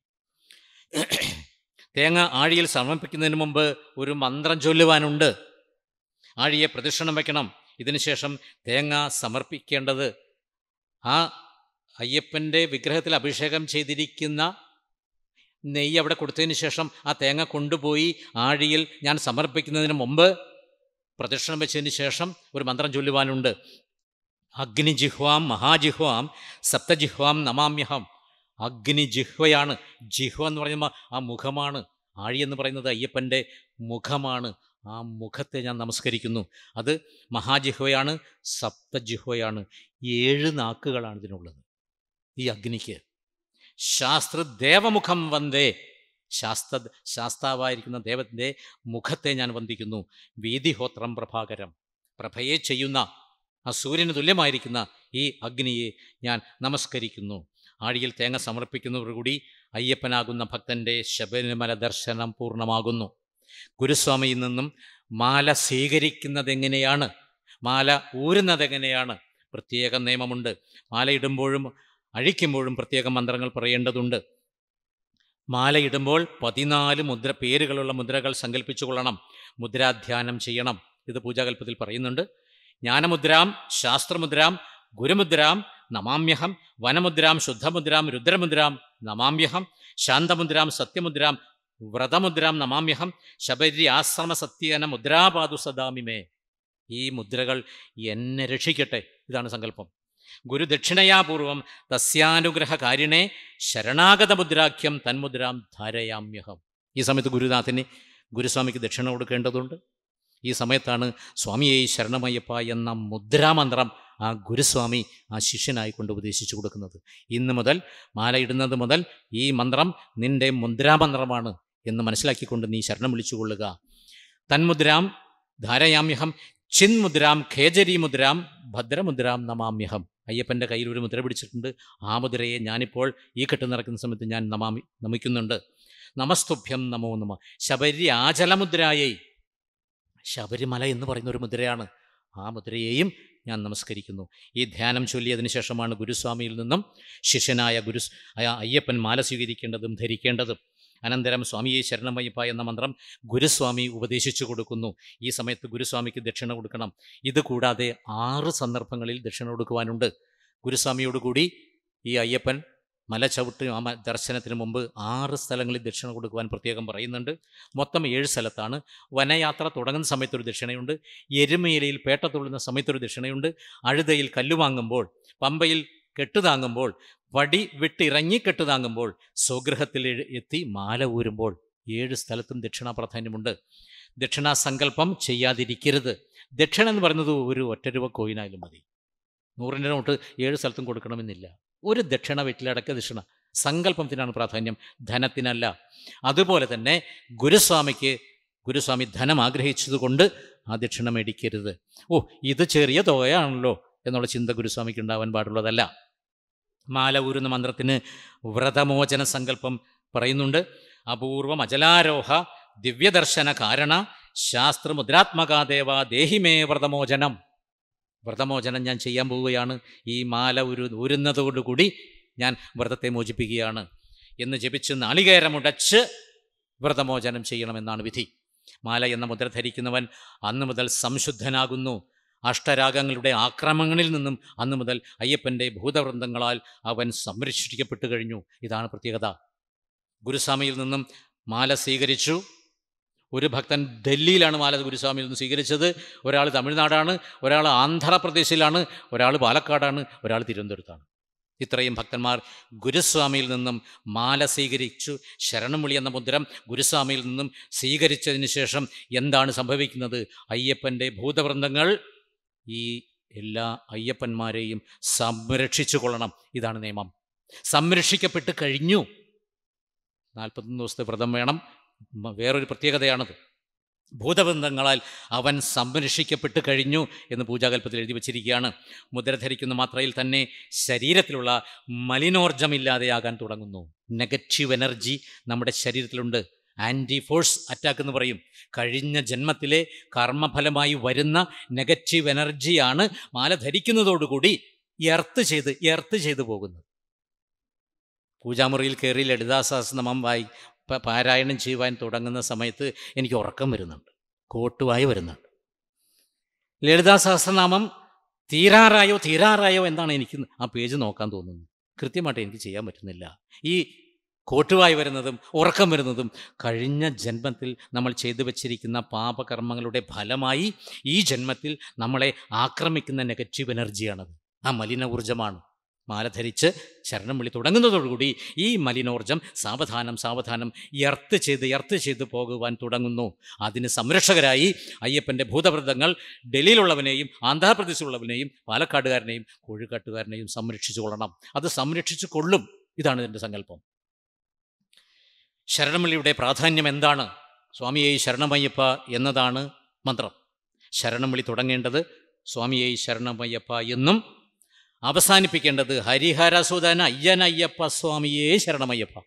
തേങ്ങ ആഴിയിൽ സമർപ്പിക്കുന്നതിന് മുമ്പ് ഒരു മന്ത്രം ചൊല്ലുവാനുണ്ട് ആഴിയെ പ്രദക്ഷിണം വയ്ക്കണം ഇതിനുശേഷം തേങ്ങ സമർപ്പിക്കേണ്ടത് ആ അയ്യപ്പൻ്റെ വിഗ്രഹത്തിൽ അഭിഷേകം ചെയ്തിരിക്കുന്ന നെയ്യ് അവിടെ കൊടുത്തതിന് ശേഷം ആ തേങ്ങ കൊണ്ടുപോയി ആഴിയിൽ ഞാൻ സമർപ്പിക്കുന്നതിന് മുമ്പ് പ്രദക്ഷിണം വെച്ചതിന് ശേഷം ഒരു മന്ത്രം ചൊല്ലുവാനുണ്ട് അഗ്നിജിഹ്വാം മഹാജിഹ്വാം സപ്തജിഹ്വാം നമാമ്യഹം അഗ്നിജിഹ്വയാണ് ജിഹ്വ എന്ന് പറയുമ്പോൾ ആ മുഖമാണ് ആഴി എന്ന് പറയുന്നത് അയ്യപ്പൻ്റെ മുഖമാണ് ആ മുഖത്തെ ഞാൻ നമസ്കരിക്കുന്നു അത് മഹാജിഹ്വയാണ് സപ്തജിഹ്വയാണ് ഏഴ് നാക്കുകളാണ് ഇതിനുള്ളത് ഈ അഗ്നിക്ക് ശാസ്ത്ര ദേവമുഖം വന്ദേ ശാസ്ത്ര ശാസ്താവായിരിക്കുന്ന ദേവത്തിൻ്റെ മുഖത്തെ ഞാൻ വന്ദിക്കുന്നു വീതിഹോത്രം പ്രഭാകരം പ്രഭയെ ചെയ്യുന്ന ആ സൂര്യന് തുല്യമായിരിക്കുന്ന ഈ അഗ്നിയെ ഞാൻ നമസ്കരിക്കുന്നു ആഴിയിൽ തേങ്ങ സമർപ്പിക്കുന്നവരുകൂടി അയ്യപ്പനാകുന്ന ഭക്തൻ്റെ ശബരിമല ദർശനം പൂർണ്ണമാകുന്നു ഗുരുസ്വാമിയിൽ നിന്നും മാല സ്വീകരിക്കുന്നതെങ്ങനെയാണ് മാല ഊരുന്നതെങ്ങനെയാണ് പ്രത്യേക നിയമമുണ്ട് മാല ഇടുമ്പോഴും അഴിക്കുമ്പോഴും പ്രത്യേക മന്ത്രങ്ങൾ പറയേണ്ടതുണ്ട് മാലയിടുമ്പോൾ പതിനാല് മുദ്ര പേരുകളുള്ള മുദ്രകൾ സങ്കല്പിച്ചു കൊള്ളണം മുദ്രാധ്യാനം ചെയ്യണം ഇത് പൂജാകൽപ്പത്തിൽ പറയുന്നുണ്ട് ജ്ഞാനമുദ്രാം ശാസ്ത്രമുദ്രാം ഗുരുമുദ്രാം നമാമ്യഹം വനമുദ്രാം ശുദ്ധമുദ്രാം രുദ്രമുദ്രാം നമാമ്യഹം ശാന്തമുദ്രാം സത്യമുദ്രാം വ്രതമുദ്രാം നമാമ്യഹം ശബരി ആശ്രമ സത്യേന മുദ്രാപാതു സദാമിമേ ഈ മുദ്രകൾ എന്നെ രക്ഷിക്കട്ടെ ഇതാണ് സങ്കല്പം ഗുരുദക്ഷിണയാപൂർവം ശരണാഗത മുദ്രാഖ്യം തന്മുദ്രാം ധാരയാമ്യഹം ഈ സമയത്ത് ഗുരുനാഥന് ഗുരുസ്വാമിക്ക് ദക്ഷിണ കൊടുക്കേണ്ടതുണ്ട് ഈ സമയത്താണ് സ്വാമിയെ ശരണമയ്യപ്പ എന്ന മുദ്രാമന്ത്രം ആ ഗുരുസ്വാമി ആ ശിഷ്യനായിക്കൊണ്ട് ഉപദേശിച്ചു കൊടുക്കുന്നത് ഇന്ന് മുതൽ മാലയിടുന്നത് മുതൽ ഈ മന്ത്രം നിന്റെ മുദ്രാമന്ത്രമാണ് എന്ന് മനസ്സിലാക്കിക്കൊണ്ട് നീ ശരണം വിളിച്ചുകൊള്ളുക തന്മുദ്രാം ധാരയാമ്യഹം ചിന്മുദ്രാം ഖേജരി മുദ്രാം ഭദ്രമുദ്രാം നമാമ്യഹം അയ്യപ്പൻ്റെ കയ്യിൽ ഒരു മുദ്ര പിടിച്ചിട്ടുണ്ട് ആ മുദ്രയെ ഞാനിപ്പോൾ ഈ കെട്ട് നടക്കുന്ന സമയത്ത് ഞാൻ നമാമി നമിക്കുന്നുണ്ട് നമസ്തുഭ്യം നമോ നമ ശബരി ശബരിമല എന്ന് പറയുന്ന ഒരു മുദ്രയാണ് ആ മുദ്രയെയും ഞാൻ നമസ്കരിക്കുന്നു ഈ ധ്യാനം ചൊല്ലിയതിന് ശേഷമാണ് ഗുരുസ്വാമിയിൽ നിന്നും ശിഷ്യനായ ഗുരു അയ്യപ്പൻ മാല സ്വീകരിക്കേണ്ടതും ധരിക്കേണ്ടതും അനന്തരം സ്വാമിയെ ശരണമയ്യപ്പ എന്ന മന്ത്രം ഗുരുസ്വാമി ഉപദേശിച്ചു കൊടുക്കുന്നു ഈ സമയത്ത് ഗുരുസ്വാമിക്ക് ദക്ഷിണ കൊടുക്കണം ഇത് കൂടാതെ ആറ് സന്ദർഭങ്ങളിൽ ദക്ഷിണ കൊടുക്കുവാനുണ്ട് ഗുരുസ്വാമിയോടുകൂടി ഈ അയ്യപ്പൻ മല ചവിട്ട് ദർശനത്തിന് മുമ്പ് ആറ് സ്ഥലങ്ങളിൽ ദക്ഷിണ കൊടുക്കുവാൻ പ്രത്യേകം പറയുന്നുണ്ട് മൊത്തം ഏഴ് സ്ഥലത്താണ് വനയാത്ര തുടങ്ങുന്ന സമയത്തൊരു ദക്ഷിണയുണ്ട് എരുമയിലയിൽ പേട്ട തുള്ളുന്ന സമയത്തൊരു ദക്ഷിണയുണ്ട് അഴുതയിൽ കല്ലുവാങ്ങുമ്പോൾ പമ്പയിൽ കെട്ടുതാങ്ങുമ്പോൾ വടി വിട്ടിറങ്ങി കെട്ടുതാങ്ങുമ്പോൾ സ്വഗൃഹത്തിൽ എത്തി മാല ഊരുമ്പോൾ ഏഴ് സ്ഥലത്തും ദക്ഷിണ പ്രാധാന്യമുണ്ട് ദക്ഷിണാസങ്കല്പം ചെയ്യാതിരിക്കരുത് ദക്ഷിണ എന്ന് പറയുന്നത് ഒരു ഒറ്റ രൂപ കോയിനായാലും മതി നൂറിൻ്റെ നോട്ട് ഏഴ് സ്ഥലത്തും കൊടുക്കണമെന്നില്ല ഒരു ദക്ഷിണ വീട്ടിലടക്ക ദക്ഷിണ സങ്കല്പത്തിനാണ് പ്രാധാന്യം ധനത്തിനല്ല അതുപോലെ തന്നെ ഗുരുസ്വാമിക്ക് ഗുരുസ്വാമി ധനം ആഗ്രഹിച്ചതുകൊണ്ട് ആ ദക്ഷിണ മേടിക്കരുത് ഓ ഇത് ചെറിയ തുകയാണല്ലോ എന്നുള്ള ചിന്ത ഗുരുസ്വാമിക്ക് ഉണ്ടാവാൻ പാടുള്ളതല്ല മാല ഊരുന്ന മന്ത്രത്തിന് വ്രതമോചന സങ്കല്പം പറയുന്നുണ്ട് അപൂർവം അജലാരോഹ ദിവ്യദർശന കാരണ ശാസ്ത്രമുദ്രാത്മകാദേവ ദേഹിമേ വ്രതമോചനം വ്രതമോചനം ഞാൻ ചെയ്യാൻ പോവുകയാണ് ഈ മാല ഉരു ഊരുന്നതോടുകൂടി ഞാൻ വ്രതത്തെ മോചിപ്പിക്കുകയാണ് എന്ന് ജപിച്ച് നാളികേരമുടച്ച് വ്രതമോചനം ചെയ്യണമെന്നാണ് വിധി മാല എന്ന മുദ്ര ധരിക്കുന്നവൻ അന്നു മുതൽ സംശുദ്ധനാകുന്നു അഷ്ടരാഗങ്ങളുടെ ആക്രമങ്ങളിൽ നിന്നും അന്നു മുതൽ അയ്യപ്പൻ്റെ ഭൂതവൃന്ദങ്ങളാൽ അവൻ സംരക്ഷിക്കപ്പെട്ടു കഴിഞ്ഞു ഇതാണ് പ്രത്യേകത ഗുരുസ്വാമിയിൽ നിന്നും മാല സ്വീകരിച്ചു ഒരു ഭക്തൻ ഡൽഹിയിലാണ് മാല ഗുരുസ്വാമിയിൽ നിന്ന് സ്വീകരിച്ചത് ഒരാൾ തമിഴ്നാടാണ് ഒരാൾ ആന്ധ്രാപ്രദേശിലാണ് ഒരാൾ പാലക്കാടാണ് ഒരാൾ തിരുവനന്തപുരത്താണ് ഇത്രയും ഭക്തന്മാർ ഗുരുസ്വാമിയിൽ നിന്നും മാല സ്വീകരിച്ചു ശരണംവിളി എന്ന മുദ്രം ഗുരുസ്വാമിയിൽ നിന്നും സ്വീകരിച്ചതിന് ശേഷം എന്താണ് സംഭവിക്കുന്നത് അയ്യപ്പൻ്റെ ഭൂതവൃന്ദങ്ങൾ ഈ എല്ലാ അയ്യപ്പന്മാരെയും സംരക്ഷിച്ചു കൊള്ളണം ഇതാണ് നിയമം സംരക്ഷിക്കപ്പെട്ട് കഴിഞ്ഞു നാൽപ്പത്തൊന്ന് ദിവസത്തെ വ്രതം വേണം വേറൊരു പ്രത്യേകതയാണത് ഭൂതബന്ധങ്ങളാൽ അവൻ സംരക്ഷിക്കപ്പെട്ട് കഴിഞ്ഞു എന്ന് പൂജാകൽപ്പത്തിൽ എഴുതി വച്ചിരിക്കുകയാണ് മുദ്ര ധരിക്കുന്ന മാത്രയിൽ തന്നെ ശരീരത്തിലുള്ള മലിനോർജമില്ലാതെയാകാൻ തുടങ്ങുന്നു നെഗറ്റീവ് എനർജി നമ്മുടെ ശരീരത്തിലുണ്ട് ആൻറ്റി ഫോഴ്സ് അറ്റാക്ക് എന്ന് പറയും കഴിഞ്ഞ ജന്മത്തിലെ കർമ്മഫലമായി വരുന്ന നെഗറ്റീവ് എനർജിയാണ് മാല ധരിക്കുന്നതോടുകൂടി എർത്ത് ചെയ്ത് എർത്ത് ചെയ്തു പോകുന്നത് പൂജാമുറിയിൽ കയറി ലളിതാസാസനമം വായി പാരായണം ചെയ്യുവാൻ തുടങ്ങുന്ന സമയത്ത് എനിക്ക് ഉറക്കം വരുന്നുണ്ട് കോട്ടുവായി വരുന്നുണ്ട് ലളിതാസഹസ്രനാമം തീരാറായോ തീരാറായോ എന്നാണ് എനിക്ക് ആ പേജ് നോക്കാൻ തോന്നുന്നത് കൃത്യമായിട്ട് എനിക്ക് ചെയ്യാൻ പറ്റുന്നില്ല ഈ കോട്ടുവായി വരുന്നതും ഉറക്കം വരുന്നതും കഴിഞ്ഞ ജന്മത്തിൽ നമ്മൾ ചെയ്തു വച്ചിരിക്കുന്ന പാപകർമ്മങ്ങളുടെ ഫലമായി ഈ ജന്മത്തിൽ നമ്മളെ ആക്രമിക്കുന്ന നെഗറ്റീവ് എനർജിയാണത് ആ മലിന ഊർജ്ജമാണ് മാല ധരിച്ച് ശരണം വിളി തുടങ്ങുന്നതോടുകൂടി ഈ മലിനോർജം സാവധാനം സാവധാനം എർത്ത് ചെയ്ത് എർത്ത് ചെയ്ത് പോകുവാൻ തുടങ്ങുന്നു അതിന് സംരക്ഷകരായി അയ്യപ്പൻ്റെ ഭൂതവൃതങ്ങൾ ഡൽഹിയിലുള്ളവനെയും ആന്ധ്രാപ്രദേശിലുള്ളവനെയും പാലക്കാടുകാരനെയും കോഴിക്കാട്ടുകാരനെയും സംരക്ഷിച്ചു കൊള്ളണം അത് സംരക്ഷിച്ചു കൊള്ളും ഇതാണ് ഇതിൻ്റെ സങ്കല്പം ശരണമളിയുടെ പ്രാധാന്യം എന്താണ് സ്വാമിയെ ശരണമയ്യപ്പ എന്നതാണ് മന്ത്രം ശരണമളി തുടങ്ങേണ്ടത് സ്വാമിയെ ശരണമയ്യപ്പ എന്നും അവസാനിപ്പിക്കേണ്ടത് ഹരിഹരസുധന അയ്യനയ്യപ്പ സ്വാമിയെ ശരണമയ്യപ്പ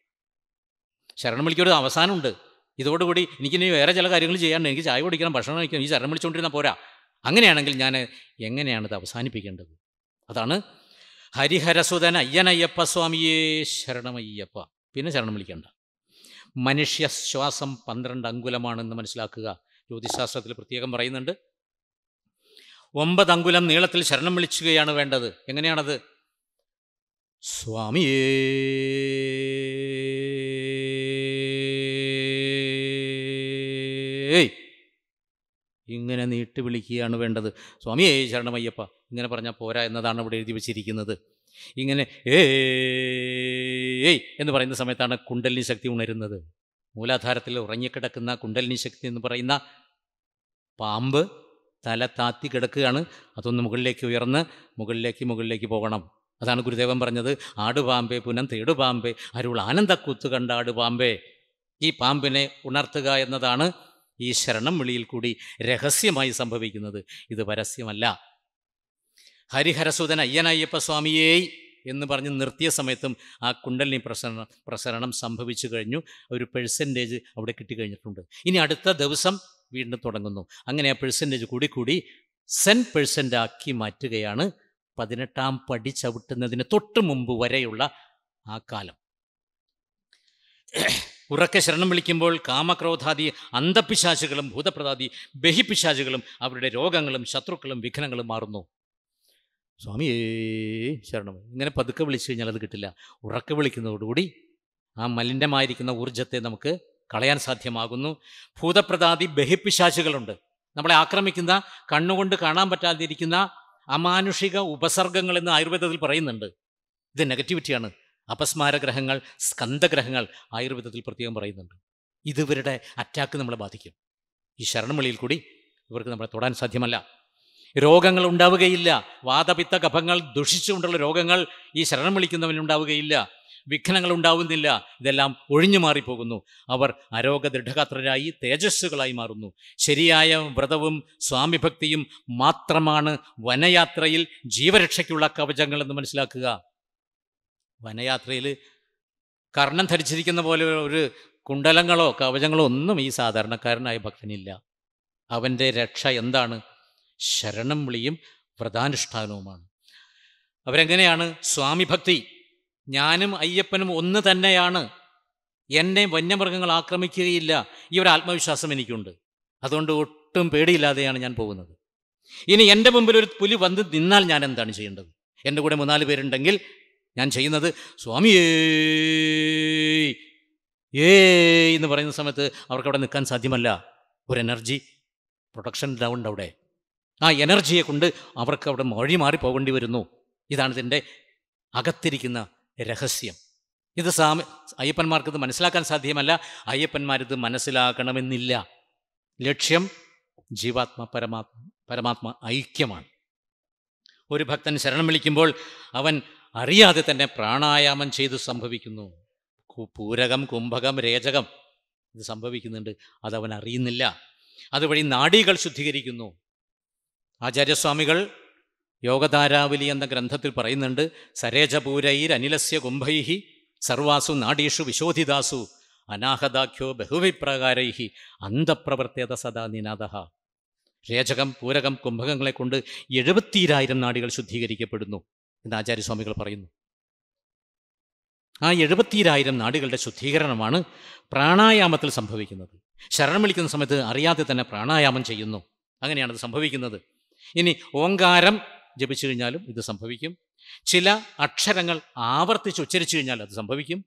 ശരണമളിക്കൊരു അവസാനമുണ്ട് ഇതോടുകൂടി എനിക്കിനി വേറെ ചില കാര്യങ്ങൾ ചെയ്യാനുണ്ട് എനിക്ക് ചായ കുടിക്കണം ഭക്ഷണം കഴിക്കണം ഈ ശരണം വിളിച്ചുകൊണ്ടിരുന്നാൽ പോരാ അങ്ങനെയാണെങ്കിൽ ഞാൻ എങ്ങനെയാണ് ഇത് അവസാനിപ്പിക്കേണ്ടത് അതാണ് ഹരിഹരസുധന അയ്യനയ്യപ്പ സ്വാമിയെ ശരണമയ്യപ്പ പിന്നെ ശരണം വിളിക്കേണ്ട മനുഷ്യ ശ്വാസം പന്ത്രണ്ട് അങ്കുലമാണെന്ന് മനസ്സിലാക്കുക ജ്യോതിശാസ്ത്രത്തിൽ പ്രത്യേകം പറയുന്നുണ്ട് ഒമ്പത് അങ്കുലം നീളത്തിൽ ശരണം വിളിച്ചുകയാണ് വേണ്ടത് എങ്ങനെയാണത് സ്വാമിയേ ഇങ്ങനെ നീട്ടി വിളിക്കുകയാണ് വേണ്ടത് സ്വാമിയേ ശരണമയ്യപ്പ ഇങ്ങനെ പറഞ്ഞാൽ പോരാ എന്നതാണ് ഇവിടെ എഴുതി വച്ചിരിക്കുന്നത് ഇങ്ങനെ ഏ ഏയ് എന്ന് പറയുന്ന സമയത്താണ് കുണ്ടലിനി ശക്തി ഉണരുന്നത് മൂലാധാരത്തിൽ ഉറങ്ങിക്കിടക്കുന്ന കുണ്ടലിനി ശക്തി എന്ന് പറയുന്ന പാമ്പ് തല താത്തി കിടക്കുകയാണ് അതൊന്ന് മുകളിലേക്ക് ഉയർന്ന് മുകളിലേക്ക് മുകളിലേക്ക് പോകണം അതാണ് ഗുരുദേവൻ പറഞ്ഞത് ആടുപാമ്പേ പുനം തേടുപാമ്പേ അരുൾ ആനന്ദക്കൂത്ത് കണ്ട ആടുപാമ്പേ ഈ പാമ്പിനെ ഉണർത്തുക എന്നതാണ് ഈ ശരണം വിളിയിൽ കൂടി രഹസ്യമായി സംഭവിക്കുന്നത് ഇത് പരസ്യമല്ല ഹരിഹരസൂദൻ അയ്യനയ്യപ്പ സ്വാമിയേ എന്ന് പറഞ്ഞ് നിർത്തിയ സമയത്തും ആ കുണ്ടലിനി പ്രസരണം പ്രസരണം സംഭവിച്ചു കഴിഞ്ഞു ഒരു പെഴ്സൻറ്റേജ് അവിടെ കിട്ടിക്കഴിഞ്ഞിട്ടുണ്ട് ഇനി അടുത്ത ദിവസം വീണ്ടും തുടങ്ങുന്നു അങ്ങനെ ആ പെഴ്സൻറ്റേജ് കൂടി കൂടി സെൻ പെഴ്സൻ്റ് ആക്കി മാറ്റുകയാണ് പതിനെട്ടാം പടി ചവിട്ടുന്നതിന് തൊട്ട് മുമ്പ് വരെയുള്ള ആ കാലം ഉറക്കെ ശരണം വിളിക്കുമ്പോൾ കാമക്രോധാദി അന്തപ്പിശാചുകളും ഭൂതപ്രദാദി ബഹിപ്പിശാചുകളും അവരുടെ രോഗങ്ങളും ശത്രുക്കളും വിഘ്നങ്ങളും മാറുന്നു സ്വാമിയേ ശരണം ഇങ്ങനെ പതുക്കെ വിളിച്ചു കഴിഞ്ഞാൽ അത് കിട്ടില്ല ഉറക്കെ വിളിക്കുന്നതോടുകൂടി ആ മലിനമായിരിക്കുന്ന ഊർജത്തെ നമുക്ക് കളയാൻ സാധ്യമാകുന്നു ഭൂതപ്രതാതി ബഹിപ്പിശാചുകളുണ്ട് നമ്മളെ ആക്രമിക്കുന്ന കണ്ണുകൊണ്ട് കാണാൻ പറ്റാതിരിക്കുന്ന അമാനുഷിക ഉപസർഗങ്ങൾ എന്ന് ആയുർവേദത്തിൽ പറയുന്നുണ്ട് ഇത് നെഗറ്റിവിറ്റിയാണ് അപസ്മാരഗ്രഹങ്ങൾ സ്കന്ധഗ്രഹങ്ങൾ ആയുർവേദത്തിൽ പ്രത്യേകം പറയുന്നുണ്ട് ഇതിവരുടെ അറ്റാക്ക് നമ്മളെ ബാധിക്കും ഈ ശരണമളിയിൽ കൂടി ഇവർക്ക് നമ്മളെ തൊടാൻ സാധ്യമല്ല രോഗങ്ങൾ ഉണ്ടാവുകയില്ല വാതപിത്ത കഫങ്ങൾ ദുഷിച്ചുകൊണ്ടുള്ള രോഗങ്ങൾ ഈ ശരണം ഉണ്ടാവുകയില്ല വിഘ്നങ്ങൾ ഉണ്ടാവുന്നില്ല ഇതെല്ലാം ഒഴിഞ്ഞു മാറിപ്പോകുന്നു അവർ ആരോഗ്യ ദൃഢഗാത്രരായി തേജസ്സുകളായി മാറുന്നു ശരിയായ വ്രതവും സ്വാമിഭക്തിയും മാത്രമാണ് വനയാത്രയിൽ ജീവരക്ഷയ്ക്കുള്ള എന്ന് മനസ്സിലാക്കുക വനയാത്രയിൽ കർണം ധരിച്ചിരിക്കുന്ന പോലെ ഒരു കുണ്ടലങ്ങളോ കവചങ്ങളോ ഒന്നും ഈ സാധാരണക്കാരനായ ഭക്തനില്ല അവൻ്റെ രക്ഷ എന്താണ് ശരണം വിളിയും വ്രതാനുഷ്ഠാനവുമാണ് അവരെങ്ങനെയാണ് സ്വാമി ഭക്തി ഞാനും അയ്യപ്പനും ഒന്ന് തന്നെയാണ് എന്നെ വന്യമൃഗങ്ങൾ ആക്രമിക്കുകയില്ല ഈ ഒരു ആത്മവിശ്വാസം എനിക്കുണ്ട് അതുകൊണ്ട് ഒട്ടും പേടിയില്ലാതെയാണ് ഞാൻ പോകുന്നത് ഇനി എൻ്റെ മുമ്പിൽ ഒരു പുലി വന്ന് നിന്നാൽ ഞാൻ എന്താണ് ചെയ്യേണ്ടത് എൻ്റെ കൂടെ മൂന്നാല് പേരുണ്ടെങ്കിൽ ഞാൻ ചെയ്യുന്നത് സ്വാമിയേ ഏ എന്ന് പറയുന്ന സമയത്ത് അവർക്ക് അവിടെ നിൽക്കാൻ സാധ്യമല്ല ഒരു എനർജി പ്രൊട്ടക്ഷൻ ഉണ്ട് അവിടെ ആ എനർജിയെ കൊണ്ട് അവർക്ക് അവിടെ വഴി മാറി പോകേണ്ടി വരുന്നു ഇതാണ് ഇതിൻ്റെ അകത്തിരിക്കുന്ന രഹസ്യം ഇത് സാമ അയ്യപ്പന്മാർക്കിത് മനസ്സിലാക്കാൻ സാധ്യമല്ല അയ്യപ്പന്മാരിത് മനസ്സിലാക്കണമെന്നില്ല ലക്ഷ്യം ജീവാത്മ പരമാത്മ പരമാത്മ ഐക്യമാണ് ഒരു ഭക്തൻ ശരണം വിളിക്കുമ്പോൾ അവൻ അറിയാതെ തന്നെ പ്രാണായാമം ചെയ്ത് സംഭവിക്കുന്നു പൂരകം കുംഭകം രേചകം ഇത് സംഭവിക്കുന്നുണ്ട് അതവൻ അറിയുന്നില്ല അതുവഴി നാഡീകൾ ശുദ്ധീകരിക്കുന്നു ആചാര്യസ്വാമികൾ യോഗധാരാവലി എന്ന ഗ്രന്ഥത്തിൽ പറയുന്നുണ്ട് സരേജപൂരൈരനിലസ്യ കുംഭൈഹി സർവാസു നാടീഷു വിശോധിതാസു അനാഹദാഖ്യോ ബഹുവിപ്രകാരൈഹി അന്തപ്രവർത്തേത സദാ നിനാദ രേചകം പൂരകം കുംഭകങ്ങളെ കൊണ്ട് എഴുപത്തിരായിരം നാടികൾ ശുദ്ധീകരിക്കപ്പെടുന്നു എന്ന് ആചാര്യസ്വാമികൾ പറയുന്നു ആ എഴുപത്തിരായിരം നാടുകളുടെ ശുദ്ധീകരണമാണ് പ്രാണായാമത്തിൽ സംഭവിക്കുന്നത് ശരണം വിളിക്കുന്ന സമയത്ത് അറിയാതെ തന്നെ പ്രാണായാമം ചെയ്യുന്നു അങ്ങനെയാണത് സംഭവിക്കുന്നത് ഇനി ഓങ്കാരം ജപിച്ചു കഴിഞ്ഞാലും ഇത് സംഭവിക്കും ചില അക്ഷരങ്ങൾ ആവർത്തിച്ച് ഉച്ചരിച്ചു കഴിഞ്ഞാൽ അത് സംഭവിക്കും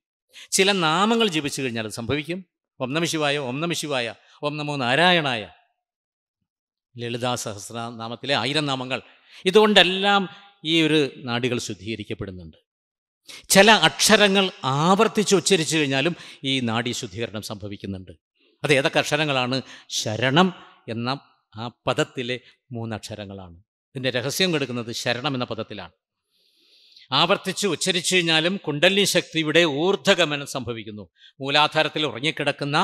ചില നാമങ്ങൾ ജപിച്ചു കഴിഞ്ഞാൽ അത് സംഭവിക്കും ഓം നമ ശിവായ ഓം നമ ശിവായ ഓം നമോ നാരായണായ ലളിതാ സഹസ്രനാമത്തിലെ ആയിരം നാമങ്ങൾ ഇതുകൊണ്ടെല്ലാം ഈ ഒരു നാടികൾ ശുദ്ധീകരിക്കപ്പെടുന്നുണ്ട് ചില അക്ഷരങ്ങൾ ആവർത്തിച്ച് ഉച്ചരിച്ചു കഴിഞ്ഞാലും ഈ നാഡീ ശുദ്ധീകരണം സംഭവിക്കുന്നുണ്ട് അത് ഏതൊക്കെ അക്ഷരങ്ങളാണ് ശരണം എന്ന ആ പദത്തിലെ മൂന്നക്ഷരങ്ങളാണ് ഇതിൻ്റെ രഹസ്യം കൊടുക്കുന്നത് ശരണം എന്ന പദത്തിലാണ് ആവർത്തിച്ച് ഉച്ചരിച്ചു കഴിഞ്ഞാലും കുണ്ടലിനി ശക്തിയുടെ ഊർധഗമനം സംഭവിക്കുന്നു മൂലാധാരത്തിൽ ഉറങ്ങിക്കിടക്കുന്ന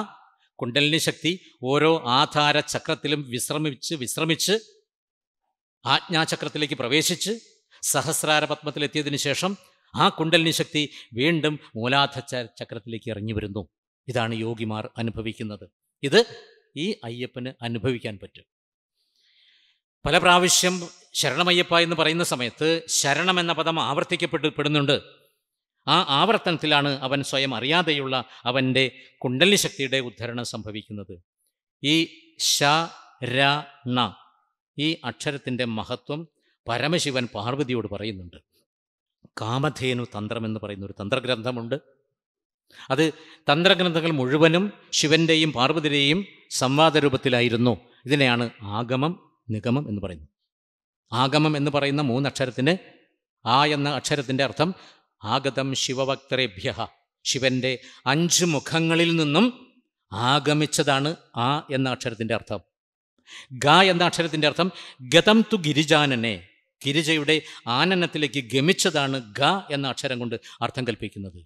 കുണ്ടലിനി ശക്തി ഓരോ ആധാര ചക്രത്തിലും വിശ്രമിച്ച് വിശ്രമിച്ച് ആജ്ഞാചക്രത്തിലേക്ക് പ്രവേശിച്ച് സഹസ്രാര പത്മത്തിലെത്തിയതിനു ശേഷം ആ കുണ്ടലിനി ശക്തി വീണ്ടും മൂലാധാര ചക്രത്തിലേക്ക് ഇറങ്ങി വരുന്നു ഇതാണ് യോഗിമാർ അനുഭവിക്കുന്നത് ഇത് ഈ അയ്യപ്പന് അനുഭവിക്കാൻ പറ്റും പല പ്രാവശ്യം ശരണമയ്യപ്പ എന്ന് പറയുന്ന സമയത്ത് ശരണം എന്ന പദം ആവർത്തിക്കപ്പെടപ്പെടുന്നുണ്ട് ആ ആവർത്തനത്തിലാണ് അവൻ സ്വയം അറിയാതെയുള്ള അവൻ്റെ കുണ്ടലി ശക്തിയുടെ ഉദ്ധരണം സംഭവിക്കുന്നത് ഈ ശ ര ണ ഈ അക്ഷരത്തിൻ്റെ മഹത്വം പരമശിവൻ പാർവതിയോട് പറയുന്നുണ്ട് കാമധേനു തന്ത്രം എന്ന് പറയുന്ന ഒരു തന്ത്രഗ്രന്ഥമുണ്ട് അത് തന്ത്രഗ്രന്ഥങ്ങൾ മുഴുവനും ശിവന്റെയും പാർവതിയുടെയും സംവാദ രൂപത്തിലായിരുന്നു ഇതിനെയാണ് ആഗമം നിഗമം എന്ന് പറയുന്നു ആഗമം എന്ന് പറയുന്ന മൂന്നക്ഷരത്തിന് ആ എന്ന അക്ഷരത്തിൻ്റെ അർത്ഥം ആഗതം ശിവഭക്തരേഭ്യ ശിവൻ്റെ അഞ്ച് മുഖങ്ങളിൽ നിന്നും ആഗമിച്ചതാണ് ആ എന്ന അക്ഷരത്തിൻ്റെ അർത്ഥം ഗ എന്ന അക്ഷരത്തിൻ്റെ അർത്ഥം ഗതം തു ഗിരിജാനനെ ഗിരിജയുടെ ആനനത്തിലേക്ക് ഗമിച്ചതാണ് ഗ എന്ന അക്ഷരം കൊണ്ട് അർത്ഥം കൽപ്പിക്കുന്നത്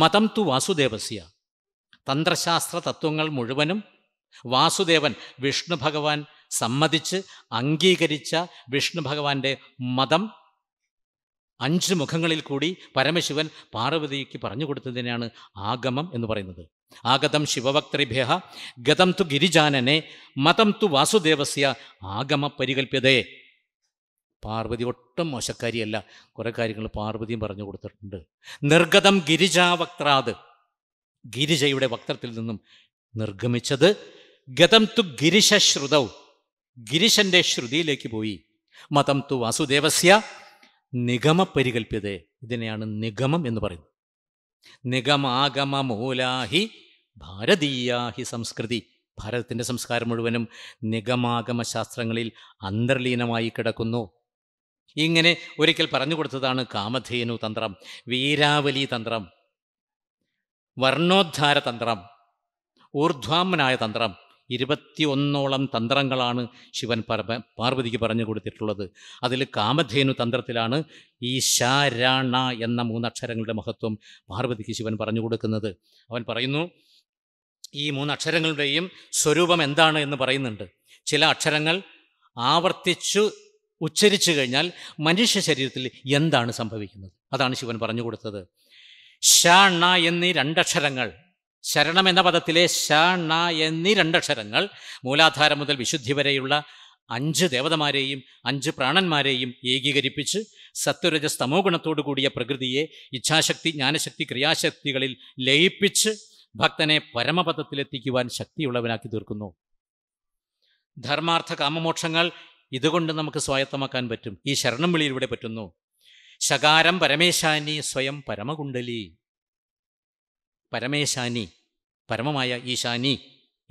മതം തു വാസുദേവസ്യ തന്ത്രശാസ്ത്ര തത്വങ്ങൾ മുഴുവനും വാസുദേവൻ വിഷ്ണു ഭഗവാൻ സമ്മതിച്ച് അംഗീകരിച്ച വിഷ്ണു ഭഗവാന്റെ മതം അഞ്ച് മുഖങ്ങളിൽ കൂടി പരമശിവൻ പാർവതിക്ക് പറഞ്ഞു കൊടുത്തതിനാണ് ആഗമം എന്ന് പറയുന്നത് ആഗതം ശിവഭക്തൃഭ്യ ഗതം തു ഗിരിജാനനെ മതം തു വാസുദേവസ്യ ആഗമ പരികൽപ്യതയെ പാർവതി ഒട്ടും മോശക്കാരിയല്ല കുറേ കാര്യങ്ങൾ പാർവതിയും പറഞ്ഞു കൊടുത്തിട്ടുണ്ട് നിർഗതം ഗിരിജാവക്ത്രാത് ഗിരിജയുടെ വക്തത്തിൽ നിന്നും നിർഗമിച്ചത് ഗതം തു ഗിരിശശ്രുതവും ഗിരിശന്റെ ശ്രുതിയിലേക്ക് പോയി മതം തു വാസുദേവസ്യ നിഗമ പരികൽപ്യത ഇതിനെയാണ് നിഗമം എന്ന് പറയുന്നത് നിഗമാഗമ മൂലാഹി ഭാരതീയാഹി സംസ്കൃതി ഭാരതത്തിൻ്റെ സംസ്കാരം മുഴുവനും നിഗമാഗമ ശാസ്ത്രങ്ങളിൽ അന്തർലീനമായി കിടക്കുന്നു ഇങ്ങനെ ഒരിക്കൽ പറഞ്ഞു കൊടുത്തതാണ് കാമധേനു തന്ത്രം വീരാവലി തന്ത്രം വർണ്ണോദ്ധാര തന്ത്രം ഊർധ്വാമനായ തന്ത്രം ഇരുപത്തിയൊന്നോളം തന്ത്രങ്ങളാണ് ശിവൻ പർവ പാർവതിക്ക് പറഞ്ഞു കൊടുത്തിട്ടുള്ളത് അതിൽ കാമധേനു തന്ത്രത്തിലാണ് ഈ ശാരാണ എന്ന മൂന്നക്ഷരങ്ങളുടെ മഹത്വം പാർവതിക്ക് ശിവൻ പറഞ്ഞു കൊടുക്കുന്നത് അവൻ പറയുന്നു ഈ മൂന്നക്ഷരങ്ങളുടെയും സ്വരൂപം എന്താണ് എന്ന് പറയുന്നുണ്ട് ചില അക്ഷരങ്ങൾ ആവർത്തിച്ചു ഉച്ചരിച്ചു കഴിഞ്ഞാൽ മനുഷ്യ ശരീരത്തിൽ എന്താണ് സംഭവിക്കുന്നത് അതാണ് ശിവൻ പറഞ്ഞു കൊടുത്തത് ഷ എന്നീ രണ്ടക്ഷരങ്ങൾ ശരണം എന്ന പദത്തിലെ ശ ണ എന്നീ രണ്ടക്ഷരങ്ങൾ മൂലാധാരം മുതൽ വിശുദ്ധി വരെയുള്ള അഞ്ച് ദേവതമാരെയും അഞ്ച് പ്രാണന്മാരെയും ഏകീകരിപ്പിച്ച് സത്വരജ തമോ ഗുണത്തോടു കൂടിയ പ്രകൃതിയെ ഇച്ഛാശക്തി ജ്ഞാനശക്തി ക്രിയാശക്തികളിൽ ലയിപ്പിച്ച് ഭക്തനെ പരമപദത്തിലെത്തിക്കുവാൻ ശക്തിയുള്ളവനാക്കി തീർക്കുന്നു ധർമാർത്ഥ കാമമോക്ഷങ്ങൾ ഇതുകൊണ്ട് നമുക്ക് സ്വായത്തമാക്കാൻ പറ്റും ഈ ശരണം വിളിയിലൂടെ പറ്റുന്നു ശകാരം പരമേശാനി സ്വയം പരമകുണ്ടലി പരമേശാനി പരമമായ ഈശാനി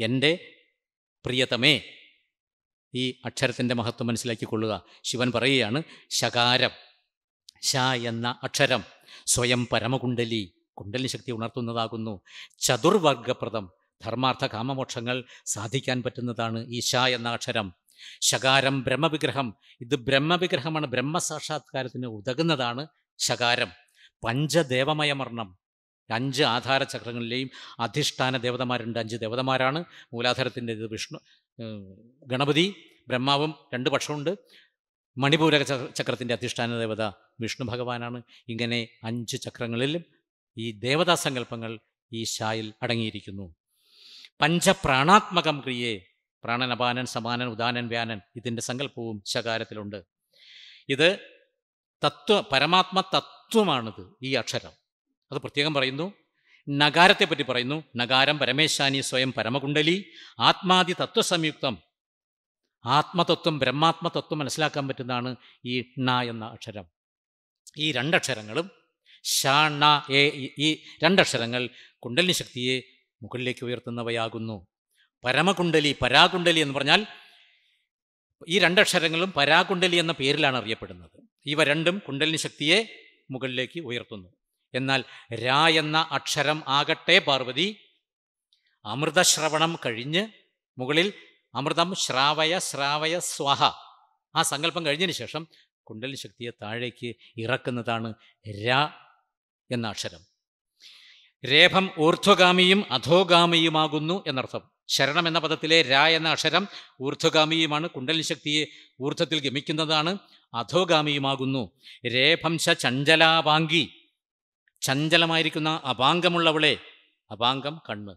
എൻ്റെ പ്രിയതമേ ഈ അക്ഷരത്തിൻ്റെ മഹത്വം മനസ്സിലാക്കിക്കൊള്ളുക ശിവൻ പറയുകയാണ് ശകാരം ശ എന്ന അക്ഷരം സ്വയം പരമകുണ്ടലി കുണ്ടലി ശക്തി ഉണർത്തുന്നതാകുന്നു ചതുർവർഗപ്രദം ധർമാർത്ഥ കാമമോക്ഷങ്ങൾ സാധിക്കാൻ പറ്റുന്നതാണ് ഈ ശ എന്ന അക്ഷരം ശകാരം ബ്രഹ്മവിഗ്രഹം ഇത് ബ്രഹ്മവിഗ്രഹമാണ് ബ്രഹ്മസാക്ഷാത്കാരത്തിന് ഉതകുന്നതാണ് ശകാരം പഞ്ചദേവമയമർണം അഞ്ച് ആധാര ചക്രങ്ങളിലെയും അധിഷ്ഠാന ദേവതമാരുണ്ട് അഞ്ച് ദേവതമാരാണ് മൂലാധാരത്തിൻ്റെ ഇത് വിഷ്ണു ഗണപതി ബ്രഹ്മാവും രണ്ട് പക്ഷമുണ്ട് മണിപൂരക ചക്രത്തിൻ്റെ അധിഷ്ഠാന ദേവത വിഷ്ണു ഭഗവാനാണ് ഇങ്ങനെ അഞ്ച് ചക്രങ്ങളിലും ഈ ദേവതാ സങ്കല്പങ്ങൾ ഈ ശായിൽ അടങ്ങിയിരിക്കുന്നു പഞ്ചപ്രാണാത്മകം ക്രിയേ പ്രാണൻ അപാനൻ സമാനൻ ഉദാനൻ വ്യാനൻ ഇതിൻ്റെ സങ്കല്പവും ശകാരത്തിലുണ്ട് ഇത് തത്വ പരമാത്മ തത്വമാണിത് ഈ അക്ഷരം അത് പ്രത്യേകം പറയുന്നു നഗാരത്തെപ്പറ്റി പറയുന്നു നഗാരം പരമേശാനി സ്വയം പരമകുണ്ടലി ആത്മാദി സംയുക്തം ആത്മതത്വം ബ്രഹ്മാത്മതത്വം മനസ്സിലാക്കാൻ പറ്റുന്നതാണ് ഈ ണ എന്ന അക്ഷരം ഈ രണ്ടക്ഷരങ്ങളും ഷ ണ എ ഈ രണ്ടക്ഷരങ്ങൾ കുണ്ടലിനി ശക്തിയെ മുകളിലേക്ക് ഉയർത്തുന്നവയാകുന്നു പരമകുണ്ടലി പരാകുണ്ടലി എന്ന് പറഞ്ഞാൽ ഈ രണ്ടക്ഷരങ്ങളും പരാകുണ്ടലി എന്ന പേരിലാണ് അറിയപ്പെടുന്നത് ഇവ രണ്ടും കുണ്ടലിനി ശക്തിയെ മുകളിലേക്ക് ഉയർത്തുന്നു എന്നാൽ രാ എന്ന അക്ഷരം ആകട്ടെ പാർവതി അമൃതശ്രവണം കഴിഞ്ഞ് മുകളിൽ അമൃതം ശ്രാവയ ശ്രാവയ സ്വാഹ ആ സങ്കല്പം കഴിഞ്ഞതിന് ശേഷം കുണ്ടലി ശക്തിയെ താഴേക്ക് ഇറക്കുന്നതാണ് ര എന്ന അക്ഷരം രേഭം ഊർധ്വഗാമിയും അധോഗാമിയുമാകുന്നു എന്നർത്ഥം ശരണം എന്ന പദത്തിലെ ര എന്ന അക്ഷരം ഊർധ്വഗാമിയുമാണ് കുണ്ടലി ശക്തിയെ ഊർധ്വത്തിൽ ഗമിക്കുന്നതാണ് അധോഗാമിയുമാകുന്നു രേഭംശ ചഞ്ചലാവാങ്കി ചഞ്ചലമായിരിക്കുന്ന അപാംഗമുള്ളവളെ അപാംഗം കണ്ണ്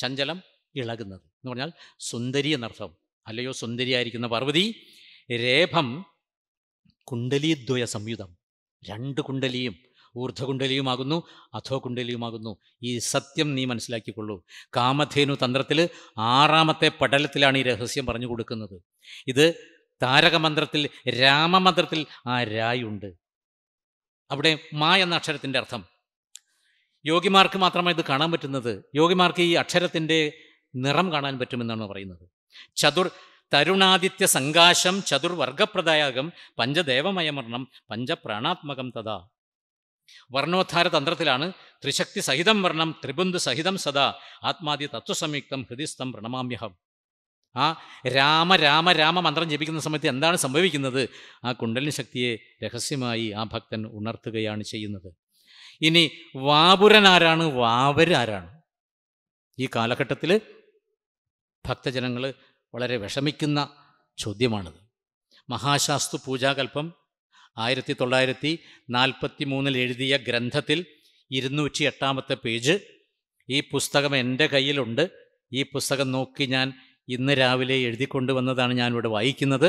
ചഞ്ചലം ഇളകുന്നത് എന്ന് പറഞ്ഞാൽ സുന്ദരി എന്നർത്ഥം അല്ലയോ സുന്ദരിയായിരിക്കുന്ന പർവ്വതി രേഭം കുണ്ടലീദ്വയ സംയുതം രണ്ട് കുണ്ടലിയും ഊർധ്വകുണ്ടലിയുമാകുന്നു കുണ്ടലിയുമാകുന്നു ഈ സത്യം നീ മനസ്സിലാക്കിക്കൊള്ളൂ കാമധേനു തന്ത്രത്തിൽ ആറാമത്തെ പടലത്തിലാണ് ഈ രഹസ്യം പറഞ്ഞു കൊടുക്കുന്നത് ഇത് താരകമന്ത്രത്തിൽ രാമമന്ത്രത്തിൽ ആ രായുണ്ട് അവിടെ മാ എന്ന അക്ഷരത്തിൻ്റെ അർത്ഥം യോഗിമാർക്ക് മാത്രമേ ഇത് കാണാൻ പറ്റുന്നത് യോഗിമാർക്ക് ഈ അക്ഷരത്തിൻ്റെ നിറം കാണാൻ പറ്റുമെന്നാണ് പറയുന്നത് ചതുർ തരുണാദിത്യ സങ്കാശം ചതുർവർഗപ്രദായകം പഞ്ചദേവമയമർണം പഞ്ചപ്രാണാത്മകം തഥാ വർണ്ണോദ്ധാര തന്ത്രത്തിലാണ് ത്രിശക്തി സഹിതം വർണ്ണം ത്രിബുന്ധു സഹിതം സദാ ആത്മാദി തത്വസംയുക്തം ഹൃദിസ്ഥം പ്രണമാമ്യഹം ആ രാമ രാമ രാമ മന്ത്രം ജപിക്കുന്ന സമയത്ത് എന്താണ് സംഭവിക്കുന്നത് ആ കുണ്ടലിനി ശക്തിയെ രഹസ്യമായി ആ ഭക്തൻ ഉണർത്തുകയാണ് ചെയ്യുന്നത് ഇനി വാപുരനാരാണ് വാവരാരാണ് ഈ കാലഘട്ടത്തിൽ ഭക്തജനങ്ങൾ വളരെ വിഷമിക്കുന്ന ചോദ്യമാണിത് മഹാശാസ്തു പൂജാകൽപ്പം ആയിരത്തി തൊള്ളായിരത്തി നാൽപ്പത്തി മൂന്നിൽ എഴുതിയ ഗ്രന്ഥത്തിൽ ഇരുന്നൂറ്റി എട്ടാമത്തെ പേജ് ഈ പുസ്തകം എൻ്റെ കയ്യിലുണ്ട് ഈ പുസ്തകം നോക്കി ഞാൻ ഇന്ന് രാവിലെ എഴുതിക്കൊണ്ടുവന്നതാണ് ഞാനിവിടെ വായിക്കുന്നത്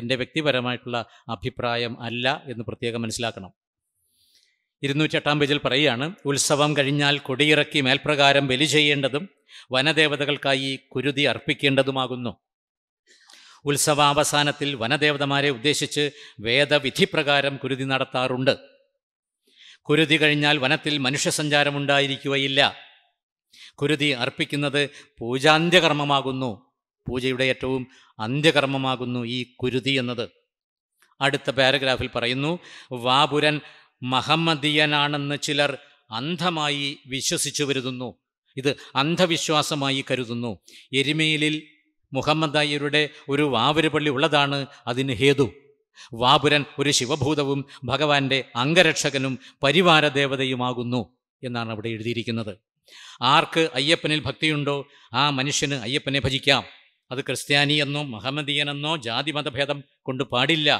എൻ്റെ വ്യക്തിപരമായിട്ടുള്ള അഭിപ്രായം അല്ല എന്ന് പ്രത്യേകം മനസ്സിലാക്കണം ഇരുന്നൂറ്റെട്ടാം പേജിൽ പറയുകയാണ് ഉത്സവം കഴിഞ്ഞാൽ കൊടിയിറക്കി മേൽപ്രകാരം ബലി ചെയ്യേണ്ടതും വനദേവതകൾക്കായി കുരുതി അർപ്പിക്കേണ്ടതുമാകുന്നു ഉത്സവാവസാനത്തിൽ വനദേവതമാരെ ഉദ്ദേശിച്ച് വേദവിധിപ്രകാരം കുരുതി നടത്താറുണ്ട് കുരുതി കഴിഞ്ഞാൽ വനത്തിൽ മനുഷ്യസഞ്ചാരമുണ്ടായിരിക്കുകയില്ല കുരുതി അർപ്പിക്കുന്നത് പൂജാന്ത്യകർമ്മമാകുന്നു പൂജയുടെ ഏറ്റവും അന്ത്യകർമ്മമാകുന്നു ഈ കുരുതി എന്നത് അടുത്ത പാരഗ്രാഫിൽ പറയുന്നു വാപുരൻ മഹമ്മദിയനാണെന്ന് ചിലർ അന്ധമായി വിശ്വസിച്ചു വരുതുന്നു ഇത് അന്ധവിശ്വാസമായി കരുതുന്നു എരിമേലിൽ മുഹമ്മദായരുടെ ഒരു വാവുരപ്പള്ളി ഉള്ളതാണ് അതിന് ഹേതു വാപുരൻ ഒരു ശിവഭൂതവും ഭഗവാന്റെ അംഗരക്ഷകനും പരിവാര ദേവതയുമാകുന്നു എന്നാണ് അവിടെ എഴുതിയിരിക്കുന്നത് ആർക്ക് അയ്യപ്പനിൽ ഭക്തിയുണ്ടോ ആ മനുഷ്യന് അയ്യപ്പനെ ഭജിക്കാം അത് ക്രിസ്ത്യാനിയെന്നോ മഹമ്മദീയനെന്നോ ജാതി മതഭേദം കൊണ്ട് പാടില്ല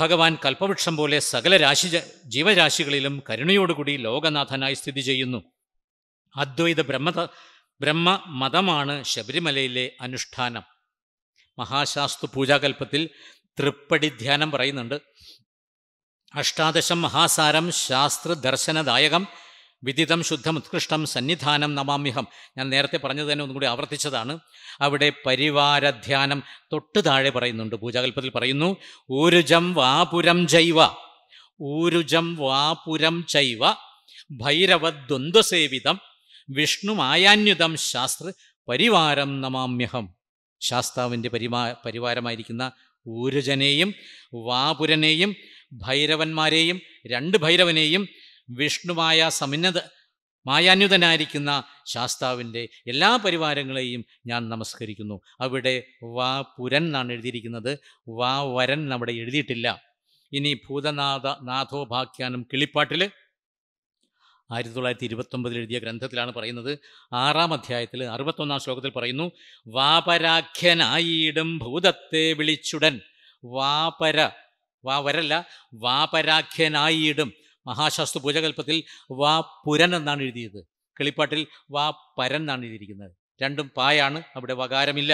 ഭഗവാൻ കൽപ്പവൃക്ഷം പോലെ സകല രാശി ജീവരാശികളിലും കരുണയോടുകൂടി ലോകനാഥനായി സ്ഥിതി ചെയ്യുന്നു അദ്വൈത ബ്രഹ്മ ബ്രഹ്മ മതമാണ് ശബരിമലയിലെ അനുഷ്ഠാനം മഹാശാസ്തു പൂജാകൽപ്പത്തിൽ തൃപ്പടി ധ്യാനം പറയുന്നുണ്ട് അഷ്ടാദശം മഹാസാരം ശാസ്ത്ര ദർശനദായകം വിദിതം ശുദ്ധം ഉത്കൃഷ്ടം സന്നിധാനം നമാമ്യഹം ഞാൻ നേരത്തെ പറഞ്ഞത് തന്നെ ഒന്നുകൂടി ആവർത്തിച്ചതാണ് അവിടെ പരിവാരധ്യാനം തൊട്ട് താഴെ പറയുന്നുണ്ട് പൂജാകൽപ്പത്തിൽ പറയുന്നു ഊരുജം വാപുരം ജൈവ ഊരുജം വാപുരം ചൈവ ഭൈരവദ്വന്ദ്വസേവിതം വിഷ്ണുമായാന്യുതം ശാസ്ത്ര പരിവാരം നമാമ്യഹം ശാസ്താവിൻ്റെ പരിമാ പരിവാരമായിരിക്കുന്ന ഊരുജനെയും വാപുരനെയും ഭൈരവന്മാരെയും രണ്ട് ഭൈരവനെയും വിഷ്ണുവായ സമിന്നത മായാന്യുതനായിരിക്കുന്ന ശാസ്താവിൻ്റെ എല്ലാ പരിവാരങ്ങളെയും ഞാൻ നമസ്കരിക്കുന്നു അവിടെ വാ പുരൻ എന്നാണ് എഴുതിയിരിക്കുന്നത് വാ വരൻ നമ്മുടെ എഴുതിയിട്ടില്ല ഇനി ഭൂതനാഥ നാഥോപാഖ്യാനം കിളിപ്പാട്ടിൽ ആയിരത്തി തൊള്ളായിരത്തി ഇരുപത്തൊമ്പതിൽ എഴുതിയ ഗ്രന്ഥത്തിലാണ് പറയുന്നത് ആറാം അധ്യായത്തിൽ അറുപത്തൊന്നാം ശ്ലോകത്തിൽ പറയുന്നു വാപരാഖ്യനായിടും ഭൂതത്തെ വിളിച്ചുടൻ വാപര വരല്ല വാപരാഖ്യനായിടും മഹാശാസ്ത്ര പൂജകൽപ്പത്തിൽ വാ പുരൻ എന്നാണ് എഴുതിയത് കിളിപ്പാട്ടിൽ വാ പരൻ എന്നാണ് എഴുതിയിരിക്കുന്നത് രണ്ടും പായാണ് അവിടെ വകാരമില്ല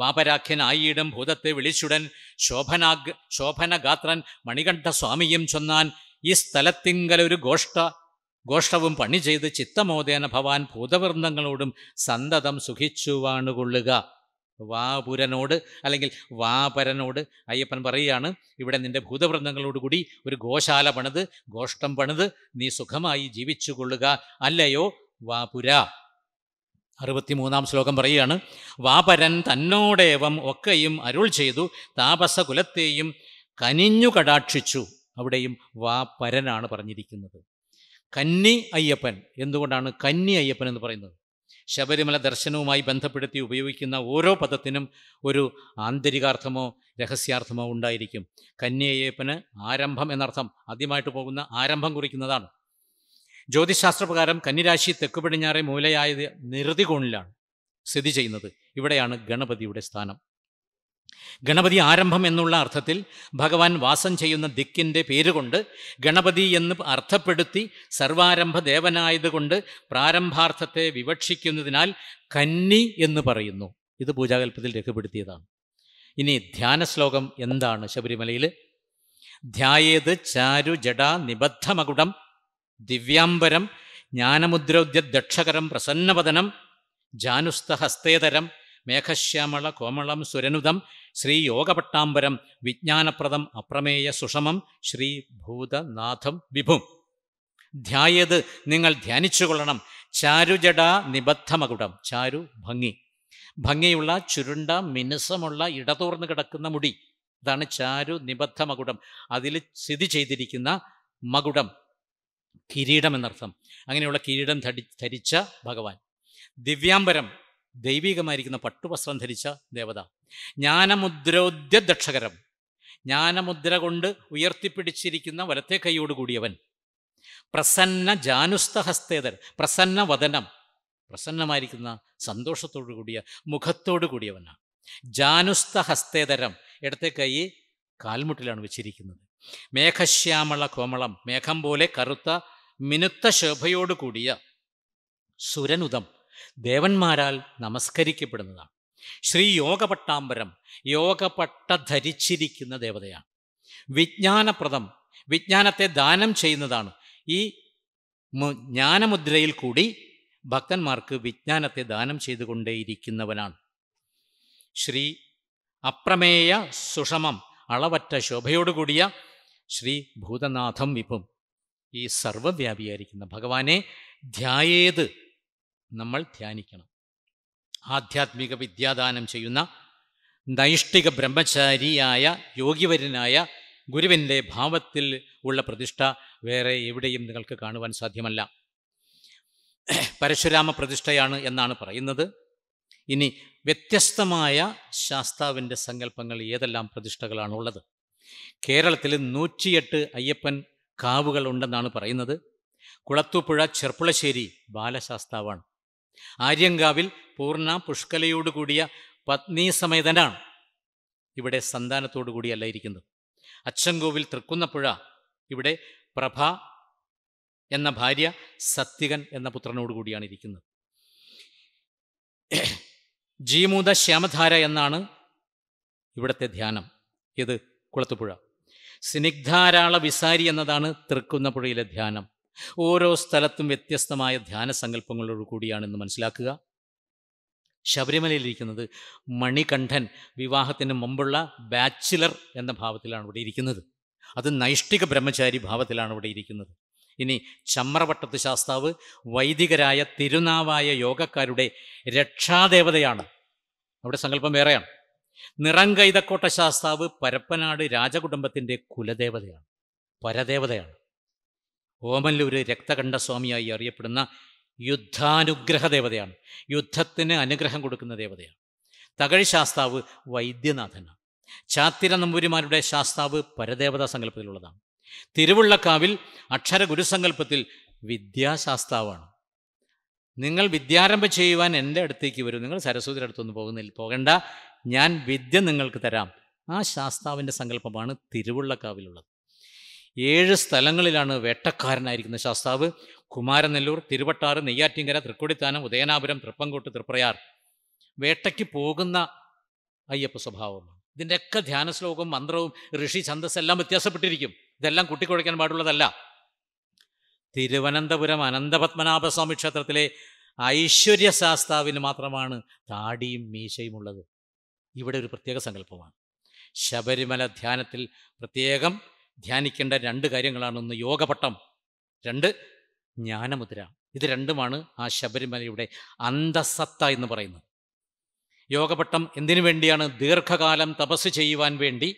വാപരാഖ്യനായിയിടം ഭൂതത്തെ വിളിച്ചുടൻ ശോഭനാഗ് ശോഭനഗാത്രൻ സ്വാമിയും ചൊന്നാൻ ഈ സ്ഥലത്തിങ്കലൊരു ഗോഷ്ട ഗോഷ്ടവും പണി ചെയ്ത് ചിത്തമോദേന ഭവാൻ ഭൂതവൃന്ദങ്ങളോടും സന്തതം സുഖിച്ചുവാണുകൊള്ളുക വാപുരനോട് അല്ലെങ്കിൽ വാപരനോട് അയ്യപ്പൻ പറയുകയാണ് ഇവിടെ നിന്റെ ഭൂതവൃന്ദങ്ങളോടുകൂടി ഒരു ഗോശാല പണിത് ഗോഷ്ടം പണിത് നീ സുഖമായി ജീവിച്ചു കൊള്ളുക അല്ലയോ വാപുര അറുപത്തിമൂന്നാം ശ്ലോകം പറയുകയാണ് വാപരൻ തന്നോടേവം ഒക്കെയും അരുൾ ചെയ്തു താപസകുലത്തെയും കനിഞ്ഞു കടാക്ഷിച്ചു അവിടെയും വാപരനാണ് പറഞ്ഞിരിക്കുന്നത് കന്നി അയ്യപ്പൻ എന്തുകൊണ്ടാണ് കന്നി അയ്യപ്പൻ എന്ന് പറയുന്നത് ശബരിമല ദർശനവുമായി ബന്ധപ്പെടുത്തി ഉപയോഗിക്കുന്ന ഓരോ പദത്തിനും ഒരു ആന്തരികാർത്ഥമോ രഹസ്യാർത്ഥമോ ഉണ്ടായിരിക്കും കന്യയ്യപ്പന് ആരംഭം എന്നർത്ഥം ആദ്യമായിട്ട് പോകുന്ന ആരംഭം കുറിക്കുന്നതാണ് ജ്യോതിശാസ്ത്രപ്രകാരം കന്നിരാശി തെക്കുപടിഞ്ഞാറെ മൂലയായത് നിരതികോണിലാണ് സ്ഥിതി ചെയ്യുന്നത് ഇവിടെയാണ് ഗണപതിയുടെ സ്ഥാനം ഗണപതി ആരംഭം എന്നുള്ള അർത്ഥത്തിൽ ഭഗവാൻ വാസം ചെയ്യുന്ന ദിക്കിൻ്റെ പേരുകൊണ്ട് ഗണപതി എന്ന് അർത്ഥപ്പെടുത്തി സർവാരംഭ ദേവനായതുകൊണ്ട് പ്രാരംഭാർത്ഥത്തെ വിവക്ഷിക്കുന്നതിനാൽ കന്നി എന്ന് പറയുന്നു ഇത് പൂജാകൽപ്പത്തിൽ രേഖപ്പെടുത്തിയതാണ് ഇനി ധ്യാന ശ്ലോകം എന്താണ് ശബരിമലയിൽ ധ്യായേത് ചാരു ജഡ നിബദ്ധമകുടം ദിവ്യാംബരം ജ്ഞാനമുദ്രോദ്യ ദക്ഷകരം പ്രസന്നവദനം ജാനുസ്ഥ ഹസ്തേതരം മേഘശ്യാമള കോമളം സുരനുദം ശ്രീയോഗപട്ടാംബരം വിജ്ഞാനപ്രദം അപ്രമേയ സുഷമം ശ്രീ ഭൂതനാഥം വിഭും ധ്യായത് നിങ്ങൾ ധ്യാനിച്ചു കൊള്ളണം ചാരുജട നിബദ്ധമകുടം ചാരു ഭംഗി ഭംഗിയുള്ള ചുരുണ്ട മിനുസമുള്ള ഇടതൂർന്ന് കിടക്കുന്ന മുടി അതാണ് ചാരു നിബദ്ധ മകുടം അതിൽ സ്ഥിതി ചെയ്തിരിക്കുന്ന മകുടം കിരീടം എന്നർത്ഥം അങ്ങനെയുള്ള കിരീടം ധരിച്ച ഭഗവാൻ ദിവ്യാംബരം ദൈവികമായിരിക്കുന്ന പട്ടുവസ്ത്രം ധരിച്ച ദേവത ജ്ഞാനമുദ്രോദ്യ ദക്ഷകരം ജ്ഞാനമുദ്ര കൊണ്ട് ഉയർത്തിപ്പിടിച്ചിരിക്കുന്ന വലത്തെ കൈയോട് കൂടിയവൻ പ്രസന്ന ജാനുസ്തഹസ്തേതർ പ്രസന്ന വദനം പ്രസന്നമായിരിക്കുന്ന സന്തോഷത്തോടു കൂടിയ മുഖത്തോടു കൂടിയവനാണ് ജാനുസ്തഹസ്തേതരം ഇടത്തെ കൈ കാൽമുട്ടിലാണ് വെച്ചിരിക്കുന്നത് മേഘശ്യാമള കോമളം മേഘം പോലെ കറുത്ത മിനുത്ത ശോഭയോടു കൂടിയ സുരനുദം ദേവന്മാരാൽ നമസ്കരിക്കപ്പെടുന്നതാണ് ശ്രീ യോഗപട്ടാംബരം യോഗപട്ട ധരിച്ചിരിക്കുന്ന ദേവതയാണ് വിജ്ഞാനപ്രദം വിജ്ഞാനത്തെ ദാനം ചെയ്യുന്നതാണ് ഈ ജ്ഞാനമുദ്രയിൽ കൂടി ഭക്തന്മാർക്ക് വിജ്ഞാനത്തെ ദാനം ചെയ്തുകൊണ്ടേയിരിക്കുന്നവനാണ് ശ്രീ അപ്രമേയ സുഷമം അളവറ്റ ശോഭയോടുകൂടിയ ശ്രീ ഭൂതനാഥം വിഭും ഈ സർവവ്യാപിയായിരിക്കുന്ന ഭഗവാനെ ധ്യായേത് നമ്മൾ ധ്യാനിക്കണം ആധ്യാത്മിക വിദ്യാദാനം ചെയ്യുന്ന നൈഷ്ഠിക ബ്രഹ്മചാരിയായ യോഗിവര്യനായ ഗുരുവിൻ്റെ ഭാവത്തിൽ ഉള്ള പ്രതിഷ്ഠ വേറെ എവിടെയും നിങ്ങൾക്ക് കാണുവാൻ സാധ്യമല്ല പരശുരാമ പ്രതിഷ്ഠയാണ് എന്നാണ് പറയുന്നത് ഇനി വ്യത്യസ്തമായ ശാസ്താവിൻ്റെ സങ്കല്പങ്ങൾ ഏതെല്ലാം പ്രതിഷ്ഠകളാണുള്ളത് കേരളത്തിൽ നൂറ്റിയെട്ട് അയ്യപ്പൻ കാവുകളുണ്ടെന്നാണ് പറയുന്നത് കുളത്തൂപ്പുഴ ചെർപ്പുളശ്ശേരി ബാലശാസ്താവാണ് ആര്യങ്കാവിൽ പൂർണ്ണ പുഷ്കലയോട് കൂടിയ സമേതനാണ് ഇവിടെ സന്താനത്തോടു കൂടിയല്ല ഇരിക്കുന്നത് അച്ചങ്കോവിൽ തൃക്കുന്നപ്പുഴ ഇവിടെ പ്രഭ എന്ന ഭാര്യ സത്യകൻ എന്ന പുത്രനോട് കൂടിയാണ് ഇരിക്കുന്നത് ജീമൂത ശ്യാമധാര എന്നാണ് ഇവിടുത്തെ ധ്യാനം ഇത് കുളത്തുപുഴ സ്നിഗ്ധാരാള വിസാരി എന്നതാണ് തൃക്കുന്നപ്പുഴയിലെ ധ്യാനം ഓരോ സ്ഥലത്തും വ്യത്യസ്തമായ ധ്യാന സങ്കല്പങ്ങളോട് കൂടിയാണെന്ന് മനസ്സിലാക്കുക ശബരിമലയിലിരിക്കുന്നത് മണികണ്ഠൻ വിവാഹത്തിന് മുമ്പുള്ള ബാച്ചിലർ എന്ന ഭാവത്തിലാണ് ഇവിടെ ഇരിക്കുന്നത് അത് നൈഷ്ഠിക ബ്രഹ്മചാരി ഭാവത്തിലാണ് ഇവിടെ ഇരിക്കുന്നത് ഇനി ചമ്രവട്ടത്ത് ശാസ്താവ് വൈദികരായ തിരുനാവായ യോഗക്കാരുടെ രക്ഷാദേവതയാണ് അവിടെ സങ്കല്പം വേറെയാണ് നിറങ്കൈതക്കോട്ട ശാസ്താവ് പരപ്പനാട് രാജകുടുംബത്തിൻ്റെ കുലദേവതയാണ് പരദേവതയാണ് ഓമല്ലൂര് സ്വാമിയായി അറിയപ്പെടുന്ന യുദ്ധാനുഗ്രഹ ദേവതയാണ് യുദ്ധത്തിന് അനുഗ്രഹം കൊടുക്കുന്ന ദേവതയാണ് തകഴി ശാസ്താവ് വൈദ്യനാഥനാണ് ചാത്തിര നമ്പൂരിമാരുടെ ശാസ്താവ് പരദേവതാ സങ്കല്പത്തിലുള്ളതാണ് തിരുവുള്ളക്കാവിൽ അക്ഷര ഗുരുസങ്കല്പത്തിൽ വിദ്യാശാസ്താവാണ് നിങ്ങൾ വിദ്യാരംഭം ചെയ്യുവാൻ എൻ്റെ അടുത്തേക്ക് വരും നിങ്ങൾ സരസ്വതിയുടെ അടുത്തൊന്നും പോകുന്നില്ല പോകണ്ട ഞാൻ വിദ്യ നിങ്ങൾക്ക് തരാം ആ ശാസ്താവിൻ്റെ സങ്കല്പമാണ് തിരുവുള്ളക്കാവിലുള്ളത് ഏഴ് സ്ഥലങ്ങളിലാണ് വേട്ടക്കാരനായിരിക്കുന്ന ശാസ്താവ് കുമാരനെല്ലൂർ തിരുവട്ടാറ് നെയ്യാറ്റിങ്കര തൃക്കുടിത്താനം ഉദയനാപുരം തൃപ്പങ്കോട്ട് തൃപ്രയാർ വേട്ടയ്ക്ക് പോകുന്ന അയ്യപ്പ സ്വഭാവമാണ് ഇതിൻ്റെയൊക്കെ ധ്യാന ശ്ലോകവും മന്ത്രവും ഋഷി ഛന്ദസ് എല്ലാം വ്യത്യാസപ്പെട്ടിരിക്കും ഇതെല്ലാം കുട്ടിക്കുഴയ്ക്കാൻ പാടുള്ളതല്ല തിരുവനന്തപുരം സ്വാമി ക്ഷേത്രത്തിലെ ഐശ്വര്യ ശാസ്താവിന് മാത്രമാണ് താടിയും മീശയും ഉള്ളത് ഇവിടെ ഒരു പ്രത്യേക സങ്കല്പമാണ് ശബരിമല ധ്യാനത്തിൽ പ്രത്യേകം ധ്യാനിക്കേണ്ട രണ്ട് കാര്യങ്ങളാണ് ഒന്ന് യോഗപട്ടം രണ്ട് ജ്ഞാനമുദ്ര ഇത് രണ്ടുമാണ് ആ ശബരിമലയുടെ അന്തസത്ത എന്ന് പറയുന്നത് യോഗപട്ടം എന്തിനു വേണ്ടിയാണ് ദീർഘകാലം തപസ് ചെയ്യുവാൻ വേണ്ടി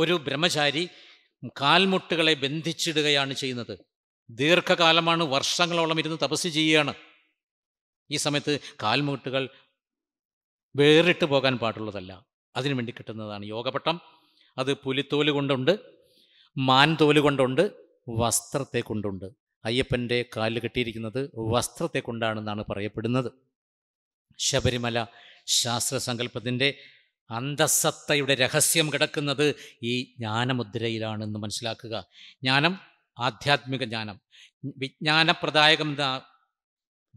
ഒരു ബ്രഹ്മചാരി കാൽമുട്ടുകളെ ബന്ധിച്ചിടുകയാണ് ചെയ്യുന്നത് ദീർഘകാലമാണ് വർഷങ്ങളോളം ഇരുന്ന് തപസ് ചെയ്യുകയാണ് ഈ സമയത്ത് കാൽമുട്ടുകൾ വേറിട്ട് പോകാൻ പാടുള്ളതല്ല അതിനു വേണ്ടി കിട്ടുന്നതാണ് യോഗപട്ടം അത് പുലിത്തോല് കൊണ്ടുണ്ട് മാൻതോല് കൊണ്ടുണ്ട് വസ്ത്രത്തെ കൊണ്ടുണ്ട് അയ്യപ്പൻ്റെ കാലിൽ കെട്ടിയിരിക്കുന്നത് വസ്ത്രത്തെ കൊണ്ടാണെന്നാണ് പറയപ്പെടുന്നത് ശബരിമല ശാസ്ത്ര സങ്കല്പത്തിൻ്റെ അന്തസത്തയുടെ രഹസ്യം കിടക്കുന്നത് ഈ ജ്ഞാനമുദ്രയിലാണെന്ന് മനസ്സിലാക്കുക ജ്ഞാനം ആധ്യാത്മിക ജ്ഞാനം വിജ്ഞാനപ്രദായകം എന്നാ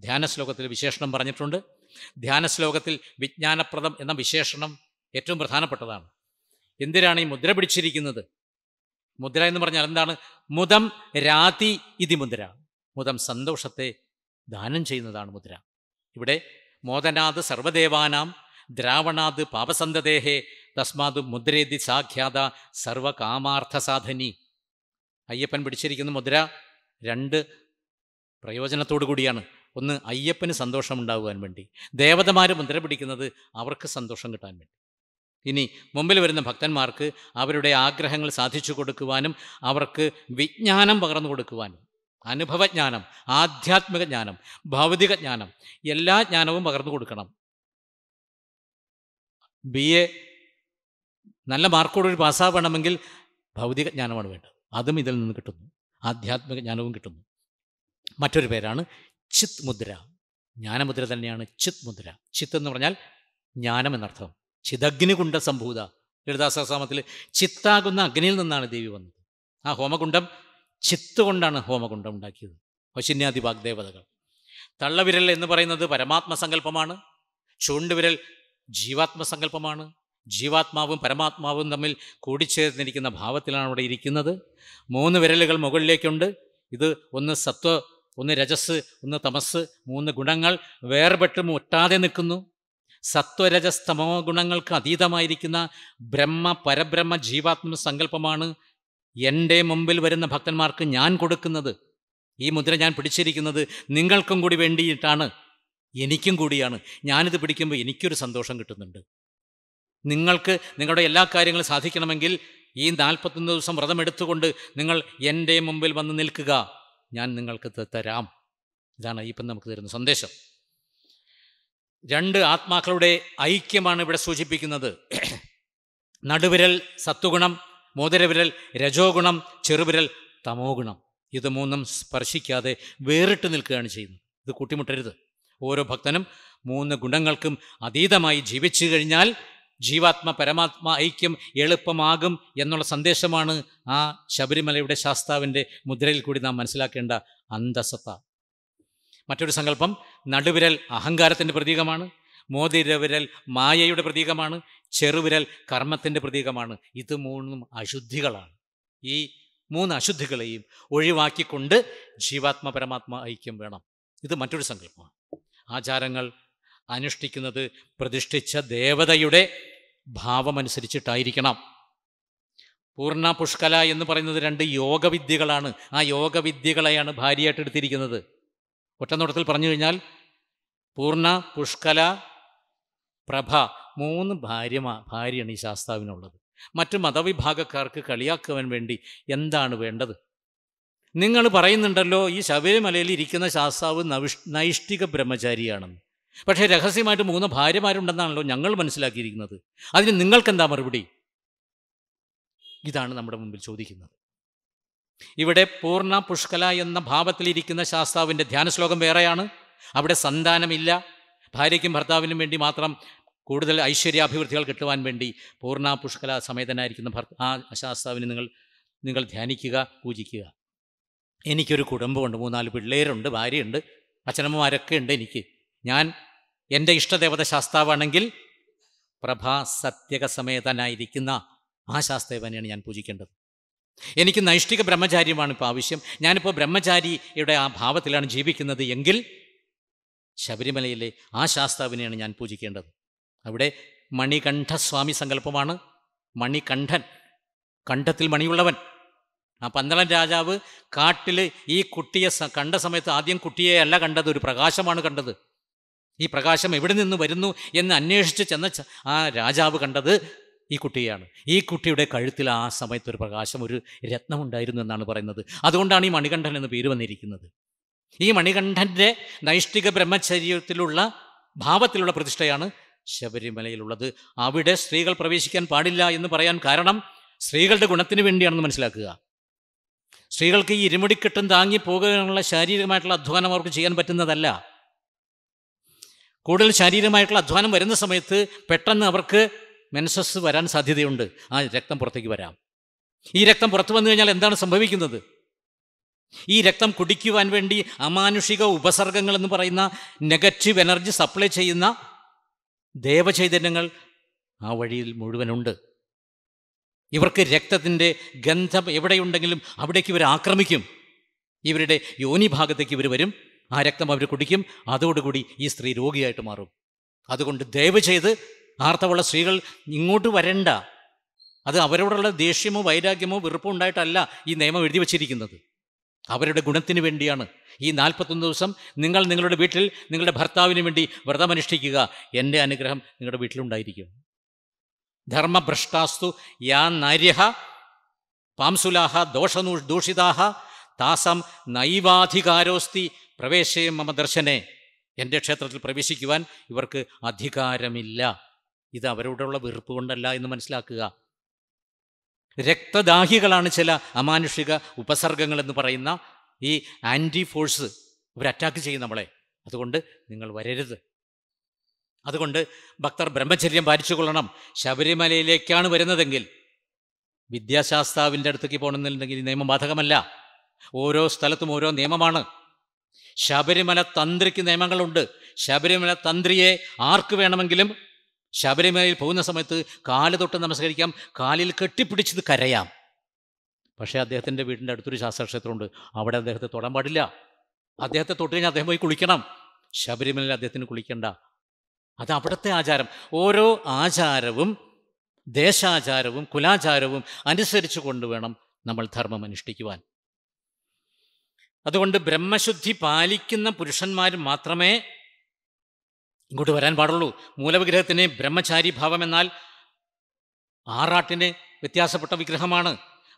ധ്യാന ശ്ലോകത്തിൽ വിശേഷണം പറഞ്ഞിട്ടുണ്ട് ധ്യാന ശ്ലോകത്തിൽ വിജ്ഞാനപ്രദം എന്ന വിശേഷണം ഏറ്റവും പ്രധാനപ്പെട്ടതാണ് എന്തിനാണ് ഈ മുദ്ര പിടിച്ചിരിക്കുന്നത് മുദ്ര എന്ന് പറഞ്ഞാൽ എന്താണ് മുദം രാതി ഇതി മുദ്ര മുദം സന്തോഷത്തെ ദാനം ചെയ്യുന്നതാണ് മുദ്ര ഇവിടെ മോദനാത് സർവദേവാനാം ദ്രാവണാത് പാപസന്ധദേഹേ തസ്മാത് മുദ്രേതി സാഖ്യാത സർവകാമാർത്ഥ സാധനി അയ്യപ്പൻ പിടിച്ചിരിക്കുന്ന മുദ്ര രണ്ട് പ്രയോജനത്തോടു കൂടിയാണ് ഒന്ന് അയ്യപ്പന് സന്തോഷമുണ്ടാകുവാൻ വേണ്ടി ദേവതമാർ മുദ്ര പിടിക്കുന്നത് അവർക്ക് സന്തോഷം കിട്ടാൻ വേണ്ടി ഇനി മുമ്പിൽ വരുന്ന ഭക്തന്മാർക്ക് അവരുടെ ആഗ്രഹങ്ങൾ സാധിച്ചു കൊടുക്കുവാനും അവർക്ക് വിജ്ഞാനം പകർന്നു കൊടുക്കുവാനും അനുഭവജ്ഞാനം ആധ്യാത്മിക ജ്ഞാനം ഭൗതിക ജ്ഞാനം എല്ലാ ജ്ഞാനവും പകർന്നു കൊടുക്കണം ബി എ നല്ല മാർക്കോടുകൂടി പാസ്സാവണമെങ്കിൽ ഭൗതിക ജ്ഞാനമാണ് വേണ്ടത് അതും ഇതിൽ നിന്ന് കിട്ടുന്നു ആധ്യാത്മിക ജ്ഞാനവും കിട്ടുന്നു മറ്റൊരു പേരാണ് ചിത് മുദ്ര ജ്ഞാനമുദ്ര തന്നെയാണ് ചിത് മുദ്ര ചിത്ത് എന്ന് പറഞ്ഞാൽ ജ്ഞാനം എന്നർത്ഥം ചിതഗ്നികുണ്ട സംഭൂത ലളിതാസഹസ്രാമത്തിൽ ചിത്താകുന്ന അഗ്നിയിൽ നിന്നാണ് ദേവി വന്നത് ആ ഹോമകുണ്ടം ചിത്തുകൊണ്ടാണ് കൊണ്ടാണ് ഹോമകുണ്ടം ഉണ്ടാക്കിയത് പശുന്യാദി വാഗ്ദേവതകൾ തള്ളവിരൽ എന്ന് പറയുന്നത് പരമാത്മസങ്കല്പമാണ് ചൂണ്ടുവിരൽ ജീവാത്മസങ്കല്പമാണ് ജീവാത്മാവും പരമാത്മാവും തമ്മിൽ കൂടിച്ചേർന്നിരിക്കുന്ന ഭാവത്തിലാണ് അവിടെ ഇരിക്കുന്നത് മൂന്ന് വിരലുകൾ മുകളിലേക്കുണ്ട് ഇത് ഒന്ന് സത്വ ഒന്ന് രജസ് ഒന്ന് തമസ് മൂന്ന് ഗുണങ്ങൾ വേർപെട്ട് മുട്ടാതെ നിൽക്കുന്നു സത്വരജസ്തമോ ഗുണങ്ങൾക്ക് അതീതമായിരിക്കുന്ന ബ്രഹ്മ പരബ്രഹ്മ ജീവാത്മ സങ്കല്പമാണ് എൻ്റെ മുമ്പിൽ വരുന്ന ഭക്തന്മാർക്ക് ഞാൻ കൊടുക്കുന്നത് ഈ മുദ്ര ഞാൻ പിടിച്ചിരിക്കുന്നത് നിങ്ങൾക്കും കൂടി വേണ്ടിയിട്ടാണ് എനിക്കും കൂടിയാണ് ഞാനിത് പിടിക്കുമ്പോൾ എനിക്കൊരു സന്തോഷം കിട്ടുന്നുണ്ട് നിങ്ങൾക്ക് നിങ്ങളുടെ എല്ലാ കാര്യങ്ങളും സാധിക്കണമെങ്കിൽ ഈ നാൽപ്പത്തൊന്ന് ദിവസം വ്രതം എടുത്തുകൊണ്ട് നിങ്ങൾ എൻ്റെ മുമ്പിൽ വന്ന് നിൽക്കുക ഞാൻ നിങ്ങൾക്ക് തരാം ഇതാണ് ഇപ്പം നമുക്ക് തരുന്ന സന്ദേശം രണ്ട് ആത്മാക്കളുടെ ഐക്യമാണ് ഇവിടെ സൂചിപ്പിക്കുന്നത് [CLEARS THROAT] നടുവിരൽ സത്വഗുണം മോതിരവിരൽ രജോ ഗുണം ചെറുവിരൽ തമോ ഗുണം ഇത് മൂന്നും സ്പർശിക്കാതെ വേറിട്ട് നിൽക്കുകയാണ് ചെയ്യുന്നത് ഇത് കൂട്ടിമുട്ടരുത് ഓരോ ഭക്തനും മൂന്ന് ഗുണങ്ങൾക്കും അതീതമായി ജീവിച്ചു കഴിഞ്ഞാൽ ജീവാത്മ പരമാത്മ ഐക്യം എളുപ്പമാകും എന്നുള്ള സന്ദേശമാണ് ആ ശബരിമലയുടെ ശാസ്താവിൻ്റെ മുദ്രയിൽ കൂടി നാം മനസ്സിലാക്കേണ്ട അന്തസത്ത മറ്റൊരു സങ്കല്പം നടുവിരൽ അഹങ്കാരത്തിൻ്റെ പ്രതീകമാണ് മോതിരവിരൽ മായയുടെ പ്രതീകമാണ് ചെറുവിരൽ കർമ്മത്തിൻ്റെ പ്രതീകമാണ് ഇത് മൂന്നും അശുദ്ധികളാണ് ഈ മൂന്ന് അശുദ്ധികളെയും ഒഴിവാക്കിക്കൊണ്ട് ജീവാത്മ പരമാത്മ ഐക്യം വേണം ഇത് മറ്റൊരു സങ്കല്പമാണ് ആചാരങ്ങൾ അനുഷ്ഠിക്കുന്നത് പ്രതിഷ്ഠിച്ച ദേവതയുടെ ഭാവമനുസരിച്ചിട്ടായിരിക്കണം പൂർണ്ണ പുഷ്കല എന്ന് പറയുന്നത് രണ്ട് യോഗവിദ്യകളാണ് ആ യോഗവിദ്യകളെയാണ് ഭാര്യയായിട്ട് എടുത്തിരിക്കുന്നത് ഒറ്റനോട്ടത്തിൽ പറഞ്ഞു കഴിഞ്ഞാൽ പൂർണ്ണ പുഷ്കല പ്രഭ മൂന്ന് ഭാര്യമാ ഭാര്യയാണ് ഈ ശാസ്താവിനുള്ളത് മറ്റു മതവിഭാഗക്കാർക്ക് കളിയാക്കുവാൻ വേണ്ടി എന്താണ് വേണ്ടത് നിങ്ങൾ പറയുന്നുണ്ടല്ലോ ഈ ശബരിമലയിൽ ഇരിക്കുന്ന ശാസ്താവ് നവിഷ് നൈഷ്ഠിക ബ്രഹ്മചാരിയാണെന്ന് പക്ഷേ രഹസ്യമായിട്ട് മൂന്ന് ഭാര്യമാരുണ്ടെന്നാണല്ലോ ഞങ്ങൾ മനസ്സിലാക്കിയിരിക്കുന്നത് അതിന് നിങ്ങൾക്കെന്താ മറുപടി ഇതാണ് നമ്മുടെ മുമ്പിൽ ചോദിക്കുന്നത് ഇവിടെ പൂർണ്ണ പുഷ്കല എന്ന ഭാവത്തിലിരിക്കുന്ന ശാസ്താവിൻ്റെ ധ്യാന ശ്ലോകം വേറെയാണ് അവിടെ സന്താനമില്ല ഭാര്യയ്ക്കും ഭർത്താവിനും വേണ്ടി മാത്രം കൂടുതൽ ഐശ്വര്യാഭിവൃദ്ധികൾ കിട്ടുവാൻ വേണ്ടി പൂർണ്ണ പുഷ്കല സമേതനായിരിക്കുന്ന ഭർ ആ ശാസ്താവിനെ നിങ്ങൾ നിങ്ങൾ ധ്യാനിക്കുക പൂജിക്കുക എനിക്കൊരു കുടുംബമുണ്ട് മൂന്നാല് പിള്ളേരുണ്ട് ഭാര്യയുണ്ട് അച്ഛനമ്മമാരൊക്കെ ഉണ്ട് എനിക്ക് ഞാൻ എൻ്റെ ഇഷ്ടദേവത ശാസ്താവാണെങ്കിൽ പ്രഭാ സത്യക സമേതനായിരിക്കുന്ന ആ ശാസ്താവിനെയാണ് ഞാൻ പൂജിക്കേണ്ടത് എനിക്ക് നൈഷ്ഠിക ബ്രഹ്മചാര്യമാണ് ഇപ്പോൾ ആവശ്യം ഞാനിപ്പോൾ ബ്രഹ്മചാരിയുടെ ആ ഭാവത്തിലാണ് ജീവിക്കുന്നത് എങ്കിൽ ശബരിമലയിലെ ആ ശാസ്താവിനെയാണ് ഞാൻ പൂജിക്കേണ്ടത് അവിടെ മണികണ്ഠസ്വാമി സങ്കല്പമാണ് മണികണ്ഠൻ കണ്ഠത്തിൽ മണിയുള്ളവൻ ആ പന്തളൻ രാജാവ് കാട്ടിൽ ഈ കുട്ടിയെ കണ്ട സമയത്ത് ആദ്യം കുട്ടിയെ അല്ല കണ്ടത് ഒരു പ്രകാശമാണ് കണ്ടത് ഈ പ്രകാശം എവിടെ നിന്ന് വരുന്നു എന്ന് അന്വേഷിച്ച് ചെന്ന ആ രാജാവ് കണ്ടത് ഈ കുട്ടിയാണ് ഈ കുട്ടിയുടെ കഴുത്തിൽ ആ സമയത്ത് ഒരു പ്രകാശം ഒരു രത്നമുണ്ടായിരുന്നു എന്നാണ് പറയുന്നത് അതുകൊണ്ടാണ് ഈ മണികണ്ഠൻ എന്ന പേര് വന്നിരിക്കുന്നത് ഈ മണികണ്ഠൻ്റെ നൈഷ്ഠിക ബ്രഹ്മചര്യത്തിലുള്ള ഭാവത്തിലുള്ള പ്രതിഷ്ഠയാണ് ശബരിമലയിലുള്ളത് അവിടെ സ്ത്രീകൾ പ്രവേശിക്കാൻ പാടില്ല എന്ന് പറയാൻ കാരണം സ്ത്രീകളുടെ ഗുണത്തിന് വേണ്ടിയാണെന്ന് മനസ്സിലാക്കുക സ്ത്രീകൾക്ക് ഈ ഇരുമുടിക്കെട്ടും താങ്ങി പോകാനുള്ള ശാരീരികമായിട്ടുള്ള അധ്വാനം അവർക്ക് ചെയ്യാൻ പറ്റുന്നതല്ല കൂടുതൽ ശാരീരികമായിട്ടുള്ള അധ്വാനം വരുന്ന സമയത്ത് പെട്ടെന്ന് അവർക്ക് മെൻസസ് വരാൻ സാധ്യതയുണ്ട് ആ രക്തം പുറത്തേക്ക് വരാം ഈ രക്തം പുറത്തു വന്നു കഴിഞ്ഞാൽ എന്താണ് സംഭവിക്കുന്നത് ഈ രക്തം കുടിക്കുവാൻ വേണ്ടി അമാനുഷിക ഉപസർഗങ്ങൾ എന്ന് പറയുന്ന നെഗറ്റീവ് എനർജി സപ്ലൈ ചെയ്യുന്ന ദേവചൈതന്യങ്ങൾ ആ വഴിയിൽ മുഴുവനുണ്ട് ഇവർക്ക് രക്തത്തിൻ്റെ ഗന്ധം എവിടെയുണ്ടെങ്കിലും അവിടേക്ക് ഇവർ ആക്രമിക്കും ഇവരുടെ യോനി ഭാഗത്തേക്ക് ഇവർ വരും ആ രക്തം അവർ കുടിക്കും അതോടുകൂടി ഈ സ്ത്രീ രോഗിയായിട്ട് മാറും അതുകൊണ്ട് ദയവ് ചെയ്ത് ആർത്തവുള്ള സ്ത്രീകൾ ഇങ്ങോട്ട് വരണ്ട അത് അവരോടുള്ള ദേഷ്യമോ വൈരാഗ്യമോ വെറുപ്പോ ഉണ്ടായിട്ടല്ല ഈ നിയമം എഴുതി വച്ചിരിക്കുന്നത് അവരുടെ ഗുണത്തിന് വേണ്ടിയാണ് ഈ നാൽപ്പത്തൊന്ന് ദിവസം നിങ്ങൾ നിങ്ങളുടെ വീട്ടിൽ നിങ്ങളുടെ ഭർത്താവിന് വേണ്ടി വ്രതമനുഷ്ഠിക്കുക എൻ്റെ അനുഗ്രഹം നിങ്ങളുടെ വീട്ടിലുണ്ടായിരിക്കും ധർമ്മഭ്രഷ്ടാസ്തു യാ നാര്യ പാംസുലാഹ ദോഷനൂ ദൂഷിതാഹ താസം നൈവാധികാരോസ്തി പ്രവേശേ മമ ദർശനെ എൻ്റെ ക്ഷേത്രത്തിൽ പ്രവേശിക്കുവാൻ ഇവർക്ക് അധികാരമില്ല ഇത് അവരോടുള്ള വെറുപ്പ് കൊണ്ടല്ല എന്ന് മനസ്സിലാക്കുക രക്തദാഹികളാണ് ചില അമാനുഷിക ഉപസർഗങ്ങൾ എന്ന് പറയുന്ന ഈ ആൻറ്റി ഫോഴ്സ് ഇവർ അറ്റാക്ക് ചെയ്യും നമ്മളെ അതുകൊണ്ട് നിങ്ങൾ വരരുത് അതുകൊണ്ട് ഭക്തർ ബ്രഹ്മചര്യം പാലിച്ചുകൊള്ളണം ശബരിമലയിലേക്കാണ് വരുന്നതെങ്കിൽ വിദ്യാശാസ്താവിൻ്റെ അടുത്തേക്ക് പോകണമെന്നുണ്ടെങ്കിൽ നിയമം ബാധകമല്ല ഓരോ സ്ഥലത്തും ഓരോ നിയമമാണ് ശബരിമല തന്ത്രിക്ക് നിയമങ്ങളുണ്ട് ശബരിമല തന്ത്രിയെ ആർക്ക് വേണമെങ്കിലും ശബരിമലയിൽ പോകുന്ന സമയത്ത് കാല് തൊട്ട് നമസ്കരിക്കാം കാലിൽ കെട്ടിപ്പിടിച്ചത് കരയാം പക്ഷേ അദ്ദേഹത്തിൻ്റെ വീടിൻ്റെ അടുത്തൊരു ശാസ്ത്രക്ഷേത്രമുണ്ട് അവിടെ അദ്ദേഹത്തെ തൊടാൻ പാടില്ല അദ്ദേഹത്തെ തൊട്ട് കഴിഞ്ഞാൽ അദ്ദേഹം പോയി കുളിക്കണം ശബരിമലയിൽ അദ്ദേഹത്തിന് കുളിക്കണ്ട അത് അവിടുത്തെ ആചാരം ഓരോ ആചാരവും ദേശാചാരവും കുലാചാരവും അനുസരിച്ച് കൊണ്ടുവേണം നമ്മൾ ധർമ്മം അനുഷ്ഠിക്കുവാൻ അതുകൊണ്ട് ബ്രഹ്മശുദ്ധി പാലിക്കുന്ന പുരുഷന്മാർ മാത്രമേ ഇങ്ങോട്ട് വരാൻ പാടുള്ളൂ മൂലവിഗ്രഹത്തിന് ബ്രഹ്മചാരി ഭാവം എന്നാൽ ആറാട്ടിന് വ്യത്യാസപ്പെട്ട വിഗ്രഹമാണ്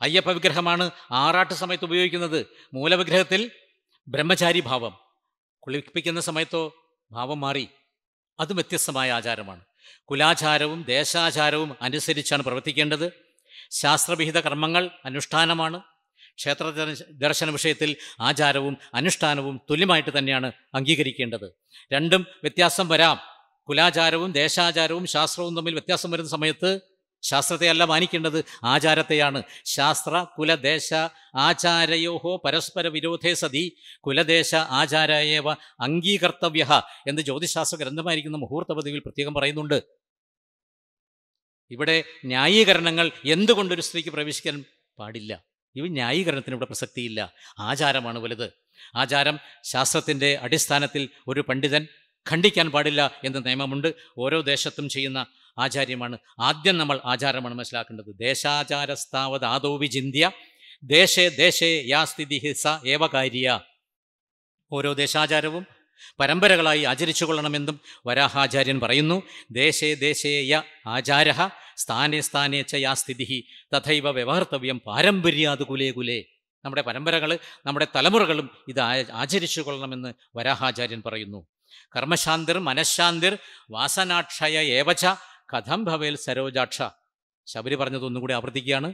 അയ്യപ്പ വിഗ്രഹമാണ് ആറാട്ട് സമയത്ത് ഉപയോഗിക്കുന്നത് മൂലവിഗ്രഹത്തിൽ ബ്രഹ്മചാരി ഭാവം കുളിപ്പിക്കുന്ന സമയത്തോ ഭാവം മാറി അത് വ്യത്യസ്തമായ ആചാരമാണ് കുലാചാരവും ദേശാചാരവും അനുസരിച്ചാണ് പ്രവർത്തിക്കേണ്ടത് ശാസ്ത്രവിഹിത കർമ്മങ്ങൾ അനുഷ്ഠാനമാണ് ക്ഷേത്ര ദർശന വിഷയത്തിൽ ആചാരവും അനുഷ്ഠാനവും തുല്യമായിട്ട് തന്നെയാണ് അംഗീകരിക്കേണ്ടത് രണ്ടും വ്യത്യാസം വരാം കുലാചാരവും ദേശാചാരവും ശാസ്ത്രവും തമ്മിൽ വ്യത്യാസം വരുന്ന സമയത്ത് ശാസ്ത്രത്തെയല്ല മാനിക്കേണ്ടത് ആചാരത്തെയാണ് ശാസ്ത്ര കുലദേശ ആചാരയോഹോ പരസ്പര വിരോധേ സതി കുലദേശ ആചാരയേവ അംഗീകർത്തവ്യ എന്ന് ജ്യോതിശാസ്ത്ര ഗ്രന്ഥമായിരിക്കുന്ന പദവിയിൽ പ്രത്യേകം പറയുന്നുണ്ട് ഇവിടെ ന്യായീകരണങ്ങൾ എന്തുകൊണ്ടൊരു സ്ത്രീക്ക് പ്രവേശിക്കാൻ പാടില്ല ഇവ ന്യായീകരണത്തിന് ഇവിടെ പ്രസക്തിയില്ല ആചാരമാണ് വലുത് ആചാരം ശാസ്ത്രത്തിൻ്റെ അടിസ്ഥാനത്തിൽ ഒരു പണ്ഡിതൻ ഖണ്ഡിക്കാൻ പാടില്ല എന്ന നിയമമുണ്ട് ഓരോ ദേശത്തും ചെയ്യുന്ന ആചാര്യമാണ് ആദ്യം നമ്മൾ ആചാരമാണ് മനസ്സിലാക്കേണ്ടത് ദേശാചാരസ്ഥാവത് ആദോ വിചിന്തിയ ദേശേ ദേശേ യാ സ്ഥിതി ഹിസ ഏവകാര്യ ഓരോ ദേശാചാരവും പരമ്പരകളായി ആചരിച്ചു കൊള്ളണമെന്നും വരാഹാചാര്യൻ പറയുന്നു ദേശേ ദേശേയ ആചാര സ്ഥാനേ സ്ഥാനേ ചയാ സ്ഥിതി തഥൈവ വ്യവഹർത്തവ്യം പാരമ്പര്യാത് കുലേ കുലേ നമ്മുടെ പരമ്പരകൾ നമ്മുടെ തലമുറകളും ഇത് ആചരിച്ചു കൊള്ളണമെന്ന് വരാഹാചാര്യൻ പറയുന്നു കർമ്മശാന്തിർ മനഃശാന്തിർ വാസനാക്ഷയ ഏവച കഥം ഭവേൽ സരോജാക്ഷ ശബരി പറഞ്ഞത് ഒന്നുകൂടി ആവർത്തിക്കുകയാണ്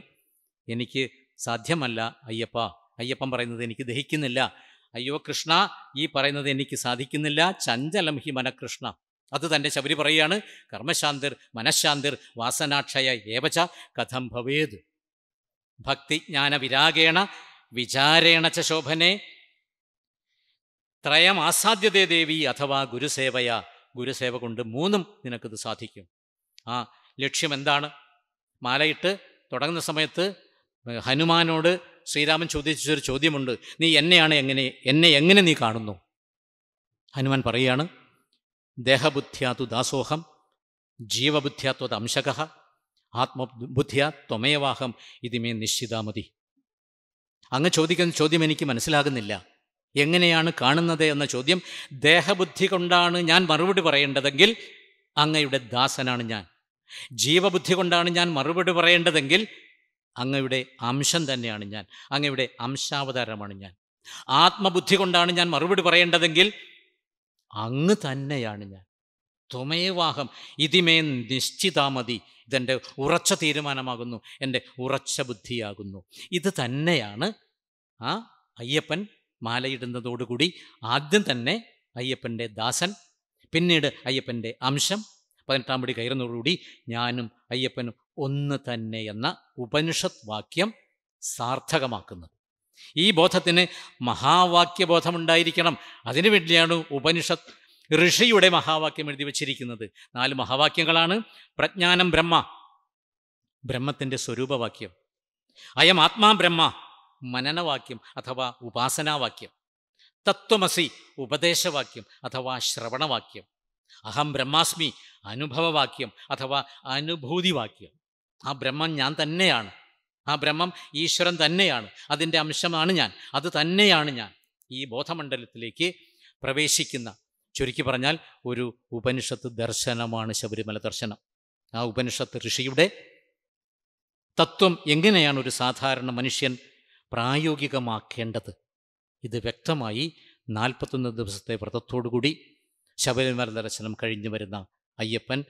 എനിക്ക് സാധ്യമല്ല അയ്യപ്പ അയ്യപ്പൻ പറയുന്നത് എനിക്ക് ദഹിക്കുന്നില്ല അയ്യോ കൃഷ്ണ ഈ പറയുന്നത് എനിക്ക് സാധിക്കുന്നില്ല ചഞ്ചലം ഹി മനകൃഷ്ണ അത് തന്നെ ശബരി പറയുകയാണ് കർമ്മശാന്തിർ മനഃശാന്തിർ വാസനാക്ഷയ ഏവച കഥം ഭവേത് ഭക്തിജ്ഞാന വിരാഗേണ വിചാരേണ ച ശോഭനെ ത്രയമാസാധ്യതേ ദേവി അഥവാ ഗുരുസേവയ ഗുരുസേവ കൊണ്ട് മൂന്നും നിനക്കിത് സാധിക്കും ആ ലക്ഷ്യം എന്താണ് മാലയിട്ട് തുടങ്ങുന്ന സമയത്ത് ഹനുമാനോട് ശ്രീരാമൻ ചോദിച്ചൊരു ചോദ്യമുണ്ട് നീ എന്നെയാണ് എങ്ങനെ എന്നെ എങ്ങനെ നീ കാണുന്നു ഹനുമാൻ പറയുകയാണ് ദേഹബുദ്ധ്യാതു ദാസോഹം ജീവബുദ്ധ്യാ അംശക ആത്മബുദ്ധ്യാ ത്വമേവാഹം ഇതിമേ നിശ്ചിതാമതി അങ്ങ് ചോദിക്കുന്ന ചോദ്യം എനിക്ക് മനസ്സിലാകുന്നില്ല എങ്ങനെയാണ് കാണുന്നത് എന്ന ചോദ്യം ദേഹബുദ്ധി കൊണ്ടാണ് ഞാൻ മറുപടി പറയേണ്ടതെങ്കിൽ അങ്ങയുടെ ദാസനാണ് ഞാൻ ജീവബുദ്ധി കൊണ്ടാണ് ഞാൻ മറുപടി പറയേണ്ടതെങ്കിൽ അങ്ങയുടെ അംശം തന്നെയാണ് ഞാൻ അങ്ങയുടെ അംശാവതാരമാണ് ഞാൻ ആത്മബുദ്ധി കൊണ്ടാണ് ഞാൻ മറുപടി പറയേണ്ടതെങ്കിൽ അങ്ങ് തന്നെയാണ് ഞാൻ ത്വമേവാഹം ഇതിമേ നിശ്ചിതാമതി ഇതെൻ്റെ ഉറച്ച തീരുമാനമാകുന്നു എൻ്റെ ഉറച്ച ബുദ്ധിയാകുന്നു ഇത് തന്നെയാണ് ആ അയ്യപ്പൻ മാലയിടുന്നതോടുകൂടി ആദ്യം തന്നെ അയ്യപ്പൻ്റെ ദാസൻ പിന്നീട് അയ്യപ്പൻ്റെ അംശം പതിനെട്ടാം പടി കയറുന്നതോടുകൂടി ഞാനും അയ്യപ്പനും ഒന്ന് തന്നെ എന്ന ഉപനിഷത് വാക്യം സാർത്ഥകമാക്കുന്നത് ഈ ബോധത്തിന് മഹാവാക്യബോധമുണ്ടായിരിക്കണം അതിനു വേണ്ടിയാണ് ഉപനിഷത്ത് ഋഷിയുടെ മഹാവാക്യം എഴുതി വച്ചിരിക്കുന്നത് നാല് മഹാവാക്യങ്ങളാണ് പ്രജ്ഞാനം ബ്രഹ്മ ബ്രഹ്മത്തിൻ്റെ സ്വരൂപവാക്യം അയം ആത്മാ ബ്രഹ്മ മനനവാക്യം അഥവാ ഉപാസനാവാക്യം തത്വമസി ഉപദേശവാക്യം അഥവാ ശ്രവണവാക്യം അഹം ബ്രഹ്മാസ്മി അനുഭവവാക്യം അഥവാ അനുഭൂതിവാക്യം ആ ബ്രഹ്മം ഞാൻ തന്നെയാണ് ആ ബ്രഹ്മം ഈശ്വരൻ തന്നെയാണ് അതിൻ്റെ അംശമാണ് ഞാൻ അത് തന്നെയാണ് ഞാൻ ഈ ബോധമണ്ഡലത്തിലേക്ക് പ്രവേശിക്കുന്ന ചുരുക്കി പറഞ്ഞാൽ ഒരു ഉപനിഷത്ത് ദർശനമാണ് ശബരിമല ദർശനം ആ ഉപനിഷത്ത് ഋഷിയുടെ തത്വം എങ്ങനെയാണ് ഒരു സാധാരണ മനുഷ്യൻ പ്രായോഗികമാക്കേണ്ടത് ഇത് വ്യക്തമായി നാൽപ്പത്തൊന്ന് ദിവസത്തെ വ്രതത്തോടുകൂടി ശബരിമല ദർശനം കഴിഞ്ഞു വരുന്ന അയ്യപ്പൻ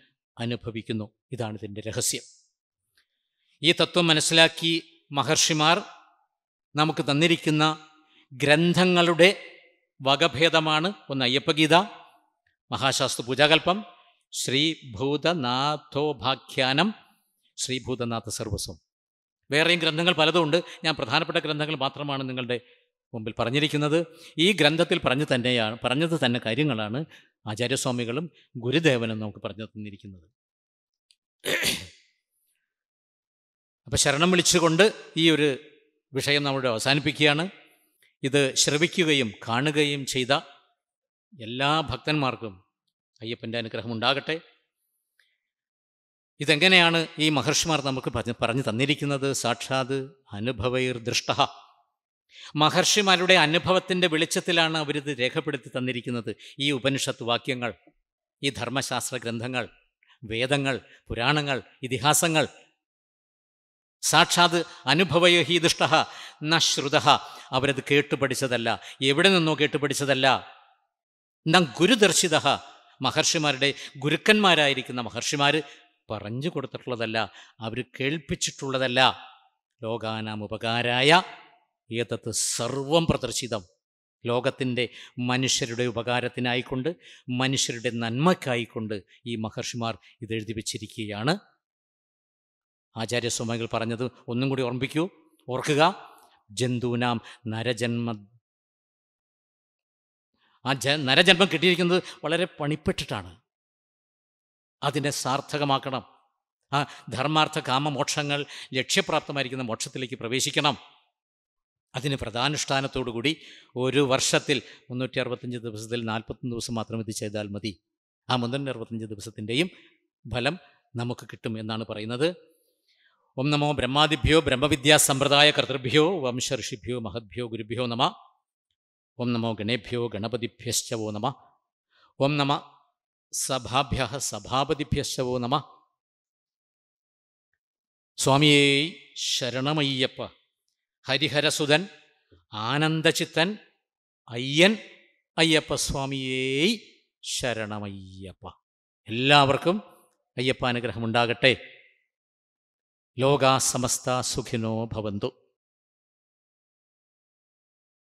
അനുഭവിക്കുന്നു ഇതാണ് ഇതിൻ്റെ രഹസ്യം ഈ തത്വം മനസ്സിലാക്കി മഹർഷിമാർ നമുക്ക് തന്നിരിക്കുന്ന ഗ്രന്ഥങ്ങളുടെ വകഭേദമാണ് ഒന്ന് അയ്യപ്പഗീത മഹാശാസ്ത്ര പൂജാകൽപ്പം ശ്രീഭൂതനാഥോഭാഖ്യാനം ശ്രീഭൂതനാഥ സർവസ്വം വേറെയും ഗ്രന്ഥങ്ങൾ പലതുമുണ്ട് ഞാൻ പ്രധാനപ്പെട്ട ഗ്രന്ഥങ്ങൾ മാത്രമാണ് നിങ്ങളുടെ മുമ്പിൽ പറഞ്ഞിരിക്കുന്നത് ഈ ഗ്രന്ഥത്തിൽ പറഞ്ഞു തന്നെയാണ് പറഞ്ഞത് തന്നെ കാര്യങ്ങളാണ് ആചാര്യസ്വാമികളും ഗുരുദേവനും നമുക്ക് പറഞ്ഞു തന്നിരിക്കുന്നത് അപ്പോൾ ശരണം വിളിച്ചുകൊണ്ട് ഈ ഒരു വിഷയം നമ്മുടെ അവസാനിപ്പിക്കുകയാണ് ഇത് ശ്രവിക്കുകയും കാണുകയും ചെയ്ത എല്ലാ ഭക്തന്മാർക്കും അയ്യപ്പൻ്റെ അനുഗ്രഹം ഉണ്ടാകട്ടെ ഇതെങ്ങനെയാണ് ഈ മഹർഷിമാർ നമുക്ക് പറഞ്ഞു തന്നിരിക്കുന്നത് സാക്ഷാത് അനുഭവൈർ ദൃഷ്ട മഹർഷിമാരുടെ അനുഭവത്തിൻ്റെ വെളിച്ചത്തിലാണ് അവരിത് രേഖപ്പെടുത്തി തന്നിരിക്കുന്നത് ഈ ഉപനിഷത്ത് വാക്യങ്ങൾ ഈ ധർമ്മശാസ്ത്ര ഗ്രന്ഥങ്ങൾ വേദങ്ങൾ പുരാണങ്ങൾ ഇതിഹാസങ്ങൾ സാക്ഷാത് ന ശ്രുത അവരത് കേട്ടു പഠിച്ചതല്ല എവിടെ നിന്നോ കേട്ടു പഠിച്ചതല്ല നാം ഗുരുദർശിത മഹർഷിമാരുടെ ഗുരുക്കന്മാരായിരിക്കുന്ന മഹർഷിമാർ പറഞ്ഞു കൊടുത്തിട്ടുള്ളതല്ല അവർ കേൾപ്പിച്ചിട്ടുള്ളതല്ല ലോകാനാം ഉപകാരായ ഏതത്ത് സർവം പ്രദർശിതം ലോകത്തിൻ്റെ മനുഷ്യരുടെ ഉപകാരത്തിനായിക്കൊണ്ട് മനുഷ്യരുടെ നന്മയ്ക്കായിക്കൊണ്ട് ഈ മഹർഷിമാർ ഇതെഴുതി വച്ചിരിക്കുകയാണ് ആചാര്യസ്വാമികൾ പറഞ്ഞത് ഒന്നും കൂടി ഓർമ്മിക്കൂ ഓർക്കുക ജന്തുവിനാം നരജന്മ ആ ജ നരജന്മം കിട്ടിയിരിക്കുന്നത് വളരെ പണിപ്പെട്ടിട്ടാണ് അതിനെ സാർത്ഥകമാക്കണം ആ ധർമാർത്ഥ കാമമോക്ഷങ്ങൾ ലക്ഷ്യപ്രാപ്തമായിരിക്കുന്ന മോക്ഷത്തിലേക്ക് പ്രവേശിക്കണം അതിന് പ്രധാനുഷ്ഠാനത്തോടുകൂടി ഒരു വർഷത്തിൽ മുന്നൂറ്റി അറുപത്തഞ്ച് ദിവസത്തിൽ നാൽപ്പത്തൊന്ന് ദിവസം മാത്രം ഇത് ചെയ്താൽ മതി ആ മുന്നൂറ്റി അറുപത്തഞ്ച് ദിവസത്തിൻ്റെയും ഫലം നമുക്ക് കിട്ടും എന്നാണ് പറയുന്നത് ഓം നമോ ബ്രഹ്മാദിഭ്യോ സമ്പ്രദായ കർത്തൃഭ്യോ ഋഷിഭ്യോ മഹദ്ഭ്യോ ഗുരുഭ്യോ നമ ഓം നമോ ഗണേഭ്യോ ഗണപതിഭ്യശ്ചവോ നമ ഓം നമ സഭാഭ്യ സഭാപതിഭ്യശ്ചവോ നമ സ്വാമിയേ ശരണമയ്യപ്പ ഹരിഹരസുതൻ ആനന്ദചിത്തൻ അയ്യൻ അയ്യപ്പ സ്വാമിയേ ശരണമയ്യപ്പ എല്ലാവർക്കും അയ്യപ്പാനുഗ്രഹമുണ്ടാകട്ടെ ലോകാ സമസ്ത സുഖിനോ ഭവന്തു